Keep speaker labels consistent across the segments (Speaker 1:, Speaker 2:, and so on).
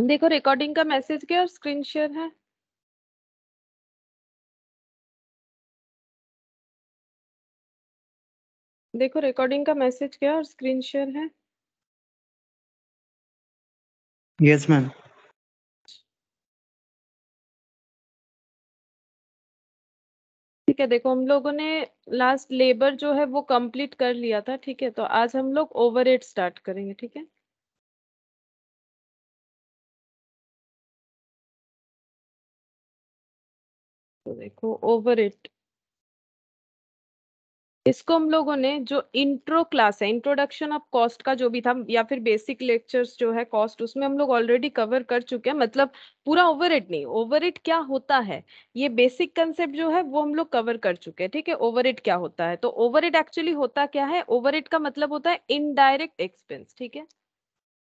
Speaker 1: देखो रिकॉर्डिंग का मैसेज क्या और स्क्रीन शेयर है
Speaker 2: देखो रिकॉर्डिंग का मैसेज क्या और स्क्रीन शेयर है यस मैम ठीक है देखो हम लोगों ने लास्ट लेबर जो है वो कंप्लीट कर लिया था ठीक है तो आज हम लोग ओवर स्टार्ट करेंगे ठीक है तो देखो ओवर इट
Speaker 3: इसको हम लोगों ने जो इंट्रो क्लास है इंट्रोडक्शन ऑफ कॉस्ट का जो भी था या फिर बेसिक लेक्चर्स जो है कॉस्ट उसमें हम लोग ऑलरेडी कवर कर चुके हैं मतलब पूरा इट नहीं इट क्या होता है ये बेसिक कंसेप्ट जो है वो हम लोग कवर कर चुके हैं ठीक है इट क्या होता है तो इट एक्चुअली होता क्या है ओवर इट का मतलब होता है इनडायरेक्ट एक्सपेंस ठीक है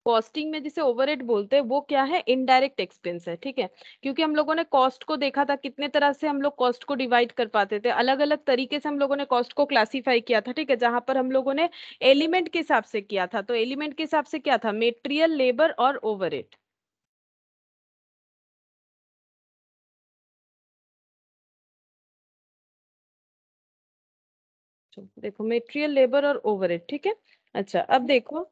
Speaker 3: कॉस्टिंग में जिसे ओवरहेड बोलते हैं वो क्या है इनडायरेक्ट एक्सपेंस है ठीक है क्योंकि हम लोगों ने कॉस्ट को देखा था कितने तरह से हम लोग कॉस्ट को डिवाइड कर पाते थे अलग अलग तरीके से हम लोगों ने कॉस्ट को क्लासीफाई किया था ठीक है जहां पर हम लोगों ने एलिमेंट के हिसाब से किया था तो एलिमेंट के हिसाब से क्या था मेटेरियल लेबर और ओवर
Speaker 2: देखो मेटेरियल लेबर और ओवर ठीक है अच्छा अब देखो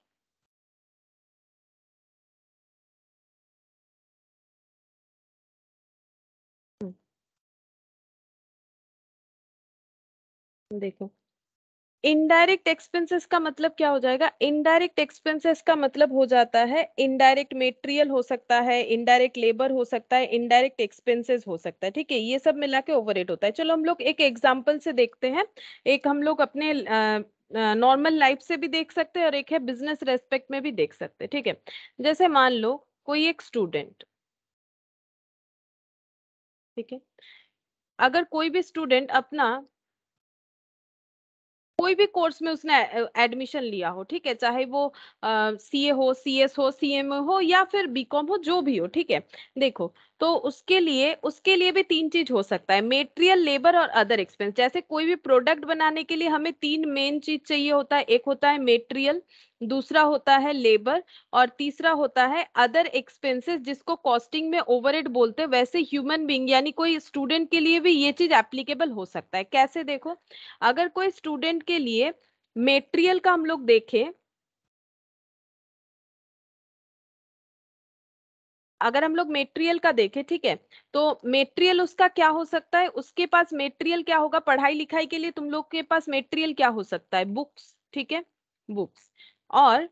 Speaker 2: देखो
Speaker 3: इनडायरेक्ट एक्सपेंसेस का मतलब क्या हो जाएगा इनडायरेक्ट एक्सपेंसेस का मतलब हो जाता है इनडायरेक्ट मेटेरियल हो सकता है इनडायरेक्ट लेबर हो सकता है इनडायरेक्ट एक्सपेंसेस हो सकता है ठीक है ये सब मिला के ओवर होता है चलो हम लोग एक एग्जाम्पल से देखते हैं एक हम लोग अपने नॉर्मल लाइफ से भी देख सकते हैं और एक है बिजनेस रेस्पेक्ट में भी देख सकते हैं ठीक है जैसे मान लो कोई एक स्टूडेंट ठीक है अगर कोई भी स्टूडेंट अपना कोई भी कोर्स में उसने एडमिशन लिया हो ठीक है चाहे वो सी ए हो सी एस हो सी एम हो या फिर बीकॉम हो जो भी हो ठीक है देखो तो उसके लिए उसके लिए भी तीन चीज हो सकता है मेटेरियल लेबर और अदर एक्सपेंस जैसे कोई भी प्रोडक्ट बनाने के लिए हमें तीन मेन चीज चाहिए होता है एक होता है मेटेरियल दूसरा होता है लेबर और तीसरा होता है अदर एक्सपेंसेस जिसको कॉस्टिंग में ओवर बोलते हैं वैसे ह्यूमन बींग यानी कोई स्टूडेंट के लिए भी ये चीज एप्लीकेबल हो सकता है कैसे देखो अगर कोई स्टूडेंट के लिए मेटेरियल का हम लोग देखें अगर हम लोग मेटेरियल का देखें ठीक है तो मेटेरियल उसका क्या हो सकता है उसके पास मेटेरियल क्या होगा पढ़ाई लिखाई के लिए तुम लोग के पास मेटेरियल क्या हो सकता है बुक्स ठीक है बुक्स और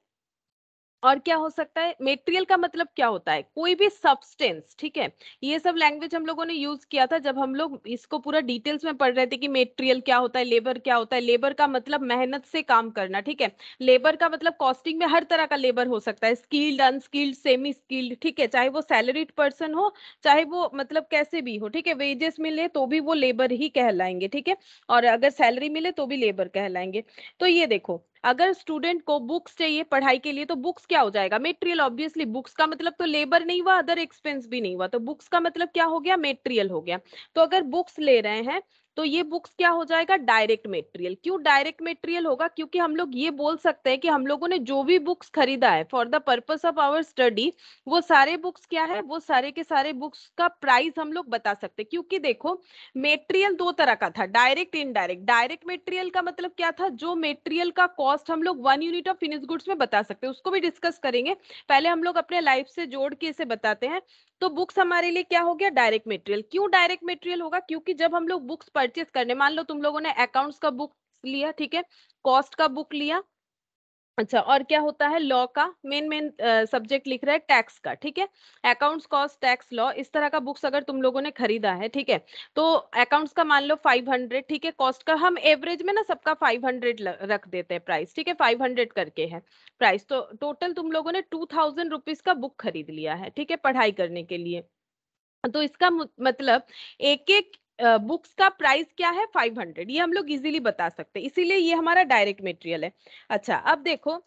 Speaker 3: और क्या हो सकता है मेटेरियल का मतलब क्या होता है कोई भी सब्सटेंस ठीक है ये सब लैंग्वेज हम लोगों ने यूज किया था जब हम लोग इसको पूरा डिटेल्स में पढ़ रहे थे कि मेटेरियल क्या होता है लेबर क्या होता है लेबर का मतलब मेहनत से काम करना ठीक है लेबर का मतलब कॉस्टिंग में हर तरह का लेबर हो सकता है स्किल्ड अनस्किल्ड सेमी स्किल्ड ठीक है चाहे वो सैलरीड पर्सन हो चाहे वो मतलब कैसे भी हो ठीक है वेजेस मिले तो भी वो लेबर ही कहलाएंगे ठीक है और अगर सैलरी मिले तो भी लेबर कहलाएंगे तो ये देखो अगर स्टूडेंट को बुक्स चाहिए पढ़ाई के लिए तो बुक्स क्या हो जाएगा मेटेरियल ऑब्वियसली बुक्स का मतलब तो लेबर नहीं हुआ अदर एक्सपेंस भी नहीं हुआ तो बुक्स का मतलब क्या हो गया मेटेरियल हो गया तो अगर बुक्स ले रहे हैं तो ये बुक्स क्या हो जाएगा डायरेक्ट मेटेरियल क्यों डायरेक्ट मेटेरियल होगा क्योंकि हम लोग ये बोल सकते हैं कि हम लोगों ने जो भी बुक्स खरीदा है for the purpose of our study वो सारे बुक्स क्या है वो सारे के सारे बुक्स का प्राइस हम लोग बता सकते हैं क्योंकि देखो मेटेरियल दो तरह का था डायरेक्ट इनडायरेक्ट डायरेक्ट मेटेरियल का मतलब क्या था जो मेटेरियल का कॉस्ट हम लोग one unit of finish goods में बता सकते हैं उसको भी डिस्कस करेंगे पहले हम लोग अपने लाइफ से जोड़ के इसे बताते हैं तो बुक्स हमारे लिए क्या हो गया डायरेक्ट मेटेरियल क्यों डायरेक्ट मेटेरियल होगा क्योंकि जब हम लोग बुक्स परचेस करने मान लो तुम लोगों ने अकाउंट्स का बुक लिया ठीक है कॉस्ट का बुक लिया अच्छा और क्या होता है लॉ का मेन मेन सब्जेक्ट लिख रहा है टैक्स का ठीक है अकाउंट्स कॉस्ट टैक्स लॉ इस तरह का बुक्स अगर तुम लोगों ने खरीदा है ठीक है तो अकाउंट्स का मान लो 500 ठीक है कॉस्ट का हम एवरेज में ना सबका 500 रख देते हैं प्राइस ठीक है 500 करके है प्राइस तो टोटल तुम लोगों ने टू थाउजेंड रुपीज का बुक खरीद लिया है ठीक है पढ़ाई करने के लिए तो इसका मतलब एक एक बुक्स का प्राइस क्या है 500 ये हम लोग इजीली बता सकते हैं इसीलिए ये हमारा डायरेक्ट मेटेरियल है अच्छा अब देखो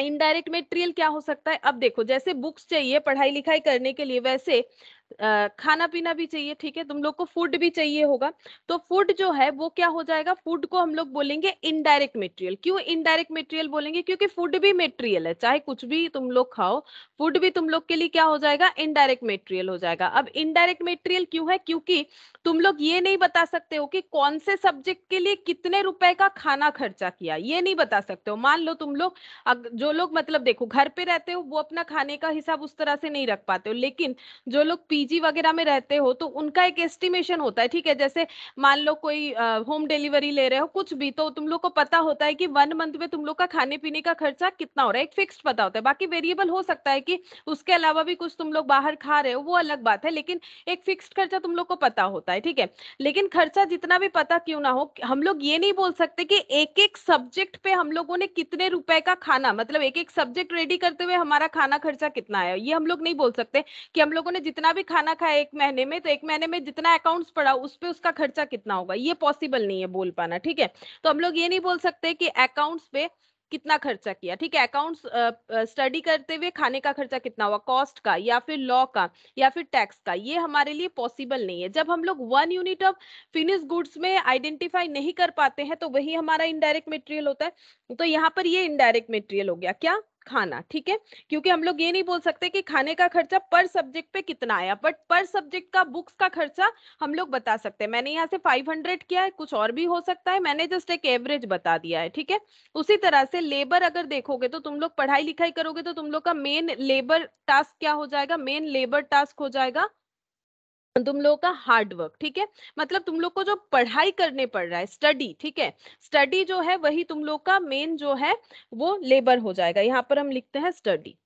Speaker 3: इनडायरेक्ट मेटेरियल क्या हो सकता है अब देखो जैसे बुक्स चाहिए पढ़ाई लिखाई करने के लिए वैसे खाना पीना भी चाहिए ठीक है तुम लोग को फूड भी चाहिए होगा तो फूड जो है वो क्या हो जाएगा फूड को हम लोग बोलेंगे इनडायरेक्ट मेटेरियल क्यों इनडायरेक्ट मेटेरियल बोलेंगे क्योंकि फूड भी मेटेरियल है चाहे कुछ भी तुम लोग खाओ फूड भी तुम लोग के लिए क्या हो जाएगा इनडायरेक्ट मेटेरियल हो जाएगा अब इनडायरेक्ट मेटेरियल क्यों है क्योंकि तुम लोग ये नहीं बता सकते हो कि कौन से सब्जेक्ट के लिए कितने रुपए का खाना खर्चा किया ये नहीं बता सकते हो मान लो तुम लोग जो लोग मतलब देखो घर पे रहते हो वो अपना खाने का हिसाब उस तरह से नहीं रख पाते हो लेकिन जो लोग पी पीजी वगैरह में रहते हो तो उनका एक एस्टिमेशन होता है ठीक है जैसे मान लो कोई होम डिलीवरी ले रहे हो कुछ भी तो तुम लोग को पता होता है कि वन मंथ में तुम लोग का खाने पीने का खर्चा कितना हो रहा है एक फिक्स पता होता है बाकी वेरिएबल हो सकता है कि उसके अलावा भी कुछ तुम लोग बाहर खा रहे हो वो अलग बात है लेकिन एक फिक्स्ड खर्चा तुम लोग को पता होता है ठीक है लेकिन खर्चा जितना भी पता क्यों ना हो हम लोग ये नहीं बोल सकते कि एक एक सब्जेक्ट पे हम लोगों ने कितने रुपए का खाना मतलब एक एक सब्जेक्ट रेडी करते हुए हमारा खाना खर्चा कितना है ये हम लोग नहीं बोल सकते कि हम लोगों ने जितना भी खाना खाया एक महीने में तो एक महीने में जितना अकाउंट्स पड़ा उस पर उसका खर्चा कितना होगा ये पॉसिबल नहीं है बोल पाना ठीक है तो हम लोग ये नहीं बोल सकते कि अकाउंट्स पे कितना खर्चा किया ठीक है अकाउंट्स स्टडी करते हुए खाने का खर्चा कितना हुआ कॉस्ट का या फिर लॉ का या फिर टैक्स का ये हमारे लिए पॉसिबल नहीं है जब हम लोग one unit of finish goods में आइडेंटिफाई नहीं कर पाते हैं तो वही हमारा इनडायरेक्ट मेटेरियल होता है तो यहाँ पर ये इनडायरेक्ट मेटेरियल हो गया क्या खाना ठीक है क्योंकि हम लोग ये नहीं बोल सकते कि खाने का खर्चा पर सब्जेक्ट पे कितना आया बट पर सब्जेक्ट का बुक्स का खर्चा हम लोग बता सकते हैं मैंने यहाँ से 500 किया है कुछ और भी हो सकता है मैंने जस्ट एक एवरेज बता दिया है ठीक है उसी तरह से लेबर अगर देखोगे तो तुम लोग पढ़ाई लिखाई करोगे तो तुम लोग का मेन लेबर टास्क क्या हो जाएगा मेन लेबर टास्क हो जाएगा तुम लोगों का हार्ड वर्क ठीक है मतलब तुम लोग को जो पढ़ाई करने पड़ रहा है स्टडी ठीक है स्टडी जो है वही तुम लोग का मेन जो है वो लेबर हो जाएगा यहाँ पर हम लिखते हैं स्टडी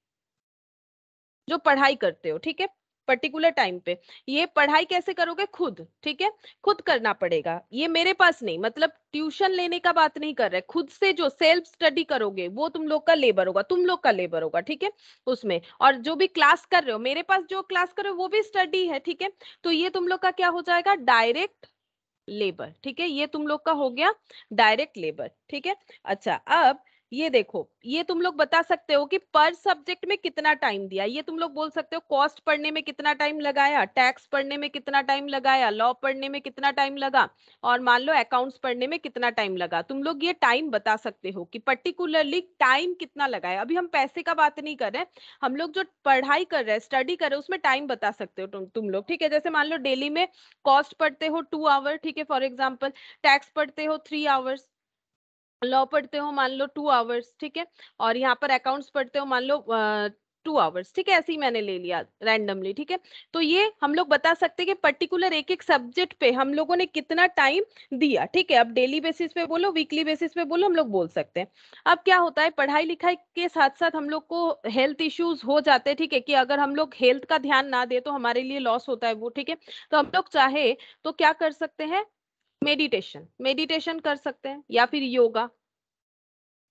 Speaker 3: जो पढ़ाई करते हो ठीक है पर्टिकुलर टाइम पे ये पढ़ाई कैसे करोगे खुद ठीक है खुद करना पड़ेगा ये मेरे पास नहीं मतलब ट्यूशन लेने का बात नहीं कर रहे खुद से जो सेल्फ स्टडी करोगे वो तुम लोग का लेबर होगा तुम लोग का लेबर होगा ठीक है उसमें और जो भी क्लास कर रहे हो मेरे पास जो क्लास कर रहे हो वो भी स्टडी है ठीक है तो ये तुम लोग का क्या हो जाएगा डायरेक्ट लेबर ठीक है ये तुम लोग का हो गया डायरेक्ट लेबर ठीक है अच्छा अब ये देखो ये तुम लोग बता सकते हो कि पर सब्जेक्ट में कितना टाइम दिया ये तुम लोग बोल सकते हो कॉस्ट पढ़ने में कितना टाइम लगाया टैक्स पढ़ने में कितना टाइम लगाया लॉ पढ़ने में कितना टाइम लगा और मान लो अकाउंट्स पढ़ने में कितना टाइम लगा तुम लोग ये टाइम बता सकते हो कि पर्टिकुलरली टाइम कितना लगाया अभी हम पैसे का बात नहीं कर रहे हम लोग जो पढ़ाई कर रहे हैं स्टडी कर रहे उसमें टाइम बता सकते हो तुम तुम लोग ठीक है जैसे मान लो डेली में कॉस्ट पढ़ते हो टू आवर ठीक है फॉर एग्जाम्पल टैक्स पढ़ते हो थ्री आवर्स लॉ पढ़ते हो मान लो टू आवर्स ठीक है और यहाँ पर अकाउंट्स पढ़ते हो मान लो टू आवर्स ठीक है ऐसे ही मैंने ले लिया रैंडमली ठीक है तो ये हम लोग बता सकते हैं कि पर्टिकुलर एक एक सब्जेक्ट पे हम लोगों ने कितना टाइम दिया ठीक है अब डेली बेसिस पे बोलो वीकली बेसिस पे बोलो हम लोग बोल सकते हैं अब क्या होता है पढ़ाई लिखाई के साथ साथ हम लोग को हेल्थ इश्यूज हो जाते हैं ठीक है कि अगर हम लोग हेल्थ का ध्यान ना दे तो हमारे लिए लॉस होता है वो ठीक है तो हम लोग चाहे तो क्या कर सकते हैं मेडिटेशन मेडिटेशन कर सकते हैं या फिर योगा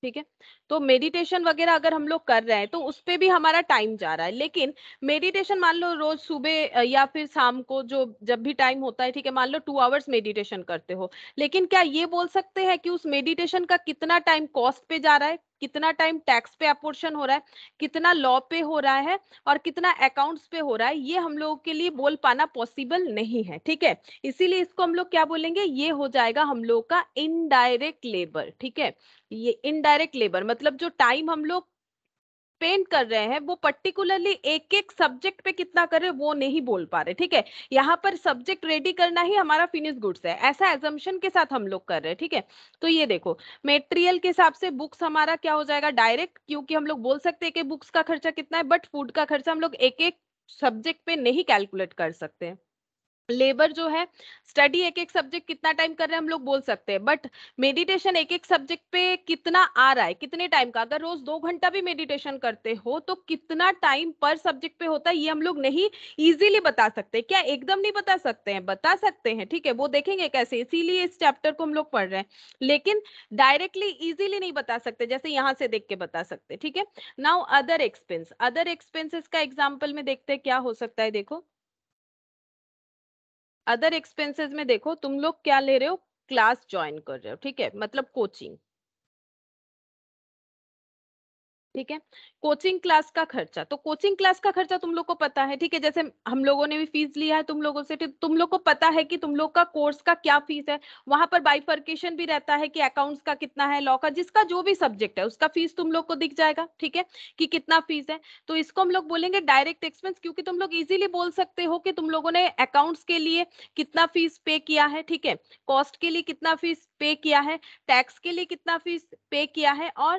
Speaker 3: ठीक है तो मेडिटेशन वगैरह अगर हम लोग कर रहे हैं तो उस पर भी हमारा टाइम जा रहा है लेकिन मेडिटेशन मान लो रोज सुबह या फिर शाम को जो जब भी टाइम होता है ठीक है मान लो टू आवर्स मेडिटेशन करते हो लेकिन क्या ये बोल सकते हैं कि उस मेडिटेशन का कितना टाइम कॉस्ट पे जा रहा है कितना टाइम टैक्स पे अपोर्शन हो रहा है कितना लॉ पे हो रहा है और कितना अकाउंट्स पे हो रहा है ये हम लोगों के लिए बोल पाना पॉसिबल नहीं है ठीक है इसीलिए इसको हम लोग क्या बोलेंगे ये हो जाएगा हम लोग का इनडायरेक्ट लेबर ठीक है ये इनडायरेक्ट लेबर मतलब जो टाइम हम लोग पेंट कर रहे हैं वो पर्टिकुलरली एक एक सब्जेक्ट पे कितना कर रहे वो नहीं बोल पा रहे ठीक है यहाँ पर सब्जेक्ट रेडी करना ही हमारा फिनिश गुड्स है ऐसा एजम्पन के साथ हम लोग कर रहे हैं ठीक है तो ये देखो मेटेरियल के हिसाब से बुक्स हमारा क्या हो जाएगा डायरेक्ट क्योंकि हम लोग बोल सकते हैं कि बुक्स का खर्चा कितना है बट फूड का खर्चा हम लोग एक एक सब्जेक्ट पे नहीं कैलकुलेट कर सकते हैं लेबर जो है स्टडी एक एक सब्जेक्ट कितना टाइम कर रहे हैं हम लोग बोल सकते हैं बट मेडिटेशन एक एक सब्जेक्ट पे कितना आ रहा है कितने टाइम का अगर रोज दो घंटा भी मेडिटेशन करते हो तो कितना टाइम पर सब्जेक्ट पे होता है ये हम लोग नहीं इजीली बता सकते क्या एकदम नहीं बता सकते हैं बता सकते हैं ठीक है वो देखेंगे कैसे इसीलिए इस चैप्टर को हम लोग पढ़ रहे हैं लेकिन डायरेक्टली इजिली नहीं बता सकते जैसे यहाँ से देख के बता सकते ठीक है now other expense other expenses का एग्जाम्पल में देखते हैं क्या हो सकता है देखो अदर एक्सपेंसेस में देखो तुम लोग क्या ले रहे हो क्लास ज्वाइन कर रहे हो ठीक है मतलब कोचिंग ठीक है कोचिंग क्लास का खर्चा तो कोचिंग क्लास का खर्चा तुम लोग को पता है ठीक है जैसे हम लोगों ने भी फीस लिया है तुम लोगों से तुम लोग को पता है कि तुम लोग का कोर्स का क्या फीस है वहां पर बाइफर्केशन भी रहता है कि अकाउंट्स का कितना है लॉ का जिसका जो भी सब्जेक्ट है उसका फीस तुम लोग को दिख जाएगा ठीक है कि कितना फीस है तो इसको हम लोग बोलेंगे डायरेक्ट एक्सपेंस क्योंकि तुम लोग इजिली बोल सकते हो कि तुम लोगों ने अकाउंट्स के लिए कितना फीस पे किया है ठीक है कॉस्ट के लिए कितना फीस पे किया है टैक्स के लिए कितना फीस पे किया है और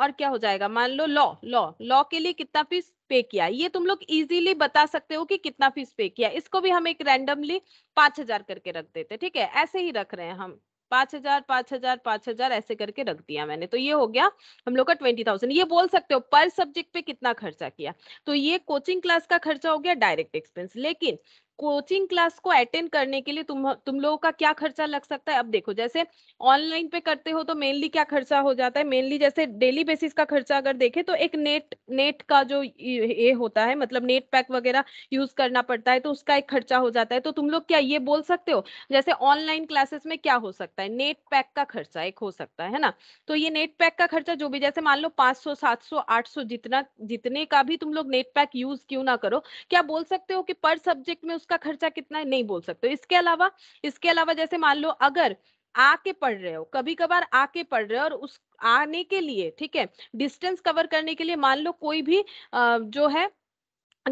Speaker 3: और क्या हो जाएगा जाएगा मान लो लॉ लॉ लॉ के लिए कितना फीस पे किया ये तुम लोग इजीली बता सकते हो कि कितना फीस पे किया इसको भी हम एक रैंडमली पांच हजार करके रख देते ठीक है ऐसे ही रख रहे हैं हम पांच हजार पांच हजार पांच हजार ऐसे करके रख दिया मैंने तो ये हो गया हम लोग का ट्वेंटी थाउजेंड ये बोल सकते हो पर सब्जेक्ट पे कितना खर्चा किया तो ये कोचिंग क्लास का खर्चा हो गया डायरेक्ट एक्सपेंस लेकिन कोचिंग क्लास को अटेंड करने के लिए तुम तुम लोगों का क्या खर्चा लग सकता है अब देखो जैसे ऑनलाइन पे करते हो तो मेनली क्या खर्चा हो जाता है मेनली जैसे डेली बेसिस का खर्चा अगर देखे तो एक नेट नेट का जो ये होता है मतलब नेट पैक वगैरह यूज करना पड़ता है तो उसका एक खर्चा हो जाता है तो तुम लोग क्या ये बोल सकते हो जैसे ऑनलाइन क्लासेस में क्या हो सकता है नेट पैक का खर्चा एक हो सकता है ना तो ये नेट पैक का खर्चा जो भी जैसे मान लो पांच सौ सात सौ आठ सौ जितना जितने का भी तुम लोग नेट पैक यूज क्यों ना करो क्या बोल सकते हो कि पर सब्जेक्ट में उसका खर्चा कितना है नहीं बोल सकते इसके अलावा इसके अलावा जैसे मान लो अगर आके पढ़ रहे हो कभी कभार आके पढ़ रहे हो और उस आने के लिए ठीक है डिस्टेंस कवर करने के लिए मान लो कोई भी जो है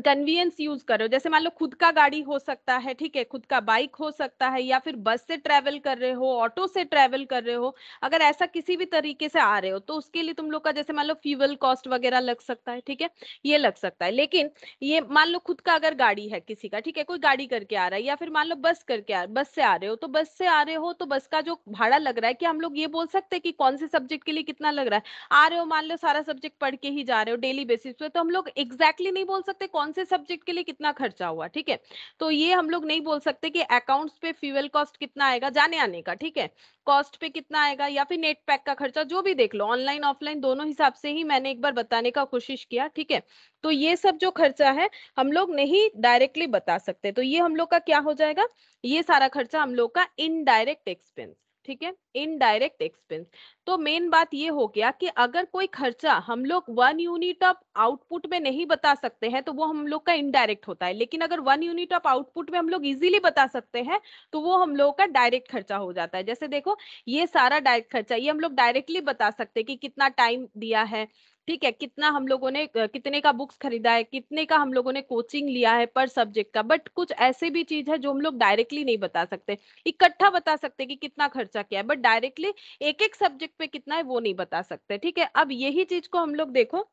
Speaker 3: कन्वीनियंस यूज करो जैसे मान लो खुद का गाड़ी हो सकता है ठीक है खुद का बाइक हो सकता है या फिर बस से ट्रेवल कर रहे हो ऑटो से ट्रेवल कर रहे हो अगर ऐसा किसी भी तरीके से आ रहे हो तो उसके लिए तुम लोग का जैसे मान लो फ्यूल कॉस्ट वगैरह लग सकता है ठीक है ये लग सकता है लेकिन ये मान लो खुद का अगर गाड़ी है किसी का ठीक है कोई गाड़ी करके आ रहा है या फिर मान लो बस करके आ बस से आ रहे हो तो बस से आ रहे हो तो बस का जो भाड़ा लग रहा है कि हम लोग ये बोल सकते हैं कि कौन से सब्जेक्ट के लिए कितना लग रहा है आ रहे हो मान लो सारा सब्जेक्ट पढ़ के ही जा रहे हो डेली बेसिस पे तो हम लोग एग्जैक्टली नहीं बोल सकते कौन से सब्जेक्ट के लिए कितना खर्चा हुआ ठीक है तो ये हम लोग नहीं बोल सकते कि अकाउंट्स पे फ्यूअल कॉस्ट कितना आएगा जाने आने का ठीक है कॉस्ट पे कितना आएगा या फिर नेट पैक का खर्चा जो भी देख लो ऑनलाइन ऑफलाइन दोनों हिसाब से ही मैंने एक बार बताने का कोशिश किया ठीक है तो ये सब जो खर्चा है हम लोग नहीं डायरेक्टली बता सकते तो ये हम लोग का क्या हो जाएगा ये सारा खर्चा हम लोग का इनडायरेक्ट एक्सपेंस ठीक है इनडायरेक्ट एक्सपेंस तो मेन बात ये हो गया कि अगर कोई खर्चा हम लोग वन यूनिट ऑफ आउटपुट में नहीं बता सकते हैं तो वो हम लोग का इनडायरेक्ट होता है लेकिन अगर वन यूनिट ऑफ आउटपुट में हम लोग इजीली बता सकते हैं तो वो हम लोगों का डायरेक्ट खर्चा हो जाता है जैसे देखो ये सारा डायरेक्ट खर्चा ये हम लोग डायरेक्टली बता सकते हैं कि कितना टाइम दिया है ठीक है कितना हम लोगों ने कितने का बुक्स खरीदा है कितने का हम लोगों ने कोचिंग लिया है पर सब्जेक्ट का बट कुछ ऐसे भी चीज है जो हम लोग डायरेक्टली नहीं बता सकते इकट्ठा बता सकते कि कितना खर्चा किया है बट डायरेक्टली एक एक सब्जेक्ट पे कितना है वो नहीं बता सकते ठीक है अब यही चीज को हम लोग देखो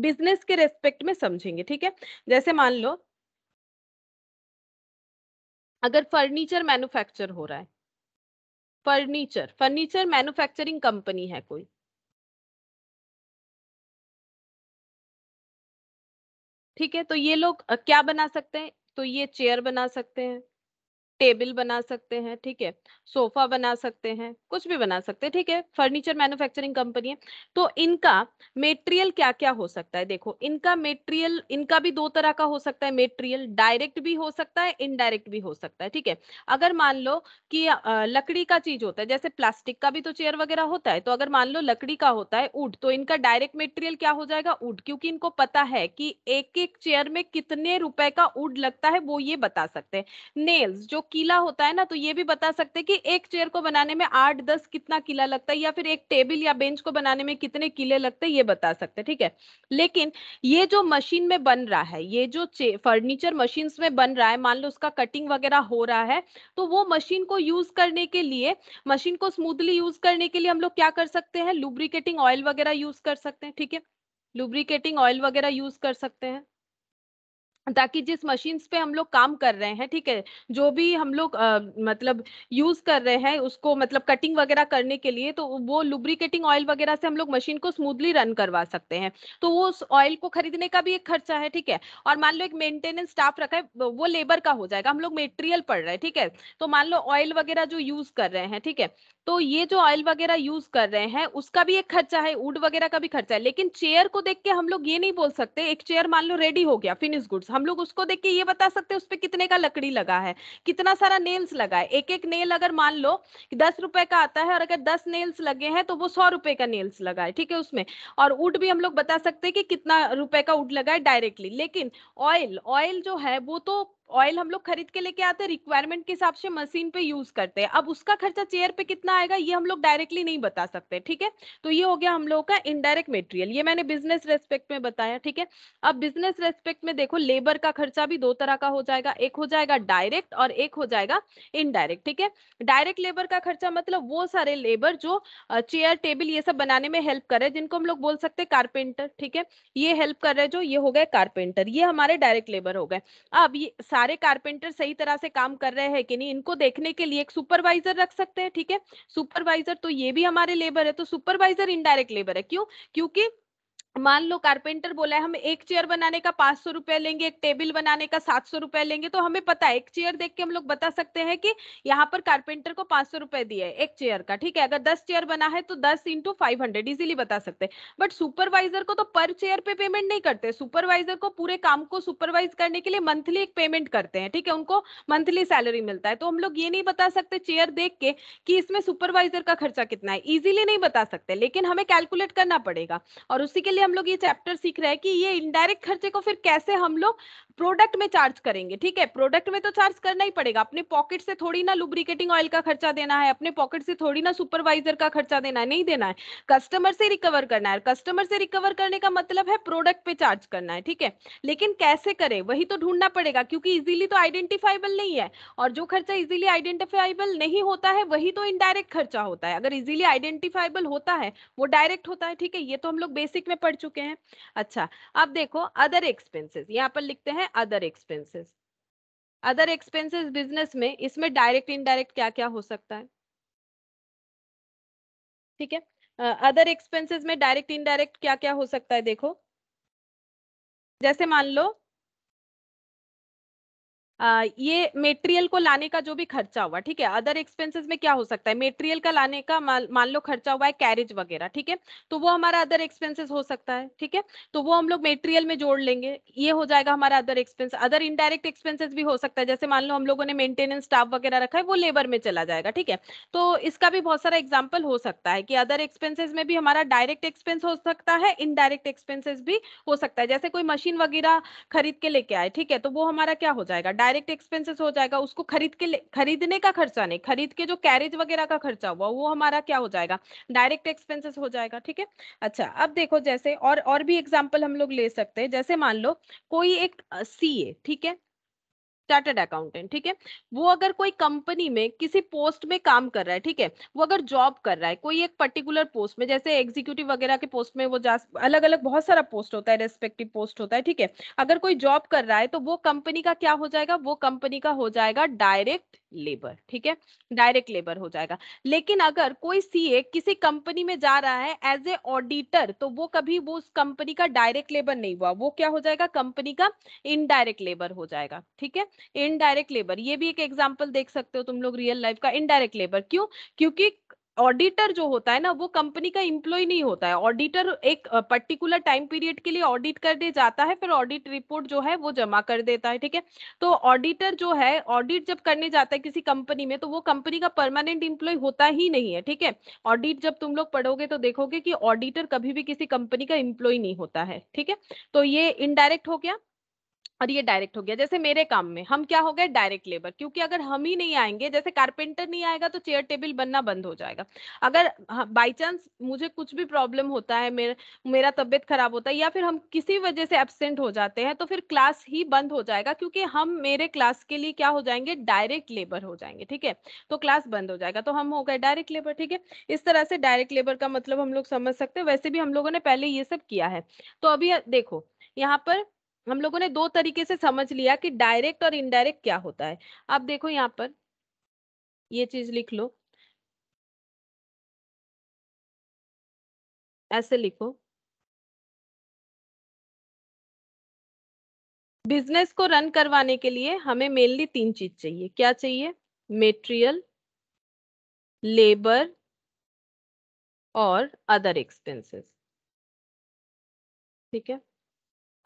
Speaker 3: बिजनेस के रेस्पेक्ट में समझेंगे ठीक है जैसे मान लो
Speaker 2: अगर फर्नीचर मैन्युफैक्चर हो रहा है फर्नीचर फर्नीचर मैन्युफैक्चरिंग कंपनी है कोई
Speaker 3: ठीक है तो ये लोग क्या बना सकते हैं तो ये चेयर बना सकते हैं टेबल बना सकते हैं ठीक है सोफा बना सकते हैं कुछ भी बना सकते हैं ठीक है फर्नीचर मैन्युफैक्चरिंग कंपनी है तो इनका मेटेरियल क्या क्या हो सकता है देखो इनका मेटेरियल इनका भी दो तरह का हो सकता है मेटेरियल डायरेक्ट भी हो सकता है इनडायरेक्ट भी हो सकता है ठीक है अगर मान लो कि लकड़ी का चीज होता है जैसे प्लास्टिक का भी तो चेयर वगैरह होता है तो अगर मान लो लकड़ी का होता है ऊट तो इनका डायरेक्ट मेटेरियल क्या हो जाएगा ऊट क्योंकि इनको पता है कि एक एक चेयर में कितने रुपए का ऊट लगता है वो ये बता सकते हैं नेल्स जो कीला होता है ना तो ये भी बता सकते हैं कि एक चेयर को बनाने में आठ दस कितना किला लगता है या फिर एक टेबल या बेंच को बनाने में कितने किले लगते हैं ये बता सकते हैं ठीक है लेकिन ये जो मशीन में बन रहा है ये जो फर्नीचर मशीन में बन रहा है मान लो उसका कटिंग वगैरह हो रहा है तो वो मशीन को यूज करने के लिए मशीन को स्मूथली यूज करने के लिए हम लोग क्या कर सकते हैं लुब्रिकेटिंग ऑयल वगैरह यूज कर सकते हैं ठीक है लुब्रिकेटिंग ऑयल वगैरह यूज कर सकते हैं ताकि जिस मशीन पे हम लोग काम कर रहे हैं ठीक है जो भी हम लोग मतलब यूज कर रहे हैं उसको मतलब कटिंग वगैरह करने के लिए तो वो लुब्रिकेटिंग ऑयल वगैरह से हम लोग मशीन को स्मूथली रन करवा सकते हैं तो वो उस ऑयल को खरीदने का भी एक खर्चा है ठीक है और मान लो एक मेंटेनेंस स्टाफ रखा है वो लेबर का हो जाएगा हम लोग मेटेरियल पड़ रहे हैं ठीक है तो मान लो ऑयल वगैरह जो यूज कर रहे हैं ठीक है तो ये जो ऑयल वगैरह यूज कर रहे हैं उसका भी एक खर्चा है वुड वगैरह का भी खर्चा है लेकिन चेयर को देख के हम लोग ये नहीं बोल सकते एक चेयर मान लो रेडी हो गया फिनिश गुड्स हम लोग उसको देख के ये बता सकते हैं उस पर कितने का लकड़ी लगा है कितना सारा नेल्स लगा है एक एक नेल अगर मान लो कि दस रुपए का आता है और अगर दस नेल्स लगे हैं तो वो सौ रुपए का नेल्स लगा है ठीक है उसमें और उड भी हम लोग बता सकते हैं कि कितना रुपए का उड लगा है डायरेक्टली लेकिन ऑयल ऑयल जो है वो तो ऑयल हम लोग खरीद के लेके आते हैं रिक्वायरमेंट के हिसाब से मशीन पे यूज करते हैं अब उसका खर्चा चेयर पे कितना आएगा ये हम लोग डायरेक्टली नहीं बता सकते ठीक है तो ये हो गया हम लोगों का इनडायरेक्ट मेटेरियल ये मैंने बिजनेस रेस्पेक्ट में बताया ठीक है अब बिजनेस रेस्पेक्ट में देखो लेबर का खर्चा भी दो तरह का हो जाएगा एक हो जाएगा डायरेक्ट और एक हो जाएगा इनडायरेक्ट ठीक है डायरेक्ट लेबर का खर्चा मतलब वो सारे लेबर जो चेयर टेबल ये सब बनाने में हेल्प कर रहे हैं जिनको हम लोग बोल सकते हैं कारपेंटर ठीक है ये हेल्प कर रहे जो ये हो गए कारपेंटर ये हमारे डायरेक्ट लेबर हो गए अब ये सारे कारपेंटर सही तरह से काम कर रहे हैं कि नहीं इनको देखने के लिए एक सुपरवाइजर रख सकते हैं ठीक है सुपरवाइजर तो ये भी हमारे लेबर है तो सुपरवाइजर इनडायरेक्ट लेबर है क्यों क्योंकि मान लो कारपेंटर बोला है हम एक चेयर बनाने का पांच सौ रुपया लेंगे एक टेबल बनाने का सात सौ रुपया लेंगे तो हमें पता है एक चेयर देख के हम लोग बता सकते हैं कि यहाँ पर कारपेंटर को पांच सौ रुपए दिया है एक चेयर का ठीक है अगर दस चेयर बना है तो दस इंटू फाइव हंड्रेड इजिली बता सकते हैं बट सुपरवाइजर को तो पर चेयर पे पेमेंट नहीं करते सुपरवाइजर को पूरे काम को सुपरवाइज करने के लिए मंथली एक पेमेंट करते हैं ठीक है उनको मंथली सैलरी मिलता है तो हम लोग ये नहीं बता सकते चेयर देख के कि इसमें सुपरवाइजर का खर्चा कितना है इजिली नहीं बता सकते लेकिन हमें कैलकुलेट करना पड़ेगा और उसी के लिए हम लोग ये चैप्टर सीख रहे हैं कि ये इनडायरेक्ट खर्चे को फिर कैसे हम लोग प्रोडक्ट में चार्ज करेंगे ठीक है प्रोडक्ट में तो चार्ज करना ही पड़ेगा अपने पॉकेट से थोड़ी ना लुब्रिकेटिंग ऑयल का खर्चा देना है अपने पॉकेट से थोड़ी ना सुपरवाइजर का खर्चा देना है नहीं देना है कस्टमर से रिकवर करना है कस्टमर से रिकवर करने का मतलब है प्रोडक्ट पे चार्ज करना है ठीक है लेकिन कैसे करे वही तो ढूंढना पड़ेगा क्योंकि इजिली तो आइडेंटिफाइबल नहीं है और जो खर्चा इजिली आइडेंटिफाइबल नहीं होता है वही तो इनडायरेक्ट खर्चा होता है अगर इजिली आइडेंटिफाइबल होता है वो डायरेक्ट होता है ठीक है ये तो हम लोग बेसिक में पढ़ पढ़ चुके हैं अच्छा अब देखो अदर एक्सपेंसेस यहाँ पर लिखते हैं other expenses other expenses business में इसमें डायरेक्ट इनडायरेक्ट क्या क्या हो सकता है ठीक है अदर एक्सपेंसेस में डायरेक्ट इनडायरेक्ट क्या क्या हो सकता है देखो जैसे मान लो ये मेटेरियल को लाने का जो भी खर्चा हुआ ठीक है अदर एक्सपेंसेस में क्या हो सकता है मेटेरियल का लाने का मान लो खर्चा हुआ है कैरेज वगैरह ठीक है तो वो हमारा अदर एक्सपेंसेस हो सकता है ठीक है तो वो हम लोग मेटेरियल में जोड़ लेंगे ये हो जाएगा हमारा other expense other indirect expenses भी हो सकता है जैसे मान लो हम लोगों ने मेंटेनेंस स्टाफ वगैरह रखा है वो लेबर में चला जाएगा ठीक है तो इसका भी बहुत सारा एग्जाम्पल हो सकता है कि अदर एक्सपेंसेस में भी हमारा डायरेक्ट एक्सपेंस हो सकता है इनडायरेक्ट एक्सपेंसेस भी हो सकता है जैसे कोई मशीन वगैरह खरीद के लेके आए ठीक है तो वो हमारा क्या हो जाएगा डायरेक्ट एक्सपेंसेस हो जाएगा उसको खरीद के खरीदने का खर्चा नहीं खरीद के जो कैरेज वगैरह का खर्चा हुआ वो हमारा क्या हो जाएगा डायरेक्ट एक्सपेंसेस हो जाएगा ठीक है अच्छा अब देखो जैसे और और भी एग्जाम्पल हम लोग ले सकते हैं जैसे मान लो कोई एक सी ए ठीक है चार्टर्ड अकाउंटेंट ठीक है वो अगर कोई कंपनी में किसी पोस्ट में काम कर रहा है ठीक है वो अगर जॉब कर रहा है कोई एक पर्टिकुलर पोस्ट में जैसे एग्जीक्यूटिव वगैरह के पोस्ट में वो जा अलग अलग बहुत सारा पोस्ट होता है रेस्पेक्टिव पोस्ट होता है ठीक है अगर कोई जॉब कर रहा है तो वो कंपनी का क्या हो जाएगा वो कंपनी का हो जाएगा डायरेक्ट लेबर ठीक है डायरेक्ट लेबर हो जाएगा लेकिन अगर कोई सीए किसी कंपनी में जा रहा है एज ए ऑडिटर तो वो कभी वो उस कंपनी का डायरेक्ट लेबर नहीं हुआ वो क्या हो जाएगा कंपनी का इनडायरेक्ट लेबर हो जाएगा ठीक है इनडायरेक्ट लेबर ये भी एक एग्जाम्पल देख सकते हो तुम लोग रियल लाइफ का इनडायरेक्ट लेबर क्यों क्योंकि ऑडिटर जो होता है ना वो कंपनी का इम्प्लॉय नहीं होता है ऑडिटर एक पर्टिकुलर टाइम पीरियड के लिए ऑडिट कर दे जाता है फिर ऑडिट रिपोर्ट जो है वो जमा कर देता है ठीक है तो ऑडिटर जो है ऑडिट जब करने जाता है किसी कंपनी में तो वो कंपनी का परमानेंट इम्प्लॉय होता ही नहीं है ठीक है ऑडिट जब तुम लोग पढ़ोगे तो देखोगे की ऑडिटर कभी भी किसी कंपनी का इम्प्लॉय नहीं होता है ठीक है तो ये इनडायरेक्ट हो गया और ये डायरेक्ट हो गया जैसे मेरे काम में हम क्या हो गए डायरेक्ट लेबर क्योंकि अगर हम ही नहीं आएंगे जैसे कारपेंटर नहीं आएगा तो चेयर टेबल बनना बंद हो जाएगा अगर हाँ, बाई चांस मुझे कुछ भी प्रॉब्लम होता है मेर, मेरा तबियत खराब होता है या फिर हम किसी वजह से एबसेंट हो जाते हैं तो फिर क्लास ही बंद हो जाएगा क्योंकि हम मेरे क्लास के लिए क्या हो जाएंगे डायरेक्ट लेबर हो जाएंगे ठीक है तो क्लास बंद हो जाएगा तो हम हो गए डायरेक्ट लेबर ठीक है इस तरह से डायरेक्ट लेबर का मतलब हम लोग समझ सकते हैं वैसे भी हम लोगों ने पहले ये सब किया है तो अभी देखो यहाँ पर हम लोगों ने दो तरीके से समझ लिया कि डायरेक्ट और इनडायरेक्ट क्या होता है आप देखो यहाँ पर ये चीज लिख लो
Speaker 2: ऐसे लिखो बिजनेस को रन करवाने के लिए हमें मेनली तीन चीज चाहिए क्या चाहिए मेटेरियल लेबर और अदर एक्सपेंसेस
Speaker 3: ठीक है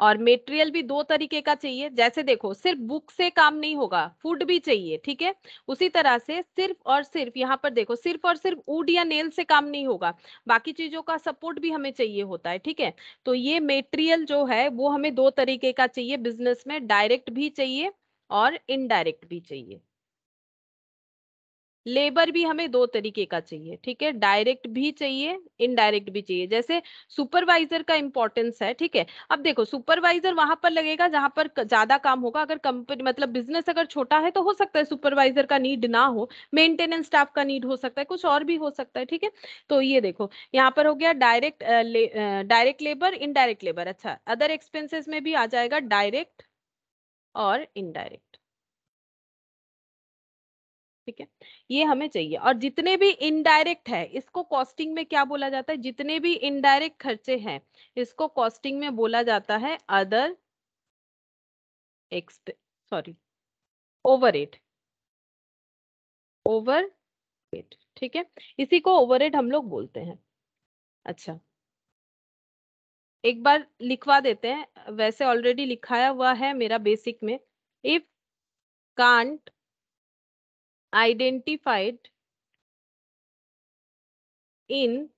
Speaker 3: और मेटेरियल भी दो तरीके का चाहिए जैसे देखो सिर्फ बुक से काम नहीं होगा फूड भी चाहिए ठीक है उसी तरह से सिर्फ और सिर्फ यहाँ पर देखो सिर्फ और सिर्फ वुड या नेल से काम नहीं होगा बाकी चीजों का सपोर्ट भी हमें चाहिए होता है ठीक है तो ये मेटेरियल जो है वो हमें दो तरीके का चाहिए बिजनेस में डायरेक्ट भी चाहिए और इनडायरेक्ट भी चाहिए लेबर भी हमें दो तरीके का चाहिए ठीक है डायरेक्ट भी चाहिए इनडायरेक्ट भी चाहिए जैसे सुपरवाइजर का इंपॉर्टेंस है ठीक है अब देखो सुपरवाइजर वहां पर लगेगा जहां पर ज्यादा काम होगा अगर कंपनी मतलब बिजनेस अगर छोटा है तो हो सकता है सुपरवाइजर का नीड ना हो मेंटेनेंस स्टाफ का नीड हो सकता है कुछ और भी हो सकता है ठीक है तो ये देखो यहाँ पर हो गया direct direct labour indirect labour अच्छा अदर एक्सपेंसिस में भी आ जाएगा डायरेक्ट और इनडायरेक्ट ठीक है ये हमें चाहिए और जितने भी इनडायरेक्ट है इसको कॉस्टिंग में क्या बोला जाता है जितने भी इनडायरेक्ट खर्चे हैं इसको कॉस्टिंग में बोला जाता है other expense sorry
Speaker 2: overhead overhead ठीक है इसी
Speaker 3: को ओवर एट हम लोग बोलते हैं अच्छा एक बार लिखवा देते हैं वैसे ऑलरेडी लिखाया हुआ है मेरा बेसिक में if can't identified
Speaker 2: in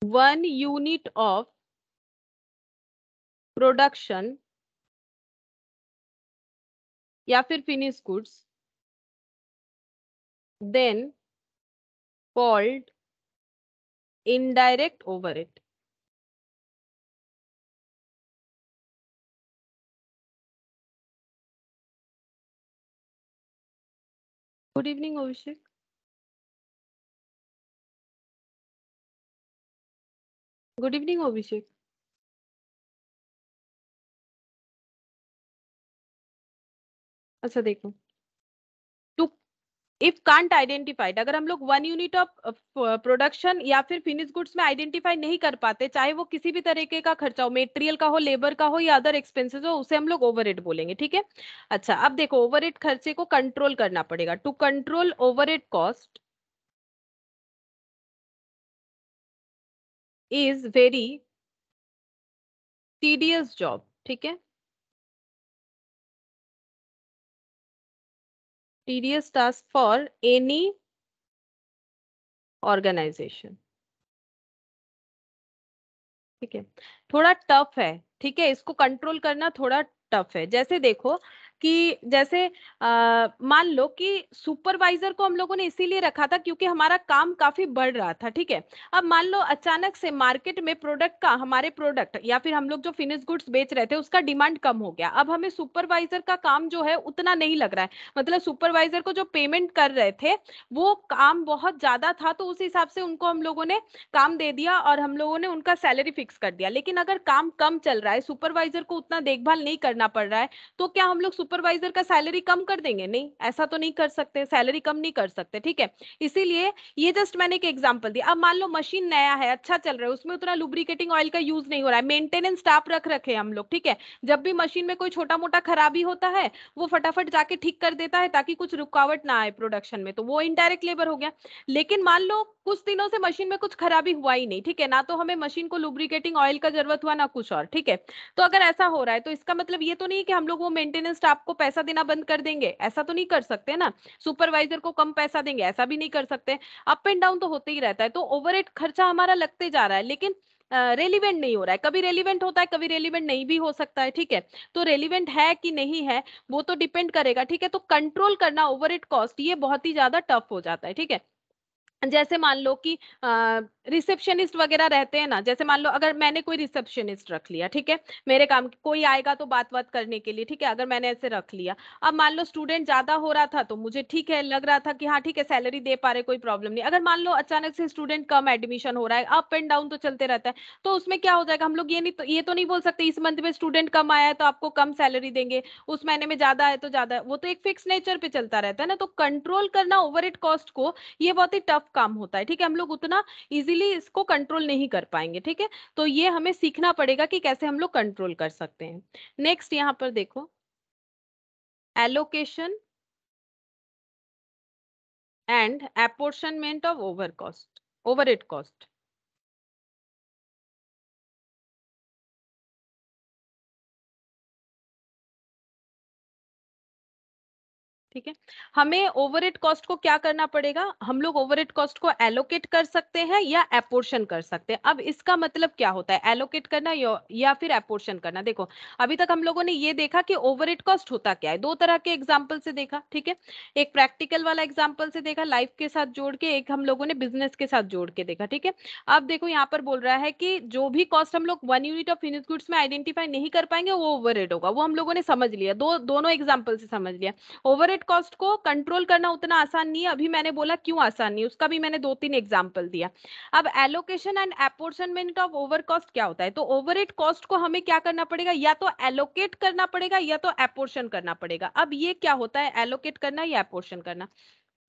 Speaker 2: one unit of production yāfir finished goods then called indirect overhead
Speaker 1: good evening Abhishek good evening Abhishek
Speaker 3: अच्छा देखो इफ कांट आइडेंटिफाइड अगर हम लोग वन यूनिट ऑफ प्रोडक्शन या फिर फिनिश गुड्स में आइडेंटिफाई नहीं कर पाते चाहे वो किसी भी तरीके का खर्चा हो मेटेरियल का हो लेबर का हो या अदर एक्सपेंसेस हो उसे हम लोग ओवरहेड बोलेंगे ठीक है अच्छा अब देखो ओवरहेड खर्चे को कंट्रोल करना पड़ेगा to control overhead cost
Speaker 2: is very tedious job ठीक है tedious task for any organisation ठीक है थोड़ा
Speaker 3: टफ है ठीक है इसको कंट्रोल करना थोड़ा टफ है जैसे देखो कि जैसे मान लो कि सुपरवाइजर को हम लोगों ने इसीलिए रखा था क्योंकि हमारा काम काफी बढ़ रहा था ठीक है अब मान लो अचानक से मार्केट में प्रोडक्ट का हमारे प्रोडक्ट या फिर हम लोग जो फिनिश गुड्स बेच रहे थे उसका डिमांड कम हो गया अब हमें सुपरवाइजर का काम जो है उतना नहीं लग रहा है मतलब सुपरवाइजर को जो पेमेंट कर रहे थे वो काम बहुत ज्यादा था तो उस हिसाब से उनको हम लोगों ने काम दे दिया और हम लोगों ने उनका सैलरी फिक्स कर दिया लेकिन अगर काम कम चल रहा है सुपरवाइजर को उतना देखभाल नहीं करना पड़ रहा है तो क्या हम लोग सुपरवाइजर का सैलरी कम कर देंगे नहीं ऐसा तो नहीं कर सकते सैलरी कम नहीं कर सकते ठीक है इसीलिए ये जस्ट मैंने एक एग्जाम्पल दिया अब मान लो मशीन नया है अच्छा चल रहा है उसमें उतना लुब्रिकेटिंग ऑयल का यूज नहीं हो रहा है मेंटेनेंस स्टाफ रख रखे हम लोग ठीक है जब भी मशीन में कोई छोटा मोटा खराबी होता है वो फटाफट जाके ठीक कर देता है ताकि कुछ रुकावट ना आए प्रोडक्शन में तो वो इनडायरेक्ट लेबर हो गया लेकिन मान लो कुछ दिनों से मशीन में कुछ खराबी हुआ ही नहीं ठीक है ना तो हमें मशीन को लुब्रिकेटिंग ऑयल का जरूरत हुआ ना कुछ और ठीक है तो अगर ऐसा हो रहा है तो इसका मतलब ये तो नहीं कि हम लोग वो मेंटेनेंस स्टाफ आपको पैसा देना बंद कर देंगे ऐसा तो नहीं कर सकते ना सुपरवाइजर को कम पैसा देंगे ऐसा भी नहीं कर सकते अप एंड डाउन तो होते ही रहता है तो ओवर खर्चा हमारा लगते जा रहा है लेकिन रेलिवेंट uh, नहीं हो रहा है कभी रेलिवेंट होता है कभी रेलिवेंट नहीं भी हो सकता है ठीक है तो रेलिवेंट है कि नहीं है वो तो डिपेंड करेगा ठीक है तो कंट्रोल करना ओवर कॉस्ट ये बहुत ही ज्यादा टफ हो जाता है ठीक है जैसे मान लो कि रिसेप्शनिस्ट वगैरह रहते हैं ना जैसे मान लो अगर मैंने कोई रिसेप्शनिस्ट रख लिया ठीक है मेरे काम कोई आएगा तो बात बात करने के लिए ठीक है अगर मैंने ऐसे रख लिया अब मान लो स्टूडेंट ज्यादा हो रहा था तो मुझे ठीक है लग रहा था कि हाँ ठीक है सैलरी दे पा रहे कोई प्रॉब्लम नहीं अगर मान लो अचानक से स्टूडेंट कम एडमिशन हो रहा है अप एंड डाउन तो चलते रहता है तो उसमें क्या हो जाएगा हम लोग ये नहीं तो ये तो नहीं बोल सकते इस मंथ में स्टूडेंट कम आया है तो आपको कम सैलरी देंगे उस महीने में ज्यादा है तो ज्यादा वो तो एक फिक्स नेचर पे चलता रहता है ना तो कंट्रोल करना ओवर कॉस्ट को ये बहुत ही टफ काम होता है ठीक है हम लोग उतना इजीली इसको कंट्रोल नहीं कर पाएंगे ठीक है तो ये हमें सीखना पड़ेगा कि कैसे हम लोग कंट्रोल कर सकते हैं नेक्स्ट यहाँ पर देखो
Speaker 2: allocation and apportionment of over cost overhead cost
Speaker 3: ठीक है हमें एड कॉस्ट को क्या करना पड़ेगा हम लोग ओवरहेड कॉस्ट को एलोकेट कर सकते हैं या एपोर्शन कर सकते हैं अब इसका मतलब क्या होता है एलोकेट करना या फिर एपोर्शन करना देखो अभी तक हम लोगों ने ये देखा कि एड कॉस्ट होता क्या है दो तरह के एग्जाम्पल से देखा ठीक है एक प्रैक्टिकल वाला एग्जाम्पल से देखा लाइफ के साथ जोड़ के एक हम लोगों ने बिजनेस के साथ जोड़ के देखा ठीक है अब देखो यहाँ पर बोल रहा है कि जो भी कॉस्ट हम लोग one unit of finish goods में आइडेंटिफाई नहीं कर पाएंगे वो ओवर होगा वो हम लोगों ने समझ लिया दो दोनों एग्जाम्पल से समझ लिया ओवर डायरेक्ट कॉस्ट को कंट्रोल करना उतना आसान नहीं है अभी मैंने बोला क्यों आसान नहीं उसका भी मैंने दो तीन एग्जाम्पल दिया अब allocation and apportionment of over cost क्या होता है तो ओवर कॉस्ट को हमें क्या करना पड़ेगा या तो एलोकेट करना पड़ेगा या तो एपोर्शन करना पड़ेगा अब ये क्या होता है एलोकेट करना या एपोर्शन करना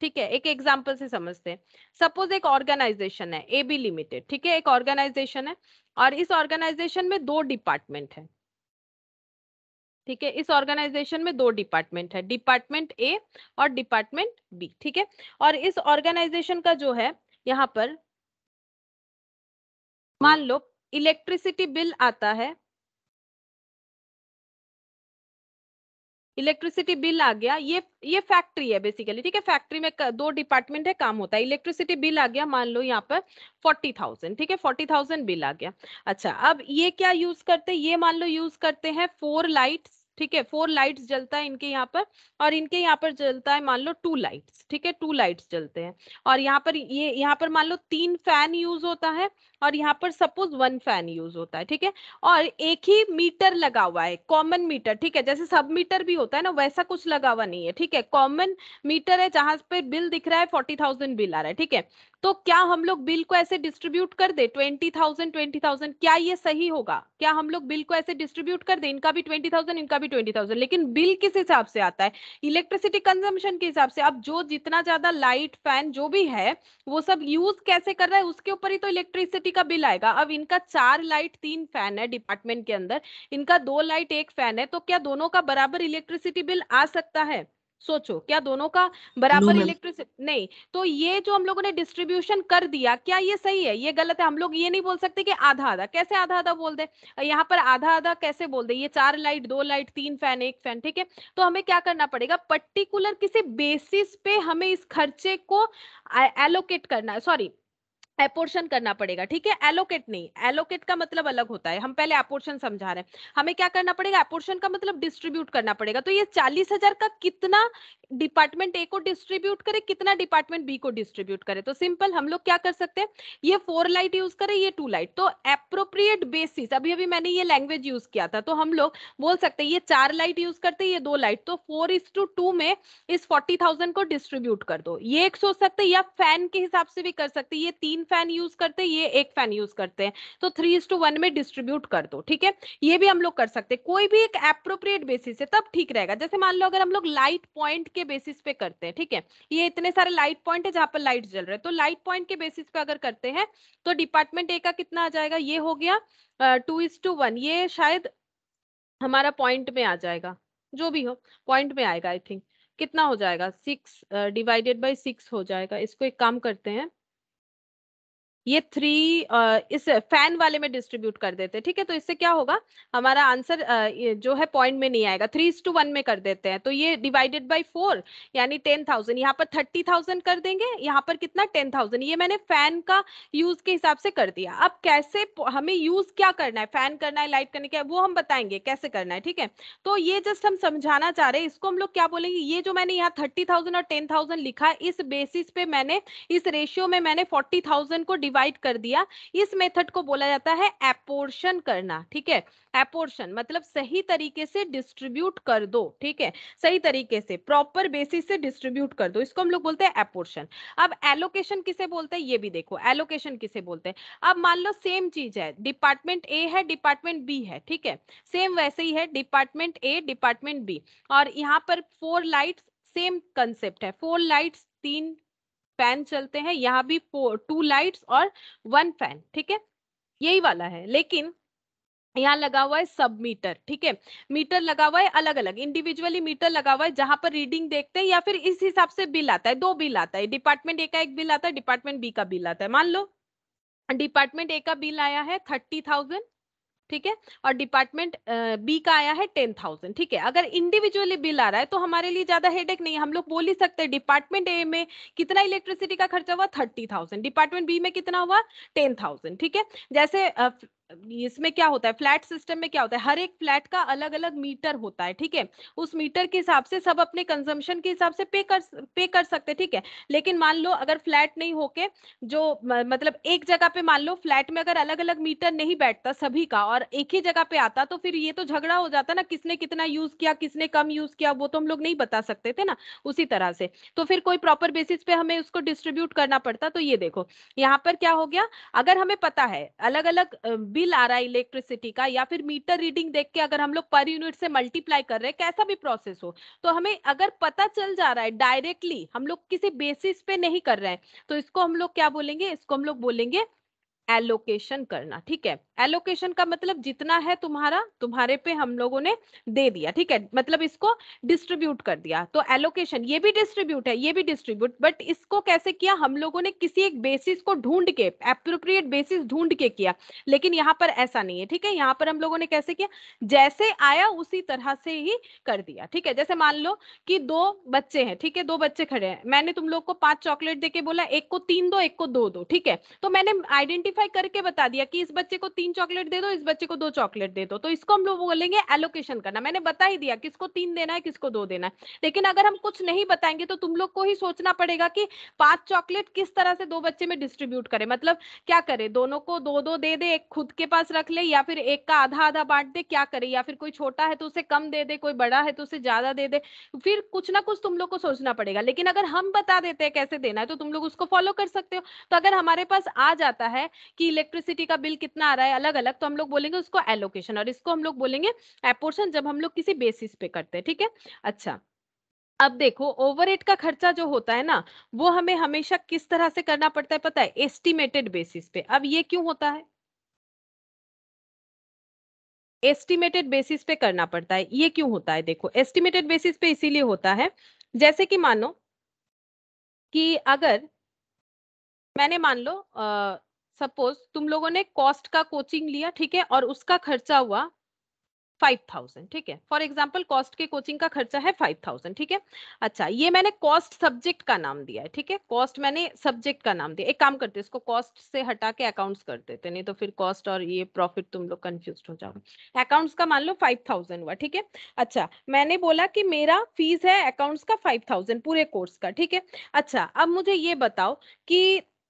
Speaker 3: ठीक है एक एग्जाम्पल से समझते हैं सपोज एक ऑर्गेनाइजेशन है एबी लिमिटेड ठीक है एक ऑर्गेनाइजेशन है और इस ऑर्गेनाइजेशन में दो डिपार्टमेंट है ठीक है इस ऑर्गेनाइजेशन में दो डिपार्टमेंट है डिपार्टमेंट ए और डिपार्टमेंट बी ठीक है और इस ऑर्गेनाइजेशन का जो है यहाँ पर मान लो इलेक्ट्रिसिटी बिल आता है इलेक्ट्रिसिटी बिल आ गया ये ये फैक्ट्री है बेसिकली ठीक है फैक्ट्री में दो डिपार्टमेंट है काम होता है इलेक्ट्रिसिटी बिल आ गया मान लो यहाँ पर फोर्टी थाउजेंड ठीक है फोर्टी थाउजेंड बिल आ गया अच्छा अब ये क्या यूज करते हैं ये मान लो यूज करते हैं फोर लाइट्स ठीक है फोर लाइट्स जलता है इनके यहाँ पर और इनके यहाँ पर जलता है मान लो टू लाइट्स ठीक है टू लाइट्स जलते हैं और यहाँ पर ये यह, यहाँ पर मान लो तीन फैन यूज होता है और यहाँ पर सपोज वन फैन यूज होता है ठीक है और एक ही मीटर लगा हुआ है कॉमन मीटर ठीक है जैसे सब मीटर भी होता है ना वैसा कुछ लगा हुआ नहीं है ठीक है कॉमन मीटर है जहां पे बिल दिख रहा है फोर्टी थाउजेंड बिल आ रहा है ठीक है तो क्या हम लोग बिल को ऐसे डिस्ट्रीब्यूट कर दे ट्वेंटी थाउजेंड ट्वेंटी थाउजेंड क्या ये सही होगा क्या हम लोग बिल को ऐसे डिस्ट्रीब्यूट कर दे इनका भी ट्वेंटी थाउजेंड इनका भी ट्वेंटी थाउजेंड लेकिन बिल किस हिसाब से आता है इलेक्ट्रिसिटी कंजम्पशन के हिसाब से अब जो जितना ज्यादा लाइट फैन जो भी है वो सब यूज कैसे कर रहा है उसके ऊपर ही तो इलेक्ट्रिसिटी का बिल आएगा अब इनका चार लाइट तीन फैन है डिपार्टमेंट के अंदर इनका दो लाइट एक फैन है तो क्या दोनों का बराबर इलेक्ट्रिसिटी बिल आ सकता है सोचो क्या दोनों का बराबर इलेक्ट्रिसिटी नहीं तो ये जो हम लोगों ने डिस्ट्रीब्यूशन कर दिया क्या ये सही है ये गलत है हम लोग ये नहीं बोल सकते कि आधा आधा कैसे आधा आधा बोल दे यहाँ पर आधा आधा कैसे बोल दे ये चार लाइट दो लाइट तीन फैन एक फैन ठीक है तो हमें क्या करना पड़ेगा पर्टिकुलर किसी बेसिस पे हमें इस खर्चे को एलोकेट करना है सॉरी एपोर्शन करना पड़ेगा ठीक है एलोकेट नहीं एलोकेट का मतलब अलग होता है हम पहले एपोर्शन समझा रहे हैं हमें क्या करना पड़ेगा एपोर्शन का मतलब डिस्ट्रीब्यूट करना पड़ेगा तो ये चालीस हजार का कितना डिपार्टमेंट ए को डिस्ट्रीब्यूट करे कितना डिपार्टमेंट बी को डिस्ट्रीब्यूट करे तो सिंपल हम लोग क्या कर सकते हैं ये फोर लाइट यूज करे ये टू लाइट तो अप्रोप्रिएट बेसिस अभी अभी मैंने ये लैंग्वेज यूज किया था तो हम लोग बोल सकते हैं ये चार लाइट यूज करते ये दो लाइट तो फोर इज टू टू में इस फोर्टी थाउजेंड को डिस्ट्रीब्यूट कर दो ये एक सोच सकते या फैन के हिसाब से भी कर सकते ये तीन तीन फैन यूज करते हैं ये एक फैन यूज करते हैं तो थ्री इज टू वन में डिस्ट्रीब्यूट कर दो ठीक है ये भी हम लोग कर सकते हैं कोई भी एक अप्रोप्रिएट बेसिस है तब ठीक रहेगा जैसे मान लो अगर हम लोग लाइट पॉइंट के बेसिस पे करते हैं ठीक है ये इतने सारे लाइट पॉइंट है जहां पर लाइट जल रहे हैं तो लाइट पॉइंट के बेसिस पे अगर करते हैं तो डिपार्टमेंट ए का कितना आ जाएगा ये हो गया टू इज टू वन ये शायद हमारा पॉइंट में आ जाएगा जो भी हो पॉइंट में आएगा आई थिंक कितना हो जाएगा सिक्स डिवाइडेड बाई सिक्स हो जाएगा इसको एक काम करते हैं ये थ्री इस फैन वाले में डिस्ट्रीब्यूट कर देते हैं ठीक है तो इससे क्या होगा हमारा आंसर जो है पॉइंट में नहीं आएगा थ्री टू वन में कर देते हैं तो ये डिवाइडेड बाय फोर यानी टेन थाउजेंड यहाँ पर थर्टी थाउजेंड कर देंगे यहाँ पर कितना टेन थाउजेंड ये मैंने फैन का यूज के हिसाब से कर दिया अब कैसे हमें यूज क्या करना है फैन करना है लाइट करने का वो हम बताएंगे कैसे करना है ठीक है तो ये जस्ट हम समझाना चाह रहे हैं इसको हम लोग क्या बोलेंगे ये जो मैंने यहाँ थर्टी और टेन लिखा इस बेसिस पे मैंने इस रेशियो में मैंने फोर्टी को डिवाइड कर दिया इस मेथड को बोला जाता है एपोर्शन करना ठीक है एपोर्शन मतलब सही तरीके से डिस्ट्रीब्यूट कर दो ठीक है सही तरीके से प्रॉपर बेसिस से डिस्ट्रीब्यूट कर दो इसको हम लोग बोलते हैं एपोर्शन अब एलोकेशन किसे बोलते हैं ये भी देखो एलोकेशन किसे बोलते हैं अब मान लो सेम चीज है डिपार्टमेंट ए है डिपार्टमेंट बी है ठीक है सेम वैसे ही है डिपार्टमेंट ए डिपार्टमेंट बी और यहाँ पर फोर लाइट सेम कंसेप्ट है फोर लाइट्स तीन फैन चलते हैं यहाँ भी टू लाइट्स और वन फैन ठीक है यही वाला है लेकिन यहाँ लगा हुआ है सब मीटर ठीक है मीटर लगा हुआ है अलग अलग इंडिविजुअली मीटर लगा हुआ है जहां पर रीडिंग देखते हैं या फिर इस हिसाब से बिल आता है दो बिल आता है डिपार्टमेंट ए का एक बिल आता है डिपार्टमेंट बी का बिल आता है मान लो डिपार्टमेंट ए का बिल आया है थर्टी थाउजेंड ठीक है और डिपार्टमेंट बी का आया है टेन थाउजेंड ठीक है अगर इंडिविजुअली बिल आ रहा है तो हमारे लिए ज्यादा हेडेक नहीं है हम लोग बोल ही सकते हैं डिपार्टमेंट ए में कितना इलेक्ट्रिसिटी का खर्चा हुआ थर्टी थाउजेंड डिपार्टमेंट बी में कितना हुआ टेन थाउजेंड ठीक है जैसे इसमें क्या होता है फ्लैट सिस्टम में क्या होता है हर एक फ्लैट का अलग अलग मीटर होता है ठीक है उस मीटर के हिसाब से सब अपने कंजम्पशन के हिसाब से पे कर पे कर सकते हैं ठीक है लेकिन मान लो अगर फ्लैट नहीं होके जो मतलब एक जगह पे मान लो फ्लैट में अगर अलग अलग मीटर नहीं बैठता सभी का और एक ही जगह पे आता तो फिर ये तो झगड़ा हो जाता ना किसने कितना यूज किया किसने कम यूज किया वो तो हम लोग नहीं बता सकते थे ना उसी तरह से तो फिर कोई प्रॉपर बेसिस पे हमें उसको डिस्ट्रीब्यूट करना पड़ता तो ये देखो यहाँ पर क्या हो गया अगर हमें पता है अलग अलग बिल आ रहा है इलेक्ट्रिसिटी का या फिर मीटर रीडिंग देख के अगर हम लोग पर यूनिट से मल्टीप्लाई कर रहे हैं कैसा भी प्रोसेस हो तो हमें अगर पता चल जा रहा है डायरेक्टली हम लोग किसी बेसिस पे नहीं कर रहे हैं तो इसको हम लोग क्या बोलेंगे इसको हम लोग बोलेंगे एलोकेशन करना ठीक है एलोकेशन का मतलब जितना है तुम्हारा तुम्हारे पे हम लोगों ने दे दिया ठीक है मतलब इसको डिस्ट्रीब्यूट कर दिया तो एलोकेशन ये भी डिस्ट्रीब्यूट है ये भी डिस्ट्रीब्यूट बट इसको कैसे किया हम लोगों ने किसी एक बेसिस को ढूंढ के अप्रोप्रिएट बेसिस ढूंढ के किया लेकिन यहाँ पर ऐसा नहीं है ठीक है यहाँ पर हम लोगों ने कैसे किया जैसे आया उसी तरह से ही कर दिया ठीक है जैसे मान लो कि दो बच्चे हैं ठीक है दो बच्चे खड़े हैं मैंने तुम लोग को पांच चॉकलेट दे बोला एक को तीन दो एक को दो दो ठीक है तो मैंने आइडेंटिफाई आइडेंटिफाई करके बता दिया कि इस बच्चे को तीन चॉकलेट दे दो इस बच्चे को दो चॉकलेट दे दो तो इसको हम लोग बोलेंगे एलोकेशन करना मैंने बता ही दिया किसको तीन देना है किसको दो देना है लेकिन अगर हम कुछ नहीं बताएंगे तो तुम लोग को ही सोचना पड़ेगा कि पांच चॉकलेट किस तरह से दो बच्चे में डिस्ट्रीब्यूट करे मतलब क्या करे दोनों को दो दो दे दे एक खुद के पास रख ले या फिर एक का आधा आधा बांट दे क्या करे या फिर कोई छोटा है तो उसे कम दे दे कोई बड़ा है तो उसे ज्यादा दे दे फिर कुछ ना कुछ तुम लोग को सोचना पड़ेगा लेकिन अगर हम बता देते हैं कैसे देना है तो तुम लोग उसको फॉलो कर सकते हो तो अगर हमारे पास आ जाता है कि इलेक्ट्रिसिटी का बिल कितना आ रहा है अलग अलग तो हम लोग बोलेंगे उसको एलोकेशन और इसको हम लोग बोलेंगे एपोर्शन जब हम लोग किसी बेसिस पे करते हैं ठीक है अच्छा अब देखो ओवरहेड का खर्चा जो होता है ना वो हमें हमेशा किस तरह से करना पड़ता है पता है एस्टिमेटेड बेसिस पे अब ये क्यों होता है एस्टिमेटेड बेसिस पे करना पड़ता है ये क्यों होता है देखो एस्टिमेटेड बेसिस पे इसीलिए होता है जैसे कि मानो कि अगर मैंने मान लो सपोज तुम लोगों ने कॉस्ट का कोचिंग लिया ठीक है और उसका खर्चा हुआ फाइव थाउजेंड ठीक है फॉर एग्जाम्पल कॉस्ट के कोचिंग का खर्चा है फाइव थाउजेंड ठीक है अच्छा ये मैंने कॉस्ट सब्जेक्ट का नाम दिया है ठीक है कॉस्ट मैंने सब्जेक्ट का नाम दिया एक काम करते इसको कॉस्ट से हटा के अकाउंट्स कर देते नहीं तो फिर कॉस्ट और ये प्रॉफिट तुम लोग कंफ्यूज हो जाओ अकाउंट्स का मान लो फाइव थाउजेंड हुआ ठीक है अच्छा मैंने बोला कि मेरा फीस है अकाउंट्स का फाइव थाउजेंड पूरे कोर्स का ठीक है अच्छा अब मुझे ये बताओ कि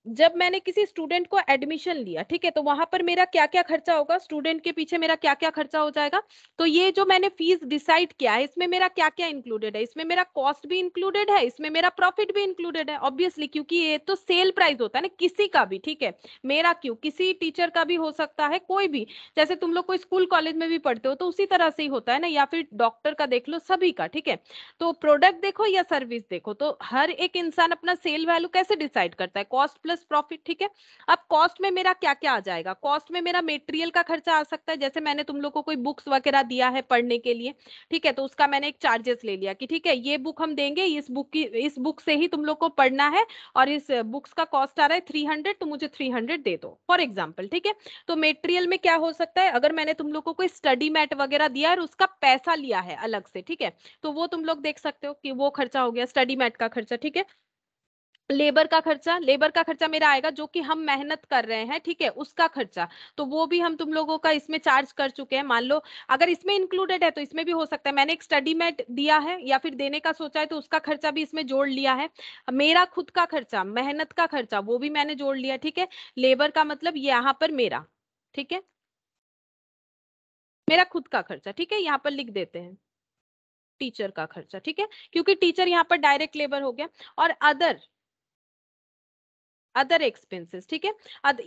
Speaker 3: जब मैंने किसी स्टूडेंट को एडमिशन लिया ठीक है तो वहां पर मेरा क्या क्या खर्चा होगा स्टूडेंट के पीछे मेरा क्या क्या खर्चा हो जाएगा तो ये जो मैंने फीस डिसाइड किया है इसमें मेरा क्या क्या इंक्लूडेड है इसमें मेरा कॉस्ट भी इंक्लूडेड है इसमें मेरा प्रॉफिट भी इंक्लूडेड है ऑब्वियसली क्योंकि ये तो सेल प्राइस होता है ना किसी का भी ठीक है मेरा क्यों किसी टीचर का भी हो सकता है कोई भी जैसे तुम लोग कोई स्कूल कॉलेज में भी पढ़ते हो तो उसी तरह से ही होता है ना या फिर डॉक्टर का देख लो सभी का ठीक है तो प्रोडक्ट देखो या सर्विस देखो तो हर एक इंसान अपना सेल वैल्यू कैसे डिसाइड करता है कॉस्ट प्लस प्रॉफिट ठीक है अब कॉस्ट में मेरा क्या क्या आ जाएगा कॉस्ट में मेरा मेटेरियल का खर्चा आ सकता है जैसे मैंने तुम लोग को कोई बुक्स वगैरह दिया है पढ़ने के लिए ठीक है तो उसका मैंने एक चार्जेस ले लिया कि ठीक है ये बुक हम देंगे इस बुक की इस बुक से ही तुम लोग को पढ़ना है और इस बुक्स का कॉस्ट आ रहा है थ्री तो मुझे थ्री दे दो फॉर एग्जाम्पल ठीक है तो मेटेरियल में क्या हो सकता है अगर मैंने तुम लोग को कोई स्टडी मैट वगैरह दिया और उसका पैसा लिया है अलग से ठीक है तो वो तुम लोग देख सकते हो कि वो खर्चा हो गया स्टडी मैट का खर्चा ठीक है लेबर का खर्चा लेबर का खर्चा मेरा आएगा जो कि हम मेहनत कर रहे हैं ठीक है उसका खर्चा तो वो भी हम तुम लोगों का इसमें चार्ज कर चुके हैं मान लो अगर इसमें इंक्लूडेड है तो इसमें भी हो सकता है मैंने एक स्टडी में दिया है या फिर देने का सोचा है तो उसका खर्चा भी इसमें जोड़ लिया है मेरा खुद का खर्चा मेहनत का खर्चा वो भी मैंने जोड़ लिया ठीक है लेबर का मतलब यहाँ पर मेरा ठीक है मेरा खुद का खर्चा ठीक है यहाँ पर लिख देते हैं टीचर का खर्चा ठीक है क्योंकि टीचर यहाँ पर डायरेक्ट लेबर हो गया और अदर अदर एक्सपेंसेस ठीक है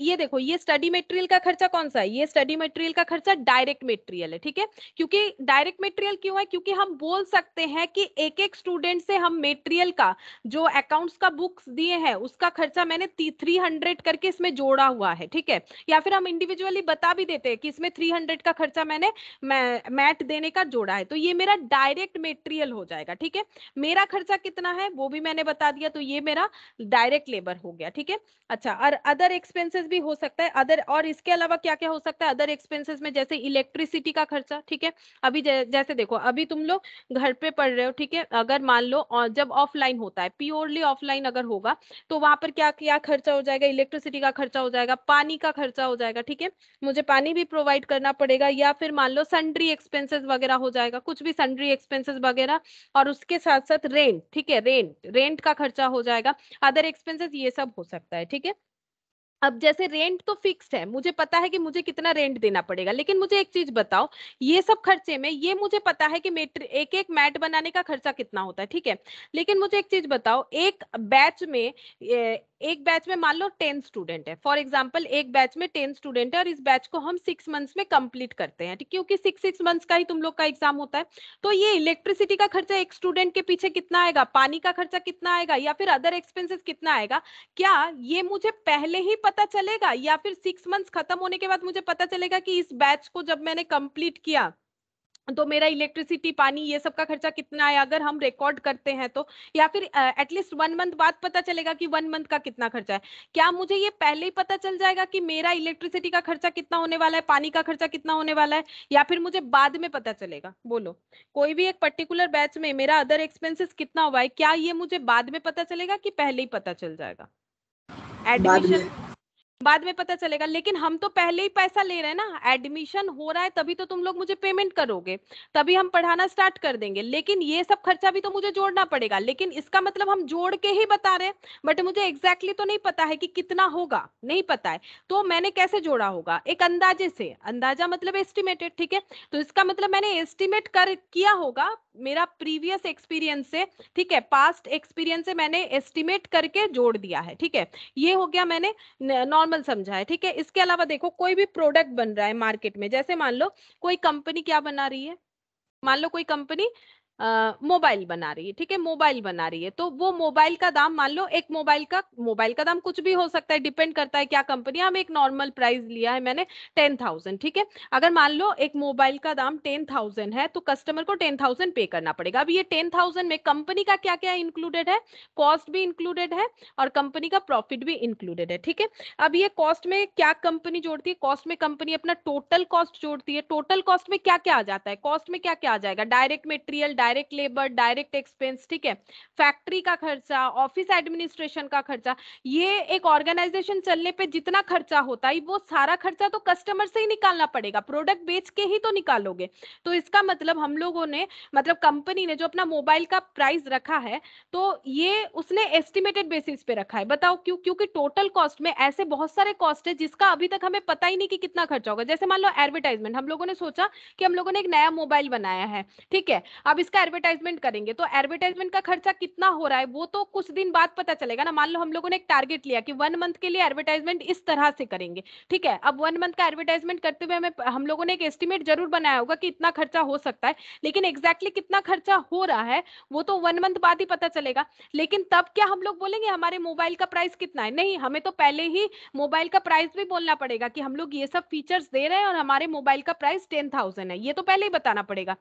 Speaker 3: ये देखो ये स्टडी मटेरियल का खर्चा कौन सा है ये स्टडी मटेरियल का खर्चा डायरेक्ट मटेरियल है ठीक है क्योंकि डायरेक्ट मटेरियल क्यों है क्योंकि हम बोल सकते हैं कि एक एक स्टूडेंट से हम मटेरियल का जो अकाउंट्स का बुक्स दिए हैं उसका खर्चा मैंने थ्री हंड्रेड करके इसमें जोड़ा हुआ है ठीक है या फिर हम इंडिविजुअली बता भी देते हैं कि इसमें थ्री हंड्रेड का खर्चा मैंने मैट देने का जोड़ा है तो ये मेरा डायरेक्ट मेटेरियल हो जाएगा ठीक है मेरा खर्चा कितना है वो भी मैंने बता दिया तो ये मेरा डायरेक्ट लेबर हो गया ठीक है है अच्छा और अदर एक्सपेंसेस भी हो सकता है अदर और इसके अलावा क्या क्या हो सकता है अदर एक्सपेंसेस में जैसे इलेक्ट्रिसिटी का खर्चा ठीक है अभी जैसे देखो अभी तुम लोग घर पे पढ़ रहे हो ठीक है अगर मान लो जब ऑफलाइन होता है प्योरली ऑफलाइन अगर होगा तो वहां पर क्या क्या खर्चा हो जाएगा इलेक्ट्रिसिटी का खर्चा हो जाएगा पानी का खर्चा हो जाएगा ठीक है मुझे पानी भी प्रोवाइड करना पड़ेगा या फिर मान लो सन्ड्री एक्सपेंसेस वगैरह हो जाएगा कुछ भी सन्ड्री एक्सपेंसेस वगैरह और उसके साथ साथ रेंट ठीक है रेंट रेंट का खर्चा हो जाएगा अदर एक्सपेंसेस ये सब हो सकता सकता है ठीक है अब जैसे रेंट तो फिक्स्ड है मुझे पता है कि मुझे कितना रेंट देना पड़ेगा लेकिन मुझे एक चीज बताओ ये सब खर्चे में ये मुझे पता है कि एक एक मैट बनाने का खर्चा कितना होता है ठीक है लेकिन मुझे एक चीज बताओ एक बैच में एक बैच में मान लो टेन स्टूडेंट है फॉर एग्जाम्पल एक बैच में टेन स्टूडेंट है और इस बैच को हम सिक्स मंथ्स में कंप्लीट करते हैं क्योंकि सिक्स सिक्स मंथ्स का ही तुम लोग का एग्जाम होता है तो ये इलेक्ट्रिसिटी का खर्चा एक स्टूडेंट के पीछे कितना आएगा पानी का खर्चा कितना आएगा या फिर अदर एक्सपेंसिस कितना आएगा क्या ये मुझे पहले ही पता पता चलेगा या फिर सिक्स मंथ्स खत्म होने के बाद मुझे पता चलेगा कि इस बैच को जब मैंने कंप्लीट किया तो मेरा इलेक्ट्रिसिटी पानी ये सब का खर्चा कितना है अगर हम रिकॉर्ड करते हैं तो या फिर एटलीस्ट वन मंथ बाद पता चलेगा कि वन मंथ का कितना खर्चा है क्या मुझे ये पहले ही पता चल जाएगा कि मेरा इलेक्ट्रिसिटी का खर्चा कितना होने वाला है पानी का खर्चा कितना होने वाला है या फिर मुझे बाद में पता चलेगा बोलो कोई भी एक पर्टिकुलर बैच में मेरा अदर एक्सपेंसिस कितना हुआ है क्या ये मुझे बाद में पता चलेगा कि पहले ही पता चल जाएगा एडमिशन बाद में पता चलेगा लेकिन हम तो पहले ही पैसा ले रहे हैं ना एडमिशन हो रहा है तभी तो तुम लोग मुझे पेमेंट करोगे तभी हम पढ़ाना स्टार्ट कर देंगे लेकिन ये सब खर्चा भी तो मुझे जोड़ना पड़ेगा लेकिन इसका मतलब हम जोड़ के ही बता रहे हैं बट मुझे एग्जैक्टली exactly तो नहीं पता है कि कितना होगा नहीं पता है तो मैंने कैसे जोड़ा होगा एक अंदाजे से अंदाजा मतलब एस्टिमेटेड ठीक है तो इसका मतलब मैंने एस्टिमेट कर किया होगा मेरा प्रीवियस एक्सपीरियंस से ठीक है पास्ट एक्सपीरियंस से मैंने एस्टिमेट करके जोड़ दिया है ठीक है ये हो गया मैंने नॉर्मल समझा है ठीक है इसके अलावा देखो कोई भी प्रोडक्ट बन रहा है मार्केट में जैसे मान लो कोई कंपनी क्या बना रही है मान लो कोई कंपनी मोबाइल बना रही है ठीक है मोबाइल बना रही है तो वो मोबाइल का दाम मान लो एक मोबाइल का मोबाइल का दाम कुछ भी हो सकता है डिपेंड करता है क्या कंपनी हम एक नॉर्मल प्राइस लिया है मैंने टेन थाउजेंड ठीक है अगर मान लो एक मोबाइल का दाम टेन थाउजेंड है तो कस्टमर को टेन थाउजेंड पे करना पड़ेगा अब ये टेन थाउजेंड में कंपनी का क्या क्या इंक्लूडेड है कॉस्ट भी इंक्लूडेड है और कंपनी का प्रॉफिट भी इंक्लूडेड है ठीक है अब ये कॉस्ट में क्या कंपनी जोड़ती है कॉस्ट में कंपनी अपना टोटल कॉस्ट जोड़ती है टोटल कॉस्ट में क्या क्या आ जाता है कॉस्ट में क्या क्या आ जाएगा direct material direct labour direct expense ठीक है फैक्ट्री का खर्चा ऑफिस एडमिनिस्ट्रेशन का खर्चा ये एक ऑर्गेनाइजेशन चलने पे जितना खर्चा होता है वो सारा खर्चा तो कस्टमर से ही निकालना पड़ेगा प्रोडक्ट बेच के ही तो निकालोगे तो इसका मतलब हम लोगों ने मतलब कंपनी ने जो अपना मोबाइल का प्राइस रखा है तो ये उसने एस्टिमेटेड बेसिस पे रखा है बताओ क्यों क्योंकि टोटल कॉस्ट में ऐसे बहुत सारे कॉस्ट है जिसका अभी तक हमें पता ही नहीं कि कितना खर्चा होगा जैसे मान लो एडवर्टाइजमेंट हम लोगों ने सोचा कि हम लोगों ने एक नया मोबाइल बनाया है ठीक है अब इसका इसका एडवर्टाइजमेंट करेंगे तो एडवर्टाइजमेंट का खर्चा कितना हो रहा है वो तो कुछ दिन बाद पता चलेगा ना मान लो हम लोगों ने एक टारगेट लिया कि वन मंथ के लिए एडवर्टाइजमेंट इस तरह से करेंगे ठीक है अब वन मंथ का एडवर्टाइजमेंट करते हुए हमें हम लोगों ने एक एस्टिमेट जरूर बनाया होगा कि इतना खर्चा हो सकता है लेकिन एग्जैक्टली exactly कितना खर्चा हो रहा है वो तो वन मंथ बाद ही पता चलेगा लेकिन तब क्या हम लोग बोलेंगे हमारे मोबाइल का प्राइस कितना है नहीं हमें तो पहले ही मोबाइल का प्राइस भी बोलना पड़ेगा कि हम लोग ये सब फीचर्स दे रहे हैं और हमारे मोबाइल का प्राइस टेन है ये तो पहले ही बताना पड़ेगा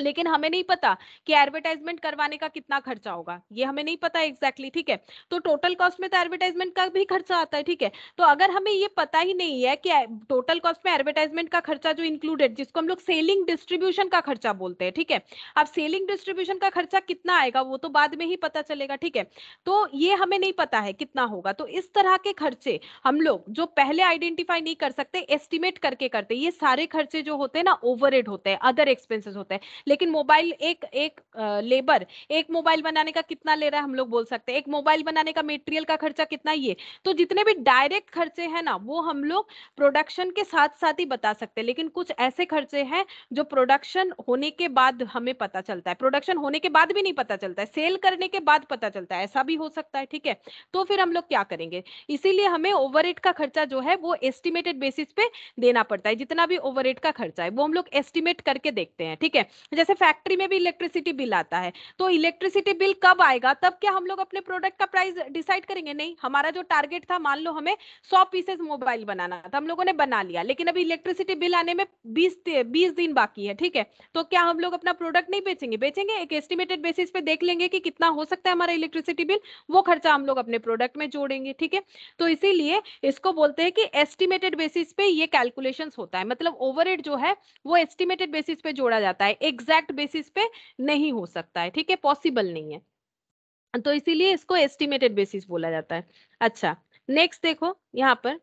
Speaker 3: लेकिन हमें नहीं पता कि एडवर्टाइजमेंट करवाने का कितना खर्चा होगा ये हमें नहीं पता एग्जैक्टली ठीक है तो टोटल कॉस्ट में तो एडवर्टाइजमेंट का भी खर्चा आता है ठीक है तो अगर हमें ये पता ही नहीं है कि टोटल कॉस्ट में एडवर्टाइजमेंट का खर्चा जो इंक्लूडेड जिसको हम लोग सेलिंग डिस्ट्रीब्यूशन का खर्चा बोलते हैं ठीक है अब सेलिंग डिस्ट्रीब्यूशन का खर्चा कितना आएगा वो तो बाद में ही पता चलेगा ठीक है तो ये हमें नहीं पता है कितना होगा तो इस तरह के खर्चे हम लोग जो पहले आइडेंटिफाई नहीं कर सकते एस्टिमेट करके करते ये सारे खर्चे जो होते हैं ना ओवर होते हैं अदर एक्सपेंसिस होते हैं लेकिन मोबाइल एक एक लेबर एक मोबाइल बनाने का कितना ले रहा है हम लोग बोल सकते हैं एक मोबाइल बनाने का मेटेरियल का खर्चा कितना ये तो जितने भी डायरेक्ट खर्चे हैं ना वो हम लोग प्रोडक्शन के साथ साथ ही बता सकते हैं लेकिन कुछ ऐसे खर्चे हैं जो प्रोडक्शन होने के बाद हमें पता चलता है प्रोडक्शन होने के बाद भी नहीं पता चलता है सेल करने के बाद पता चलता है ऐसा भी हो सकता है ठीक है तो फिर हम लोग क्या करेंगे इसीलिए हमें ओवर का खर्चा जो है वो एस्टिमेटेड बेसिस पे देना पड़ता है जितना भी ओवर का खर्चा है वो हम लोग एस्टिमेट करके देखते हैं ठीक है जैसे फैक्ट्री में भी इलेक्ट्रिसिटी बिल आता है तो इलेक्ट्रिसिटी बिल कब आएगा तब क्या हम लोग अपने प्रोडक्ट का प्राइस डिसाइड करेंगे नहीं हमारा जो टारगेट था मान लो हमें सौ पीसेस मोबाइल बनाना था हम लोगों ने बना लिया लेकिन अभी इलेक्ट्रिसिटी बिल आने में बीस बीस दिन बाकी है ठीक है तो क्या हम लोग अपना प्रोडक्ट नहीं बेचेंगे बेचेंगे एक एस्टिमेटेड बेसिस पे देख लेंगे कि कितना हो सकता है हमारा इलेक्ट्रिसिटी बिल वो खर्चा हम लोग अपने प्रोडक्ट में जोड़ेंगे ठीक है तो इसीलिए इसको बोलते हैं कि एस्टिमेटेड बेसिस पे ये कैलकुलेशंस होता है मतलब ओवरहेड जो है वो एस्टिमेटेड बेसिस पे जोड़ा जाता है एग्जैक्ट एग्जैक्ट बेसिस पे नहीं हो सकता है ठीक है पॉसिबल नहीं है तो इसीलिए इसको एस्टिमेटेड बेसिस बोला जाता है अच्छा नेक्स्ट देखो यहाँ पर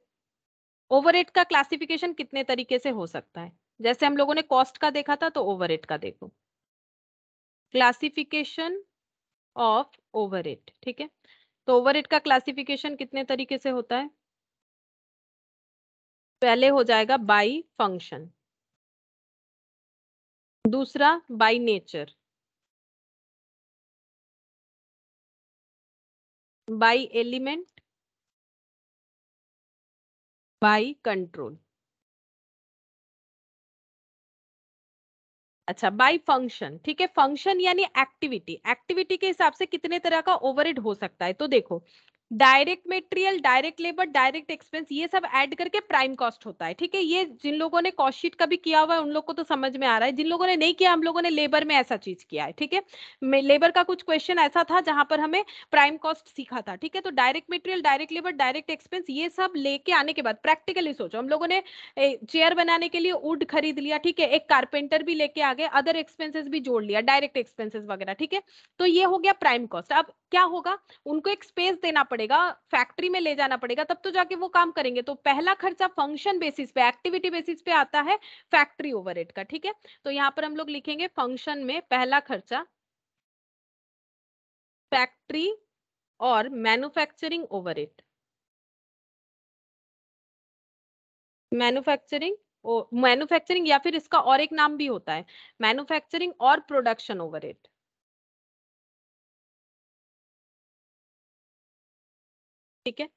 Speaker 3: ओवर का क्लासिफिकेशन कितने तरीके से हो सकता है जैसे हम लोगों ने कॉस्ट का देखा था तो ओवर का देखो क्लासिफिकेशन ऑफ ओवर ठीक है तो ओवर का क्लासिफिकेशन कितने तरीके से होता है पहले हो जाएगा बाई फंक्शन
Speaker 2: दूसरा by nature by element by control
Speaker 3: अच्छा बाई फंक्शन ठीक है फंक्शन यानी एक्टिविटी एक्टिविटी के हिसाब से कितने तरह का ओवरहेड हो सकता है तो देखो direct material direct labour direct expense ये सब ऐड करके प्राइम कॉस्ट होता है ठीक है ये जिन लोगों ने कॉस्ट शीट का भी किया हुआ है उन लोग को तो समझ में आ रहा है जिन लोगों ने नहीं किया हम लोगों ने लेबर में ऐसा चीज किया है ठीक है लेबर का कुछ क्वेश्चन ऐसा था जहां पर हमें प्राइम कॉस्ट सीखा था ठीक है तो direct material direct labour direct expense ये सब लेके आने के बाद प्रैक्टिकली सोचो हम लोगों ने चेयर बनाने के लिए वुड खरीद लिया ठीक है एक कारपेंटर भी लेके आ गए अदर एक्सपेंसेस भी जोड़ लिया डायरेक्ट एक्सपेंसेस वगैरह ठीक है तो ये हो गया प्राइम कॉस्ट अब क्या होगा उनको एक स्पेस देना पड़ेगा फैक्ट्री में ले जाना पड़ेगा तब तो जाके वो काम करेंगे तो पहला खर्चा फंक्शन बेसिस पे एक्टिविटी बेसिस पे आता है फैक्ट्री ओवरहेड का ठीक है तो यहाँ पर हम लोग लिखेंगे फंक्शन में पहला खर्चा फैक्ट्री और मैन्युफैक्चरिंग ओवरहेड
Speaker 2: मैन्युफैक्चरिंग मैन्युफैक्चरिंग या फिर इसका और एक नाम भी होता है मैन्युफैक्चरिंग और प्रोडक्शन ओवरहेड ठीक है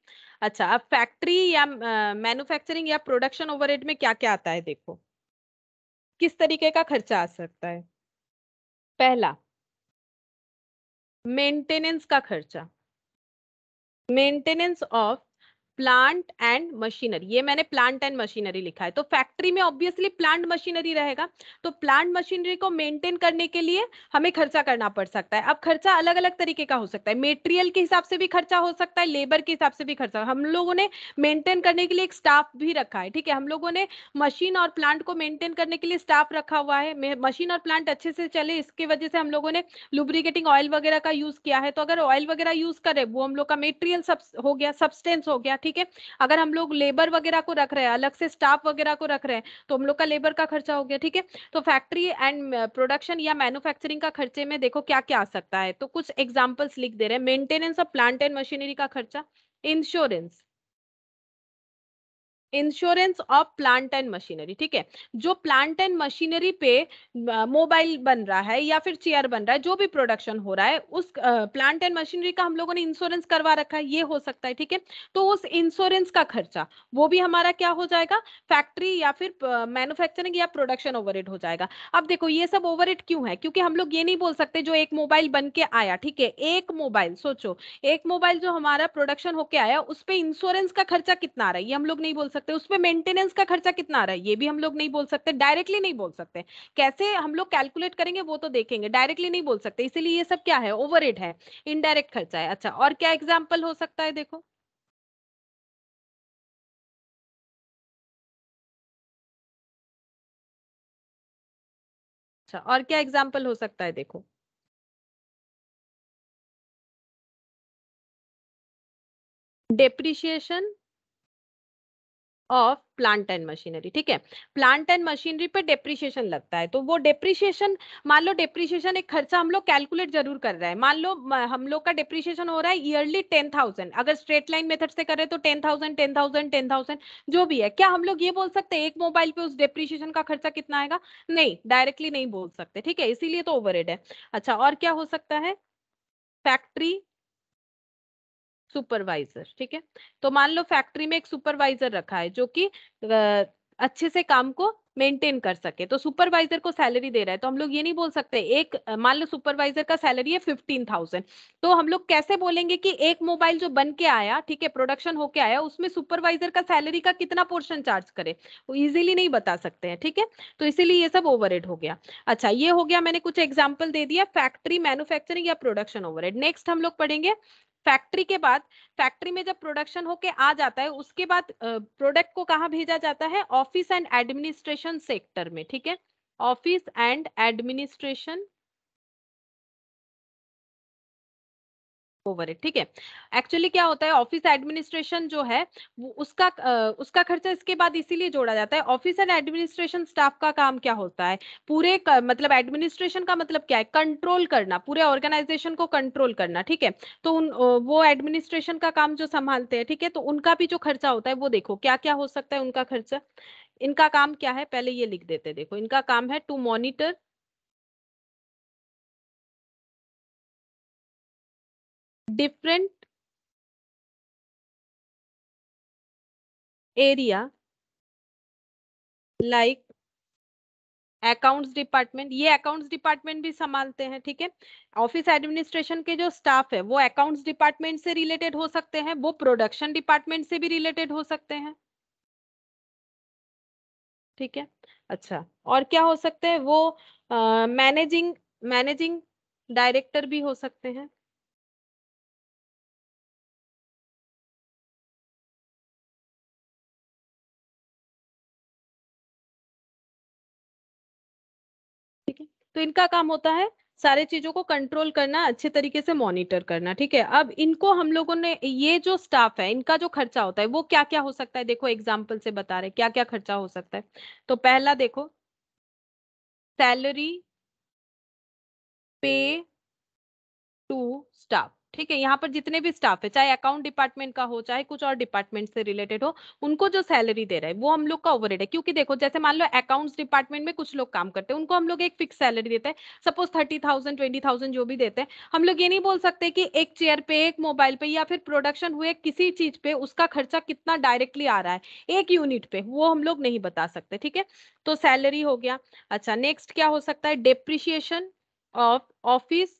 Speaker 2: अच्छा अब फैक्ट्री
Speaker 3: या मैन्युफैक्चरिंग uh, या प्रोडक्शन ओवरहेड में क्या क्या आता है देखो किस तरीके का खर्चा आ सकता है पहला मेंटेनेंस का खर्चा maintenance of plant and machinery ये मैंने प्लांट एंड मशीनरी लिखा है तो फैक्ट्री में ऑब्वियसली प्लांट मशीनरी रहेगा तो प्लांट मशीनरी को मेंटेन करने के लिए हमें खर्चा करना पड़ सकता है अब खर्चा अलग अलग तरीके का हो सकता है मेटेरियल के हिसाब से भी खर्चा हो सकता है लेबर के हिसाब से भी खर्चा हम लोगों ने मेंटेन करने के लिए एक स्टाफ भी रखा है ठीक है हम लोगों ने मशीन और प्लांट को मेंटेन करने के लिए स्टाफ रखा हुआ है मशीन और प्लांट अच्छे से चले इसके वजह से हम लोगों ने लुब्रिकेटिंग ऑयल वगैरह का यूज किया है तो अगर ऑयल वगैरह यूज करे वो हम लोग का मेटेरियल हो गया सब्सटेंस हो गया ठीक है अगर हम लोग लेबर वगैरह को रख रहे हैं अलग से स्टाफ वगैरह को रख रहे हैं तो हम लोग का लेबर का खर्चा हो गया ठीक है तो फैक्ट्री एंड प्रोडक्शन या मैन्युफैक्चरिंग का खर्चे में देखो क्या क्या आ सकता है तो कुछ एग्जाम्पल्स लिख दे रहे हैं maintenance of plant and machinery का खर्चा insurance insurance of plant and machinery ठीक है जो प्लांट एंड मशीनरी पे मोबाइल बन रहा है या फिर चेयर बन रहा है जो भी प्रोडक्शन हो रहा है उस प्लांट एंड मशीनरी का हम लोगों ने इंश्योरेंस करवा रखा है ये हो सकता है ठीक है तो उस इंश्योरेंस का खर्चा वो भी हमारा क्या हो जाएगा फैक्ट्री या फिर मैन्युफैक्चरिंग या प्रोडक्शन ओवर हो जाएगा अब देखो ये सब ओवर क्यों है क्योंकि हम लोग ये नहीं बोल सकते जो एक मोबाइल बन के आया ठीक है एक मोबाइल सोचो एक मोबाइल जो हमारा प्रोडक्शन होके आया उस पर इंश्योरेंस का खर्चा कितना आ रहा है ये हम लोग नहीं बोल सकते सकते उस पर मेंटेनेंस का खर्चा कितना आ रहा है ये भी हम लोग नहीं बोल सकते डायरेक्टली नहीं बोल सकते कैसे हम लोग कैलकुलेट करेंगे वो तो देखेंगे डायरेक्टली नहीं बोल सकते इसीलिए ये सब क्या है ओवर है इनडायरेक्ट खर्चा है अच्छा और क्या एग्जाम्पल हो सकता है देखो
Speaker 2: अच्छा और क्या एग्जाम्पल हो सकता है देखो depreciation
Speaker 3: of plant and machinery ठीक है प्लांट एंड मशीनरी पे डेप्रिशिएशन लगता है तो वो डेप्रिशिएशन मान लो डेप्रिशिएशन एक खर्चा हम लोग कैलकुलेट जरूर कर रहे हैं मान लो हम लोग का डेप्रिशिएशन हो रहा है ईयरली टेन थाउजेंड अगर स्ट्रेट लाइन मेथड से करें तो ten thousand ten thousand ten thousand जो भी है क्या हम लोग ये बोल सकते हैं एक मोबाइल पे उस डेप्रिशिएशन का खर्चा कितना आएगा नहीं डायरेक्टली नहीं बोल सकते ठीक है इसीलिए तो ओवर है अच्छा और क्या हो सकता है फैक्ट्री सुपरवाइजर ठीक है तो मान लो फैक्ट्री में एक सुपरवाइजर रखा है जो कि अच्छे से काम को मेंटेन कर सके तो सुपरवाइजर को सैलरी दे रहा है तो हम लोग ये नहीं बोल सकते एक मान लो सुपरवाइजर का सैलरी है फिफ्टीन थाउजेंड तो हम लोग कैसे बोलेंगे कि एक मोबाइल जो बन के आया ठीक है प्रोडक्शन होके आया उसमें सुपरवाइजर का सैलरी का कितना पोर्शन चार्ज करे वो इजीली नहीं बता सकते हैं ठीक है तो इसीलिए ये सब ओवर हो गया अच्छा ये हो गया मैंने कुछ एग्जाम्पल दे दिया फैक्ट्री मैन्युफैक्चरिंग या प्रोडक्शन ओवर नेक्स्ट हम लोग पढ़ेंगे फैक्ट्री के बाद फैक्ट्री में जब प्रोडक्शन होके आ जाता है उसके बाद प्रोडक्ट को कहा भेजा जाता है ऑफिस एंड एडमिनिस्ट्रेशन सेक्टर में ठीक है ऑफिस एंड एडमिनिस्ट्रेशन ओवर ठीक है एक्चुअली क्या होता है ऑफिस एडमिनिस्ट्रेशन जो है वो उसका उसका खर्चा इसके बाद इसीलिए जोड़ा जाता है ऑफिस एंड एडमिनिस्ट्रेशन स्टाफ का काम क्या होता है पूरे कर, मतलब एडमिनिस्ट्रेशन का मतलब क्या है कंट्रोल करना पूरे ऑर्गेनाइजेशन को कंट्रोल करना ठीक है तो उन वो एडमिनिस्ट्रेशन का काम जो संभालते हैं ठीक है तो उनका भी जो खर्चा होता है वो देखो क्या क्या हो सकता है उनका खर्चा इनका काम क्या है पहले ये लिख देते देखो इनका काम है
Speaker 2: to monitor different
Speaker 3: area like accounts department ये अकाउंट्स डिपार्टमेंट भी संभालते हैं ठीक है ऑफिस एडमिनिस्ट्रेशन के जो स्टाफ है वो अकाउंट्स डिपार्टमेंट से रिलेटेड हो सकते हैं वो प्रोडक्शन डिपार्टमेंट से भी रिलेटेड हो सकते हैं ठीक है अच्छा और क्या हो सकते हैं वो मैनेजिंग मैनेजिंग डायरेक्टर भी हो सकते हैं तो इनका काम होता है सारे चीजों को कंट्रोल करना अच्छे तरीके से मॉनिटर करना ठीक है अब इनको हम लोगों ने ये जो स्टाफ है इनका जो खर्चा होता है वो क्या क्या हो सकता है देखो एग्जाम्पल से बता रहे क्या क्या खर्चा हो सकता है तो पहला देखो सैलरी पे टू स्टाफ ठीक है यहाँ पर जितने भी स्टाफ है चाहे अकाउंट डिपार्टमेंट का हो चाहे कुछ और डिपार्टमेंट से रिलेटेड हो उनको जो सैलरी दे रहा है वो हम लोग का ओवरहेड है क्योंकि देखो जैसे मान लो अकाउंट्स डिपार्टमेंट में कुछ लोग काम करते हैं उनको हम लोग एक फिक्स सैलरी देते हैं suppose thirty thousand twenty thousand जो भी देते हैं हम लोग ये नहीं बोल सकते कि एक चेयर पे एक मोबाइल पे या फिर प्रोडक्शन हुए किसी चीज पे उसका खर्चा कितना डायरेक्टली आ रहा है एक यूनिट पे वो हम लोग नहीं बता सकते ठीक है तो सैलरी हो गया अच्छा नेक्स्ट क्या हो सकता है डेप्रिशिएशन ऑफ ऑफिस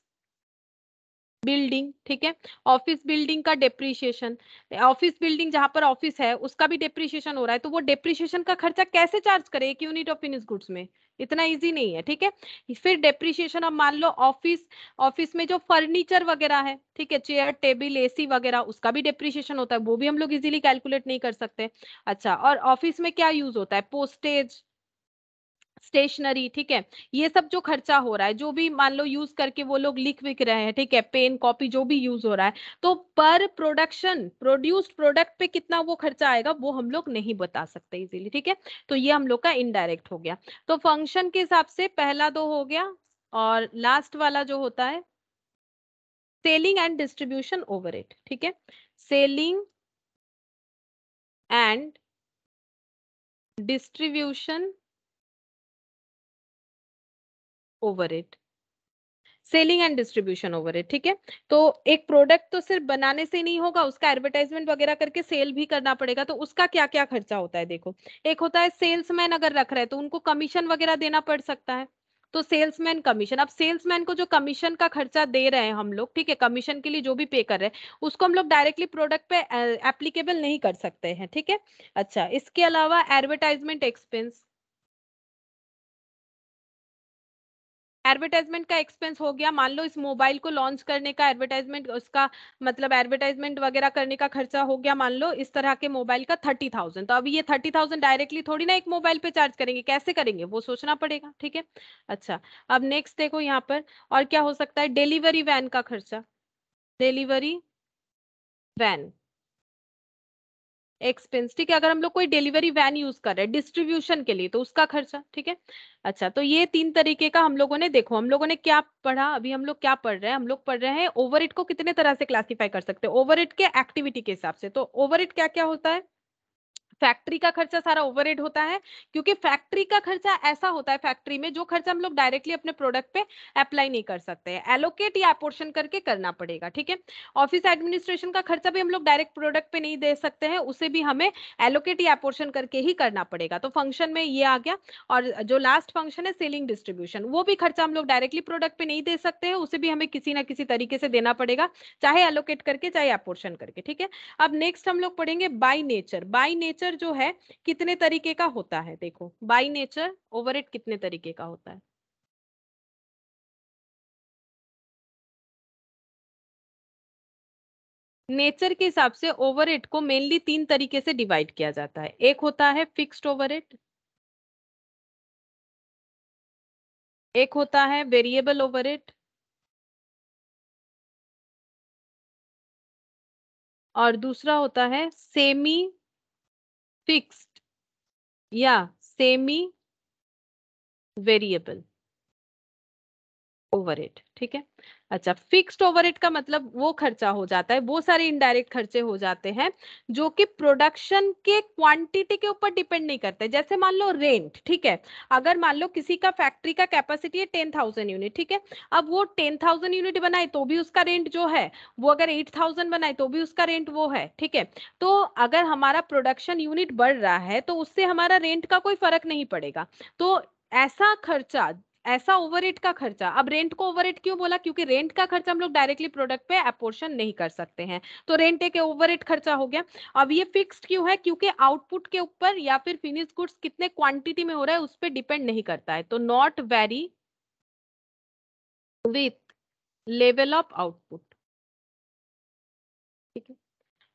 Speaker 3: बिल्डिंग ठीक है ऑफिस बिल्डिंग का डेप्रिशिएशन ऑफिस बिल्डिंग जहां पर ऑफिस है उसका भी डेप्रिशिएशन हो रहा है तो वो डेप्रिशिएशन का खर्चा कैसे चार्ज करे एक यूनिट ऑफ फिनिश गुड्स में इतना इजी नहीं है ठीक है फिर डेप्रिशिएशन अब मान लो ऑफिस ऑफिस में जो फर्नीचर वगैरह है ठीक है चेयर टेबल एसी वगैरह उसका भी डेप्रिशिएशन होता है वो भी हम लोग इजीली कैलकुलेट नहीं कर सकते अच्छा और ऑफिस में क्या यूज होता है पोस्टेज स्टेशनरी ठीक है ये सब जो खर्चा हो रहा है जो भी मान लो यूज करके वो लोग लिख विक रहे हैं ठीक है पेन कॉपी जो भी यूज हो रहा है तो पर प्रोडक्शन प्रोड्यूस्ड प्रोडक्ट पे कितना वो खर्चा आएगा वो हम लोग नहीं बता सकते इजीली ठीक है तो ये हम लोग का इनडायरेक्ट हो गया तो फंक्शन के हिसाब से पहला दो हो गया और लास्ट वाला जो होता है selling and distribution over it ठीक है selling
Speaker 2: and distribution
Speaker 3: over it selling and distribution over it ठीक है तो एक प्रोडक्ट तो सिर्फ बनाने से नहीं होगा उसका एडवर्टाइजमेंट वगैरह करके सेल भी करना पड़ेगा तो उसका क्या क्या खर्चा होता है देखो एक होता है सेल्समैन अगर रख रहे हैं तो उनको कमीशन वगैरह देना पड़ सकता है तो सेल्समैन कमीशन अब सेल्समैन को जो कमीशन का खर्चा दे रहे हैं हम लोग ठीक है कमीशन के लिए जो भी पे कर रहे हैं उसको हम लोग डायरेक्टली प्रोडक्ट पे एप्लीकेबल नहीं कर सकते हैं ठीक है अच्छा इसके अलावा एडवर्टाइजमेंट एक्सपेंस एडवर्टाइजमेंट का एक्सपेंस हो गया मान लो इस मोबाइल को लॉन्च करने का एडवर्टाइजमेंट उसका मतलब एडवर्टाइजमेंट वगैरह करने का खर्चा हो गया मान लो इस तरह के मोबाइल का थर्टी थाउजेंड तो अभी ये थर्टी थाउजेंड डायरेक्टली थोड़ी ना एक मोबाइल पे चार्ज करेंगे कैसे करेंगे वो सोचना पड़ेगा ठीक है अच्छा अब नेक्स्ट देखो यहाँ पर और क्या हो सकता है डिलीवरी वैन का खर्चा डिलीवरी वैन एक्सपेंस ठीक है अगर हम लोग कोई डिलीवरी वैन यूज कर रहे हैं डिस्ट्रीब्यूशन के लिए तो उसका खर्चा ठीक है अच्छा तो ये तीन तरीके का हम लोगों ने देखो हम लोगों ने क्या पढ़ा अभी हम लोग क्या पढ़ रहे हैं हम लोग पढ़ रहे हैं ओवर को कितने तरह से क्लासीफाई कर सकते हैं ओवर के एक्टिविटी के हिसाब से तो ओवर क्या क्या होता है फैक्ट्री का खर्चा सारा ओवरहेड होता है क्योंकि फैक्ट्री का खर्चा ऐसा होता है फैक्ट्री में जो खर्चा हम लोग डायरेक्टली अपने प्रोडक्ट पे अप्लाई नहीं कर सकते हैं एलोकेट या अपोर्शन करके करना पड़ेगा ठीक है ऑफिस एडमिनिस्ट्रेशन का खर्चा भी हम लोग डायरेक्ट प्रोडक्ट पे नहीं दे सकते हैं उसे भी हमें एलोकेट या अपोर्शन करके ही करना पड़ेगा तो फंक्शन में ये आ गया और जो लास्ट फंक्शन है सेलिंग डिस्ट्रीब्यूशन वो भी खर्चा हम लोग डायरेक्टली प्रोडक्ट पे नहीं दे सकते हैं उसे भी हमें किसी ना किसी तरीके से देना पड़ेगा चाहे एलोकेट करके चाहे अपोर्शन करके ठीक है अब नेक्स्ट हम लोग पढ़ेंगे by nature by nature nature जो है कितने तरीके का होता है देखो बाई नेचर ओवर कितने तरीके का होता
Speaker 2: है नेचर के हिसाब से ओवरहेड को मेनली तीन तरीके से डिवाइड किया जाता है एक होता है फिक्स्ड ओवरहेड एक होता है वेरिएबल ओवरहेड और दूसरा होता है semi fixed yeah semi variable over it
Speaker 3: ठीक है अच्छा फिक्स्ड ओवरहेड का मतलब वो खर्चा हो जाता है वो सारे इनडायरेक्ट खर्चे हो जाते हैं जो कि प्रोडक्शन के क्वांटिटी के ऊपर डिपेंड नहीं करते जैसे मान लो रेंट ठीक है अगर मान लो किसी का फैक्ट्री का कैपेसिटी है टेन थाउजेंड यूनिट ठीक है अब वो टेन थाउजेंड यूनिट बनाए तो भी उसका रेंट जो है वो अगर एट बनाए तो भी उसका रेंट वो है ठीक है तो अगर हमारा प्रोडक्शन यूनिट बढ़ रहा है तो उससे हमारा रेंट का कोई फर्क नहीं पड़ेगा तो ऐसा खर्चा ऐसा ओवरहेड का खर्चा अब रेंट को ओवरहेड क्यों बोला क्योंकि रेंट का खर्चा हम लोग डायरेक्टली प्रोडक्ट पे अपोर्शन नहीं कर सकते हैं तो रेंट एक ओवरहेड खर्चा हो गया अब ये फिक्स्ड क्यों है क्योंकि आउटपुट के ऊपर या फिर फिनिश गुड्स कितने क्वांटिटी में हो रहा है उस पर डिपेंड नहीं करता है तो not very with level of output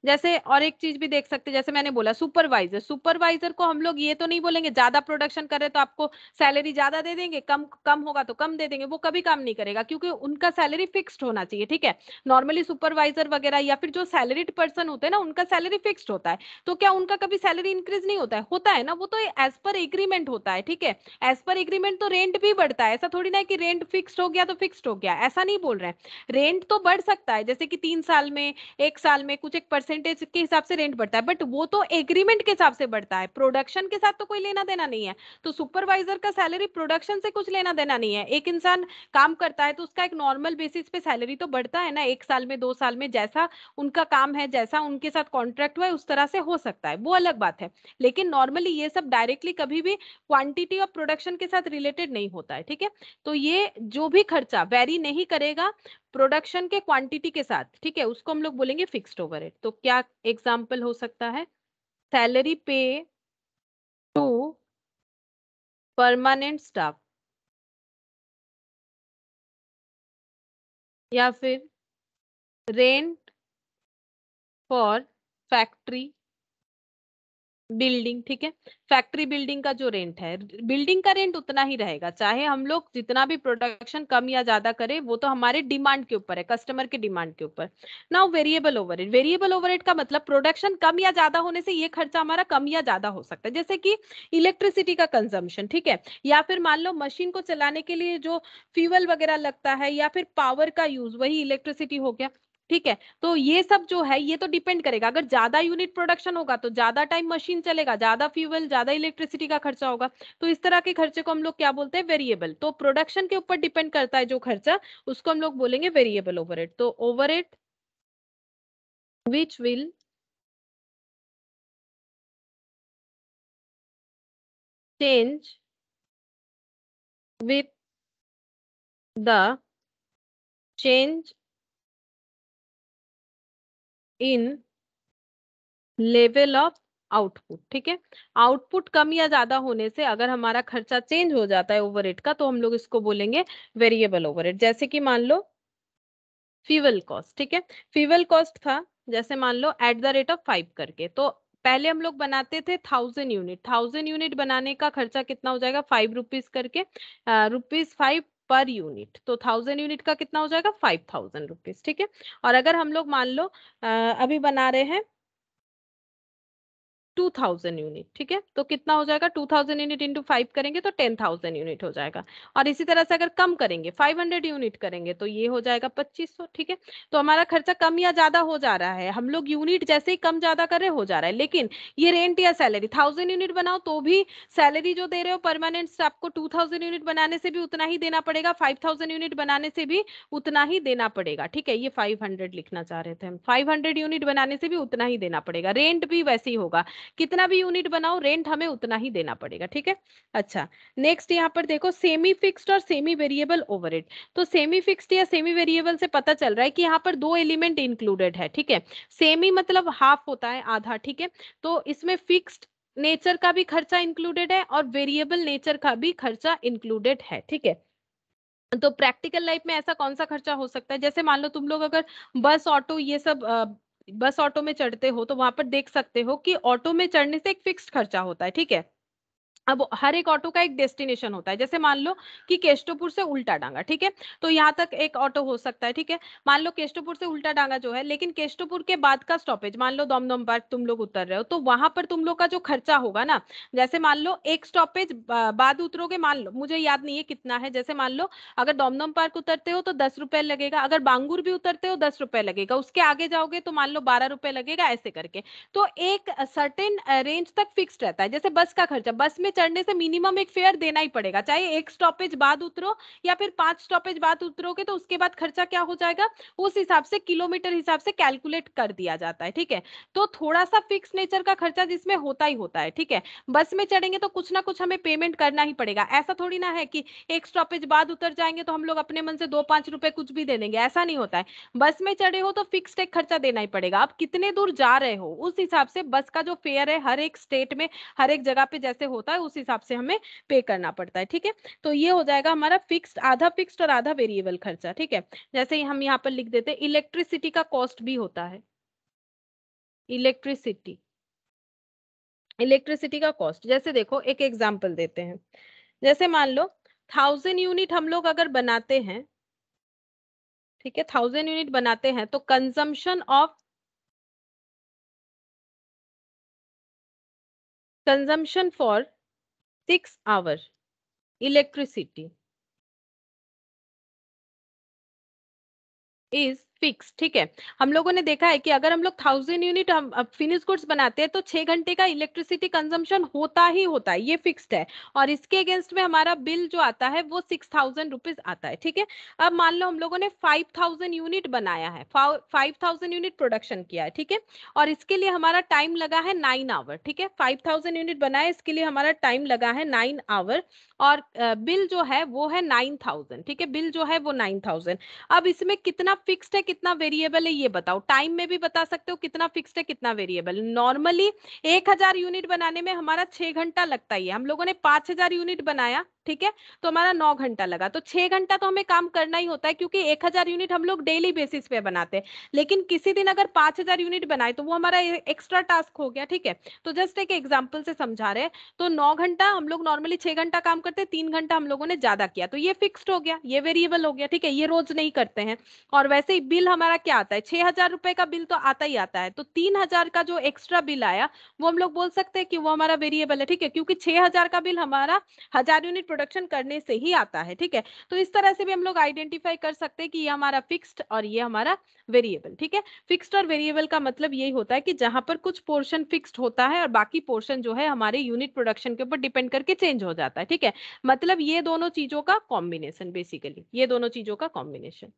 Speaker 3: जैसे और एक चीज भी देख सकते हैं जैसे मैंने बोला सुपरवाइजर सुपरवाइजर को हम लोग ये तो नहीं बोलेंगे ज्यादा प्रोडक्शन कर रहे तो आपको सैलरी ज्यादा दे देंगे कम कम होगा तो कम दे देंगे वो कभी काम नहीं करेगा क्योंकि उनका सैलरी फिक्स्ड होना चाहिए ठीक है नॉर्मली सुपरवाइजर वगैरह या फिर जो सैलरीड पर्सन होते हैं ना उनका सैलरी फिक्स होता है तो क्या उनका कभी सैलरी इंक्रीज नहीं होता है होता है ना वो तो एज पर एग्रीमेंट होता है ठीक है एज पर एग्रीमेंट तो रेंट भी बढ़ता है ऐसा थोड़ी ना कि रेंट फिक्सड हो गया तो फिक्स हो गया ऐसा नहीं बोल रहे हैं रेंट तो बढ़ सकता है जैसे कि तीन साल में एक साल में कुछ एक परसेंटेज के हिसाब से रेंट बढ़ता है बट वो तो एग्रीमेंट के हिसाब से बढ़ता है प्रोडक्शन के साथ तो कोई लेना देना नहीं है तो सुपरवाइजर का सैलरी प्रोडक्शन से कुछ लेना देना नहीं है एक इंसान काम करता है तो उसका एक नॉर्मल बेसिस पे सैलरी तो बढ़ता है ना एक साल में दो साल में जैसा उनका काम है जैसा उनके साथ कॉन्ट्रैक्ट हुआ है उस तरह से हो सकता है वो अलग बात है लेकिन नॉर्मली ये सब डायरेक्टली कभी भी क्वांटिटी और प्रोडक्शन के साथ रिलेटेड नहीं होता है ठीक है तो ये जो भी खर्चा वेरी नहीं करेगा प्रोडक्शन के क्वांटिटी के साथ ठीक है उसको हम लोग बोलेंगे फिक्स्ड ओवर तो क्या एग्जाम्पल हो सकता है सैलरी पे टू परमानेंट स्टाफ या फिर रेंट फॉर फैक्ट्री बिल्डिंग ठीक है फैक्ट्री बिल्डिंग का जो रेंट है बिल्डिंग का रेंट उतना ही रहेगा चाहे हम लोग जितना भी प्रोडक्शन कम या ज्यादा करें वो तो हमारे डिमांड के ऊपर है कस्टमर के डिमांड के ऊपर ना वेरिएबल ओवर वेरिएबल ओवर का मतलब प्रोडक्शन कम या ज्यादा होने से ये खर्चा हमारा कम या ज्यादा हो सकता है जैसे कि इलेक्ट्रिसिटी का कंजम्पन ठीक है या फिर मान लो मशीन को चलाने के लिए जो फ्यूअल वगैरह लगता है या फिर पावर का यूज वही इलेक्ट्रिसिटी हो गया ठीक है तो ये सब जो है ये तो डिपेंड करेगा अगर ज्यादा यूनिट प्रोडक्शन होगा तो ज्यादा टाइम मशीन चलेगा ज्यादा फ्यूल ज्यादा इलेक्ट्रिसिटी का खर्चा होगा तो इस तरह के खर्चे को हम लोग क्या बोलते हैं वेरिएबल तो प्रोडक्शन के ऊपर डिपेंड करता है जो खर्चा उसको हम लोग बोलेंगे वेरिएबल ओवर तो over
Speaker 2: which will change with the change
Speaker 3: in level of output ठीक है आउटपुट कम या ज्यादा होने से अगर हमारा खर्चा चेंज हो जाता है ओवरहेड का तो हम लोग इसको बोलेंगे वेरिएबल ओवरहेड जैसे कि मान लो फ्यूअल कॉस्ट ठीक है फ्यूअल कॉस्ट था जैसे मान लो at the rate of five करके तो पहले हम लोग बनाते थे थाउजेंड यूनिट थाउजेंड यूनिट बनाने का खर्चा कितना हो जाएगा फाइव रुपीज करके रुपीज फाइव पर यूनिट तो थाउजेंड यूनिट का कितना हो जाएगा फाइव थाउजेंड रुपीज ठीक है और अगर हम लोग मान लो अभी बना रहे हैं टू थाउजेंड यूनिट ठीक है तो कितना हो जाएगा two thousand unit into five करेंगे तो टेन थाउजेंड यूनिट हो जाएगा और इसी तरह से अगर कम करेंगे फाइव हंड्रेड यूनिट करेंगे तो ये हो जाएगा पच्चीस सौ ठीक है तो हमारा खर्चा कम या ज्यादा हो जा रहा है हम लोग यूनिट जैसे ही कम ज्यादा कर रहे हो जा रहा है लेकिन ये रेंट या सैलरी थाउजेंड यूनिट बनाओ तो भी सैलरी जो दे रहे हो परमानेंट आपको टू थाउजेंड यूनिट बनाने से भी उतना ही देना पड़ेगा फाइव थाउजेंड यूनिट बनाने से भी उतना ही देना पड़ेगा ठीक है ये फाइव हंड्रेड लिखना चाह रहे थे हम फाइव हंड्रेड यूनिट बनाने से भी उतना ही देना पड़ेगा रेंट भी वैसे ही होगा कितना भी यूनिट बनाओ रेंट हमें उतना ही देना पड़ेगा ठीक है अच्छा नेक्स्ट यहाँ पर देखो सेमी फिक्स्ड और सेमी वेरिएबल ओवर तो सेमी फिक्स्ड या सेमी वेरिएबल से पता चल रहा है कि यहाँ पर दो एलिमेंट इंक्लूडेड है ठीक है सेमी मतलब हाफ होता है आधा ठीक है तो इसमें फिक्स्ड नेचर का भी खर्चा इंक्लूडेड है और वेरिएबल नेचर का भी खर्चा इंक्लूडेड है ठीक है तो प्रैक्टिकल लाइफ में ऐसा कौन सा खर्चा हो सकता है जैसे मान लो तुम लोग अगर बस ऑटो ये सब बस ऑटो में चढ़ते हो तो वहां पर देख सकते हो कि ऑटो में चढ़ने से एक फिक्स्ड खर्चा होता है ठीक है अब हर एक ऑटो का एक डेस्टिनेशन होता है जैसे मान लो कि केस्टोपुर से उल्टा डांगा ठीक है तो यहाँ तक एक ऑटो हो सकता है ठीक है मान लो केस्टोपुर से उल्टा डांगा जो है लेकिन केस्टोपुर के बाद का स्टॉपेज मान लो दमदम पार्क तुम लोग उतर रहे हो तो वहां पर तुम लोग का जो खर्चा होगा ना जैसे मान लो एक स्टॉपेज बाद उतरोगे मान लो मुझे याद नहीं है कितना है जैसे मान लो अगर दमदम पार्क उतरते हो तो दस रुपए लगेगा अगर बांगुर भी उतरते हो दस रुपए लगेगा उसके आगे जाओगे तो मान लो बारह लगेगा ऐसे करके तो एक सर्टेन रेंज तक फिक्स रहता है जैसे बस का खर्चा बस में चढ़ने से मिनिमम एक फेयर देना ही पड़ेगा चाहे एक स्टॉपेज बाद उतरो या फिर पांच स्टॉपेज बाद उतरोगे तो उसके बाद खर्चा क्या हो जाएगा उस हिसाब से किलोमीटर हिसाब से कैलकुलेट कर दिया जाता है ठीक है तो थोड़ा सा फिक्स नेचर का खर्चा जिसमें होता ही होता है ठीक है बस में चढ़ेंगे तो कुछ ना कुछ हमें पेमेंट करना ही पड़ेगा ऐसा थोड़ी ना है कि एक स्टॉपेज बाद उतर जाएंगे तो हम लोग अपने मन से दो पांच रुपए कुछ भी दे देंगे ऐसा नहीं होता है बस में चढ़े हो तो फिक्स एक खर्चा देना ही पड़ेगा आप कितने दूर जा रहे हो उस हिसाब से बस का जो फेयर है हर एक स्टेट में हर एक जगह पे जैसे होता है उस हिसाब से हमें पे करना पड़ता है ठीक है तो ये हो जाएगा हमारा फिक्स्ड आधा फिक्स्ड और आधा वेरिएबल खर्चा ठीक है जैसे हम यहाँ पर लिख देते हैं इलेक्ट्रिसिटी का कॉस्ट भी होता है इलेक्ट्रिसिटी इलेक्ट्रिसिटी का कॉस्ट जैसे देखो एक एग्जाम्पल देते हैं जैसे मान लो थाउजेंड यूनिट हम लोग अगर बनाते हैं ठीक है थाउजेंड यूनिट बनाते हैं तो
Speaker 2: consumption of consumption for 6 hour electricity is fix ठीक है
Speaker 3: हम लोगों ने देखा है कि अगर हम लोग थाउजेंड यूनिट फिनिश गुड्स बनाते हैं तो छह घंटे का इलेक्ट्रिसिटी कंजम्पशन होता ही होता है ये फिक्स्ड है और इसके अगेंस्ट में हमारा बिल जो आता है वो सिक्स थाउजेंड रुपीज आता है ठीक है अब मान लो हम लोगों ने फाइव थाउजेंड यूनिट बनाया है फाइव थाउजेंड यूनिट प्रोडक्शन किया है ठीक है और इसके लिए हमारा टाइम लगा है नाइन आवर ठीक है फाइव थाउजेंड यूनिट बनाया इसके लिए हमारा टाइम लगा है नाइन आवर और बिल जो है वो है नाइन ठीक है बिल जो है वो नाइन अब इसमें कितना फिक्स्ड है कितना वेरिएबल है ये बताओ टाइम में भी बता सकते हो कितना फिक्स्ड है कितना वेरिएबल नॉर्मली एक हजार यूनिट बनाने में हमारा छह घंटा लगता ही है हम लोगों ने पांच हजार यूनिट बनाया ठीक है तो हमारा नौ घंटा लगा तो छह घंटा तो हमें काम करना ही होता है क्योंकि एक हजार यूनिट हम लोग डेली बेसिस पे बनाते हैं लेकिन किसी दिन अगर पांच हजार यूनिट बनाए तो वो हमारा एक्स्ट्रा टास्क हो गया ठीक है तो जस्ट एक एग्जांपल से समझा रहे हैं तो नौ घंटा हम लोग नॉर्मली छह घंटा काम करते तीन घंटा हम लोगों ने ज्यादा किया तो ये फिक्सड हो गया ये वेरिएबल हो गया ठीक है ये रोज नहीं करते हैं और वैसे ही बिल बिल हमारा क्या आता है छह हजार रुपए का बिल तो आता ही आता है तो तीन हजार का जो एक्स्ट्रा बिल आया वो हम लोग बोल सकते हैं कि वो हमारा वेरिएबल है ठीक है क्योंकि छह हजार का बिल हमारा हजार यूनिट प्रोडक्शन करने से ही आता है ठीक है तो इस तरह से भी हम लोग आइडेंटिफाई कर सकते हैं कि ये हमारा फिक्स्ड और ये हमारा वेरिएबल ठीक है फिक्स्ड और वेरिएबल का मतलब यही होता है कि जहां पर कुछ पोर्शन फिक्स्ड होता है और बाकी पोर्शन जो है हमारे यूनिट प्रोडक्शन के ऊपर डिपेंड करके चेंज हो जाता है ठीक है मतलब ये दोनों चीजों का कॉम्बिनेशन बेसिकली ये दोनों चीजों का कॉम्बिनेशन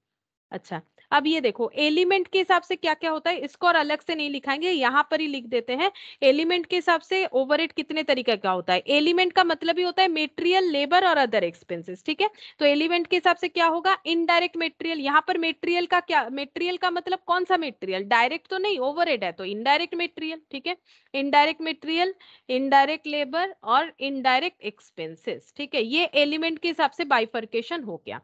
Speaker 3: अच्छा अब ये देखो एलिमेंट के हिसाब से क्या क्या होता है इसको और अलग से नहीं लिखाएंगे यहाँ पर ही लिख देते हैं एलिमेंट के हिसाब से ओवर कितने तरीके का होता है एलिमेंट का मतलब ही होता है मेटेरियल लेबर और अदर एक्सपेंसेस ठीक है तो एलिमेंट के हिसाब से क्या होगा इनडायरेक्ट मेटेरियल यहाँ पर मेटेरियल का क्या मेटेरियल का मतलब कौन सा मेटेरियल डायरेक्ट तो नहीं ओवर है तो इनडायरेक्ट मेटेरियल ठीक है इनडायरेक्ट मेटेरियल इनडायरेक्ट लेबर और इनडायरेक्ट एक्सपेंसिस ठीक है ये एलिमेंट के हिसाब से बाइफर्केशन हो गया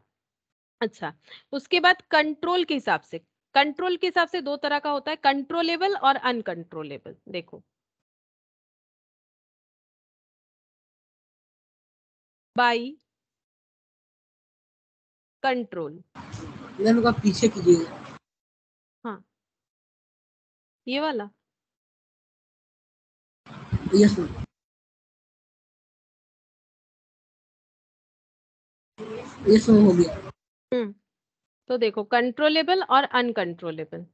Speaker 3: अच्छा उसके बाद कंट्रोल के हिसाब से कंट्रोल के हिसाब से दो तरह का होता है कंट्रोलेबल और अनकंट्रोलेबल देखो
Speaker 2: बाई कंट्रोल
Speaker 1: का पीछे कीजिएगा
Speaker 2: हाँ ये वाला
Speaker 1: यस यस हो गया
Speaker 2: हम्म तो देखो कंट्रोलेबल और अनकंट्रोलेबल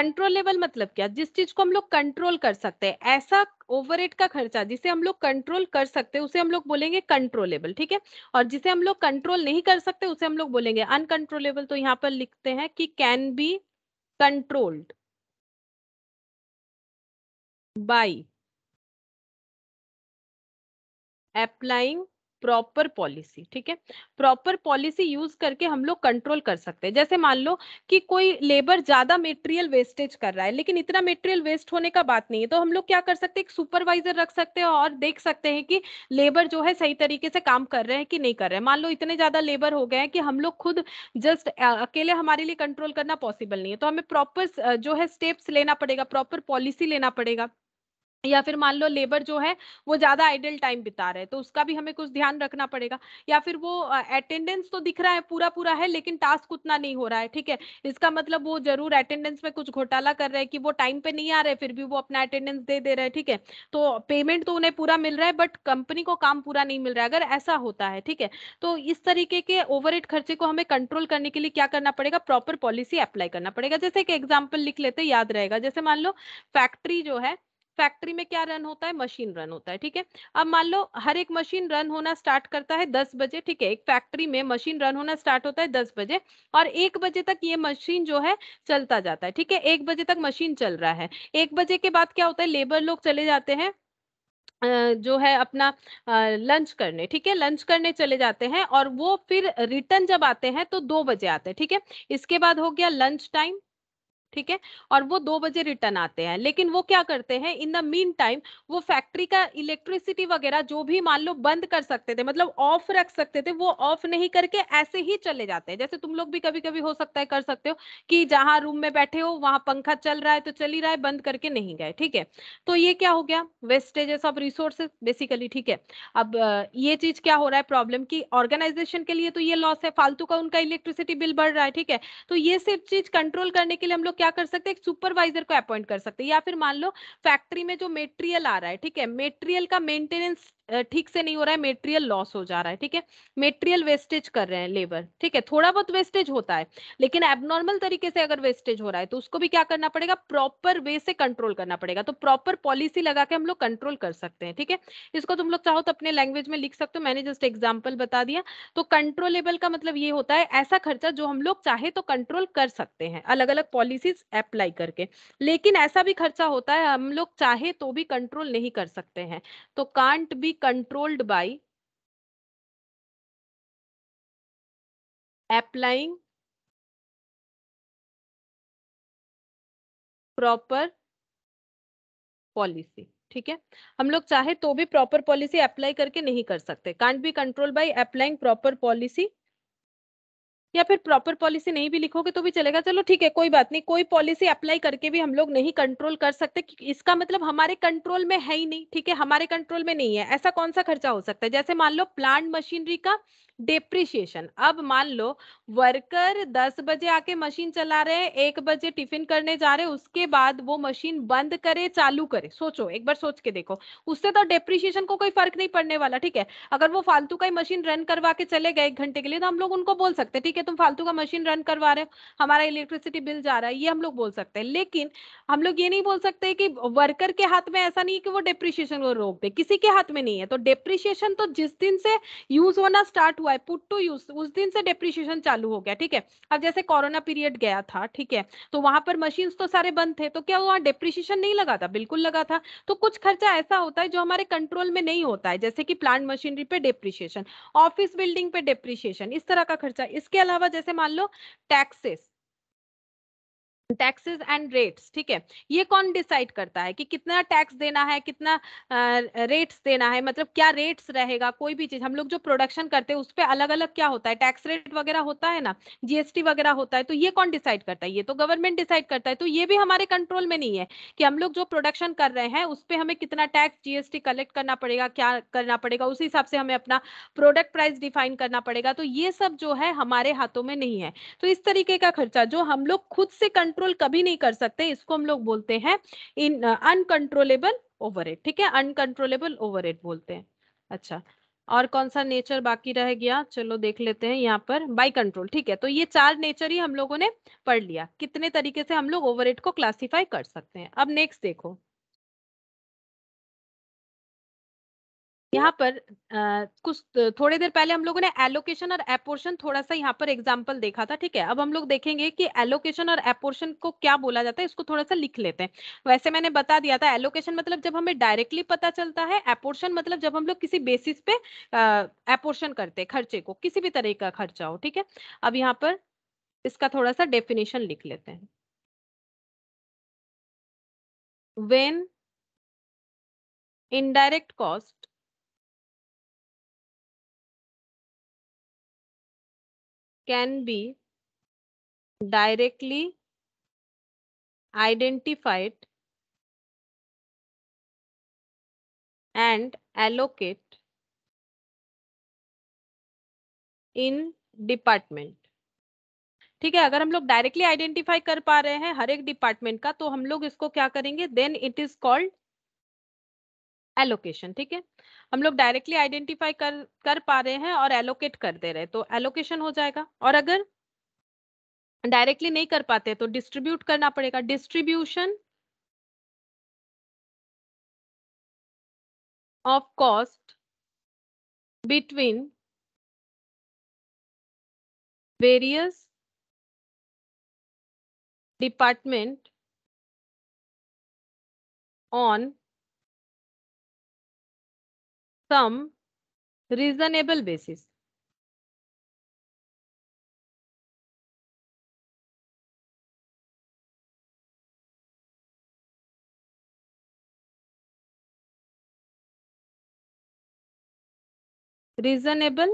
Speaker 3: कंट्रोलेबल मतलब क्या जिस चीज को हम लोग कंट्रोल कर सकते हैं ऐसा ओवरहेड का खर्चा जिसे हम लोग कंट्रोल कर सकते हैं उसे हम लोग बोलेंगे कंट्रोलेबल ठीक है और जिसे हम लोग कंट्रोल नहीं कर सकते उसे हम लोग बोलेंगे अनकंट्रोलेबल तो यहाँ पर लिखते हैं कि can be controlled by applying proper policy ठीक है प्रॉपर पॉलिसी यूज करके हम लोग कंट्रोल कर सकते हैं जैसे मान लो कि कोई लेबर ज्यादा मेटेरियल वेस्टेज कर रहा है लेकिन इतना मेटेरियल वेस्ट होने का बात नहीं है तो हम लोग क्या कर सकते हैं एक सुपरवाइजर रख सकते हैं और देख सकते हैं कि लेबर जो है सही तरीके से काम कर रहे हैं कि नहीं कर रहे हैं मान लो इतने ज्यादा लेबर हो गए हैं कि हम लोग खुद जस्ट अकेले हमारे लिए कंट्रोल करना पॉसिबल नहीं है तो हमें प्रॉपर जो है स्टेप्स लेना पड़ेगा प्रॉपर पॉलिसी लेना पड़ेगा या फिर मान लो लेबर जो है वो ज्यादा आइडल टाइम बिता रहे हैं तो उसका भी हमें कुछ ध्यान रखना पड़ेगा या फिर वो अटेंडेंस तो दिख रहा है पूरा पूरा है लेकिन टास्क उतना नहीं हो रहा है ठीक है इसका मतलब वो जरूर अटेंडेंस में कुछ घोटाला कर रहे हैं कि वो टाइम पे नहीं आ रहे फिर भी वो अपना अटेंडेंस दे दे रहे हैं ठीक है तो पेमेंट तो उन्हें पूरा मिल रहा है बट कंपनी को काम पूरा नहीं मिल रहा है अगर ऐसा होता है ठीक है तो इस तरीके के ओवर खर्चे को हमें कंट्रोल करने के लिए क्या करना पड़ेगा प्रॉपर पॉलिसी अप्लाई करना पड़ेगा जैसे एक एग्जाम्पल लिख लेते याद रहेगा जैसे मान लो फैक्ट्री जो है फैक्ट्री में क्या रन होता है मशीन रन होता है ठीक है अब मान लो हर एक मशीन रन होना स्टार्ट करता है दस बजे ठीक है एक फैक्ट्री में मशीन रन होना स्टार्ट होता है दस बजे और एक बजे तक ये मशीन जो है चलता जाता है ठीक है एक बजे तक मशीन चल रहा है एक बजे के बाद क्या होता है लेबर लोग चले जाते हैं जो है अपना लंच करने ठीक है लंच करने चले जाते हैं और वो फिर रिटर्न जब आते हैं तो दो बजे आते हैं ठीक है इसके बाद हो गया लंच टाइम ठीक है और वो दो बजे रिटर्न आते हैं लेकिन वो क्या करते हैं इन द मीन टाइम वो फैक्ट्री का इलेक्ट्रिसिटी वगैरह जो भी मान लो बंद कर सकते थे मतलब ऑफ रख सकते थे वो ऑफ नहीं करके ऐसे ही चले जाते हैं जैसे तुम लोग भी कभी कभी हो सकता है कर सकते हो कि जहां रूम में बैठे हो वहां पंखा चल रहा है तो चल ही रहा है बंद करके नहीं गए ठीक है तो ये क्या हो गया वेस्टेजेस ऑफ रिसोर्सेस बेसिकली ठीक है अब ये चीज क्या हो रहा है प्रॉब्लम की ऑर्गेनाइजेशन के लिए तो ये लॉस है फालतू का उनका इलेक्ट्रिसिटी बिल बढ़ रहा है ठीक है तो ये सब चीज कंट्रोल करने के लिए हम लोग क्या कर सकते हैं एक सुपरवाइजर को अपॉइंट कर सकते हैं या फिर मान लो फैक्ट्री में जो मेटेरियल आ रहा है ठीक है मेटेरियल का मेंटेनेंस ठीक से नहीं हो रहा है मेटेरियल लॉस हो जा रहा है ठीक है मेटेरियल वेस्टेज कर रहे हैं लेबर ठीक है थोड़ा बहुत वेस्टेज होता है लेकिन एबनॉर्मल तरीके से अगर वेस्टेज हो रहा है तो उसको भी क्या करना पड़ेगा प्रॉपर वे से कंट्रोल करना पड़ेगा तो प्रॉपर पॉलिसी लगा के हम लोग कंट्रोल कर सकते हैं ठीक है थीके? इसको तुम लोग चाहो तो अपने लैंग्वेज में लिख सकते हो मैंने जस्ट एग्जाम्पल बता दिया तो कंट्रोलेबल का मतलब ये होता है ऐसा खर्चा जो हम लोग चाहे तो कंट्रोल कर सकते हैं अलग अलग पॉलिसीज अप्लाई करके लेकिन ऐसा भी खर्चा होता है हम लोग चाहे तो भी कंट्रोल नहीं कर सकते हैं तो can't be controlled by applying proper policy ठीक है हम लोग चाहे तो भी प्रॉपर पॉलिसी अप्लाई करके नहीं कर सकते can't be control by applying proper policy या फिर प्रॉपर पॉलिसी नहीं भी लिखोगे तो भी चलेगा चलो ठीक है कोई बात नहीं कोई पॉलिसी अप्लाई करके भी हम लोग नहीं कंट्रोल कर सकते इसका मतलब हमारे कंट्रोल में है ही नहीं ठीक है हमारे कंट्रोल में नहीं है ऐसा कौन सा खर्चा हो सकता है जैसे मान लो प्लांट मशीनरी का डेप्रिशिएशन अब मान लो वर्कर दस बजे आके मशीन चला रहे हैं एक बजे टिफिन करने जा रहे हैं उसके बाद वो मशीन बंद करे चालू करे सोचो एक बार सोच के देखो उससे तो डेप्रिशिएशन को कोई फर्क नहीं पड़ने वाला ठीक है अगर वो फालतू का ही मशीन रन करवा के चले गए एक घंटे के लिए तो हम लोग उनको बोल सकते ठीक है है तुम फालतू का मशीन रन करवा रहे हो हमारा इलेक्ट्रिसिटी बिल जा रहा है ये हम लोग बोल सकते हैं लेकिन हम लोग ये नहीं बोल सकते कि वर्कर के हाथ में ऐसा नहीं है कि वो डेप्रिशिएशन को रोक दे किसी के हाथ में नहीं है तो डेप्रिशिएशन तो जिस दिन से यूज होना स्टार्ट हुआ है पुट टू यूज उस दिन से डेप्रिशिएशन चालू हो गया ठीक है अब जैसे कोरोना पीरियड गया था ठीक है तो वहां पर मशीन तो सारे बंद थे तो क्या वहाँ डेप्रिशिएशन नहीं लगा था बिल्कुल लगा था तो कुछ खर्चा ऐसा होता है जो हमारे कंट्रोल में नहीं होता है जैसे कि प्लांट मशीनरी पे डेप्रिशिएशन ऑफिस बिल्डिंग पे डेप्रिशिएशन इस तरह का खर्चा इसके अलावा अलावा जैसे मान लो टैक्सेस टैक्सेस एंड रेट्स ठीक है ये कौन डिसाइड करता है कि कितना टैक्स देना है कितना रेट्स देना है मतलब क्या रेट्स रहेगा कोई भी चीज हम लोग जो प्रोडक्शन करते हैं उस पर अलग अलग क्या होता है टैक्स रेट वगैरह होता है ना जीएसटी वगैरह होता है तो ये कौन डिसाइड करता है ये तो गवर्नमेंट डिसाइड करता है तो ये भी हमारे कंट्रोल में नहीं है कि हम लोग जो प्रोडक्शन कर रहे हैं उस पर हमें कितना टैक्स जीएसटी कलेक्ट करना पड़ेगा क्या करना पड़ेगा उस हिसाब से हमें अपना प्रोडक्ट प्राइस डिफाइन करना पड़ेगा तो ये सब जो है हमारे हाथों में नहीं है तो इस तरीके का खर्चा जो हम लोग खुद से कंट्रोल कंट्रोल कभी नहीं कर सकते इसको हम लोग बोलते हैं इन अनकंट्रोलेबल ओवर ठीक है अनकंट्रोलेबल ओवर बोलते हैं अच्छा और कौन सा नेचर बाकी रह गया चलो देख लेते हैं यहाँ पर बाई कंट्रोल ठीक है तो ये चार नेचर ही हम लोगों ने पढ़ लिया कितने तरीके से हम लोग ओवर को क्लासीफाई कर सकते हैं अब नेक्स्ट देखो यहाँ पर आ, कुछ थोड़ी देर पहले हम लोगों ने एलोकेशन और एपोर्शन थोड़ा सा यहाँ पर एग्जाम्पल देखा था ठीक है अब हम लोग देखेंगे कि एलोकेशन और एपोर्शन को क्या बोला जाता है इसको थोड़ा सा लिख लेते हैं वैसे मैंने बता दिया था एलोकेशन मतलब जब हमें डायरेक्टली पता चलता है एपोर्शन मतलब जब हम लोग किसी बेसिस पे एपोर्शन करते हैं खर्चे को किसी भी तरह का खर्चा हो ठीक है अब यहाँ पर इसका थोड़ा सा डेफिनेशन लिख लेते हैं
Speaker 2: when indirect cost can be directly identified and allocate in
Speaker 3: department ठीक है अगर हम लोग डायरेक्टली आइडेंटिफाई कर पा रहे हैं हर एक डिपार्टमेंट का तो हम लोग इसको क्या करेंगे then it is called allocation ठीक है हम लोग डायरेक्टली आइडेंटिफाई कर कर पा रहे हैं और एलोकेट कर दे रहे हैं तो एलोकेशन हो जाएगा और अगर डायरेक्टली नहीं कर पाते तो डिस्ट्रीब्यूट करना
Speaker 2: पड़ेगा distribution of cost between various department on some reasonable basis. reasonable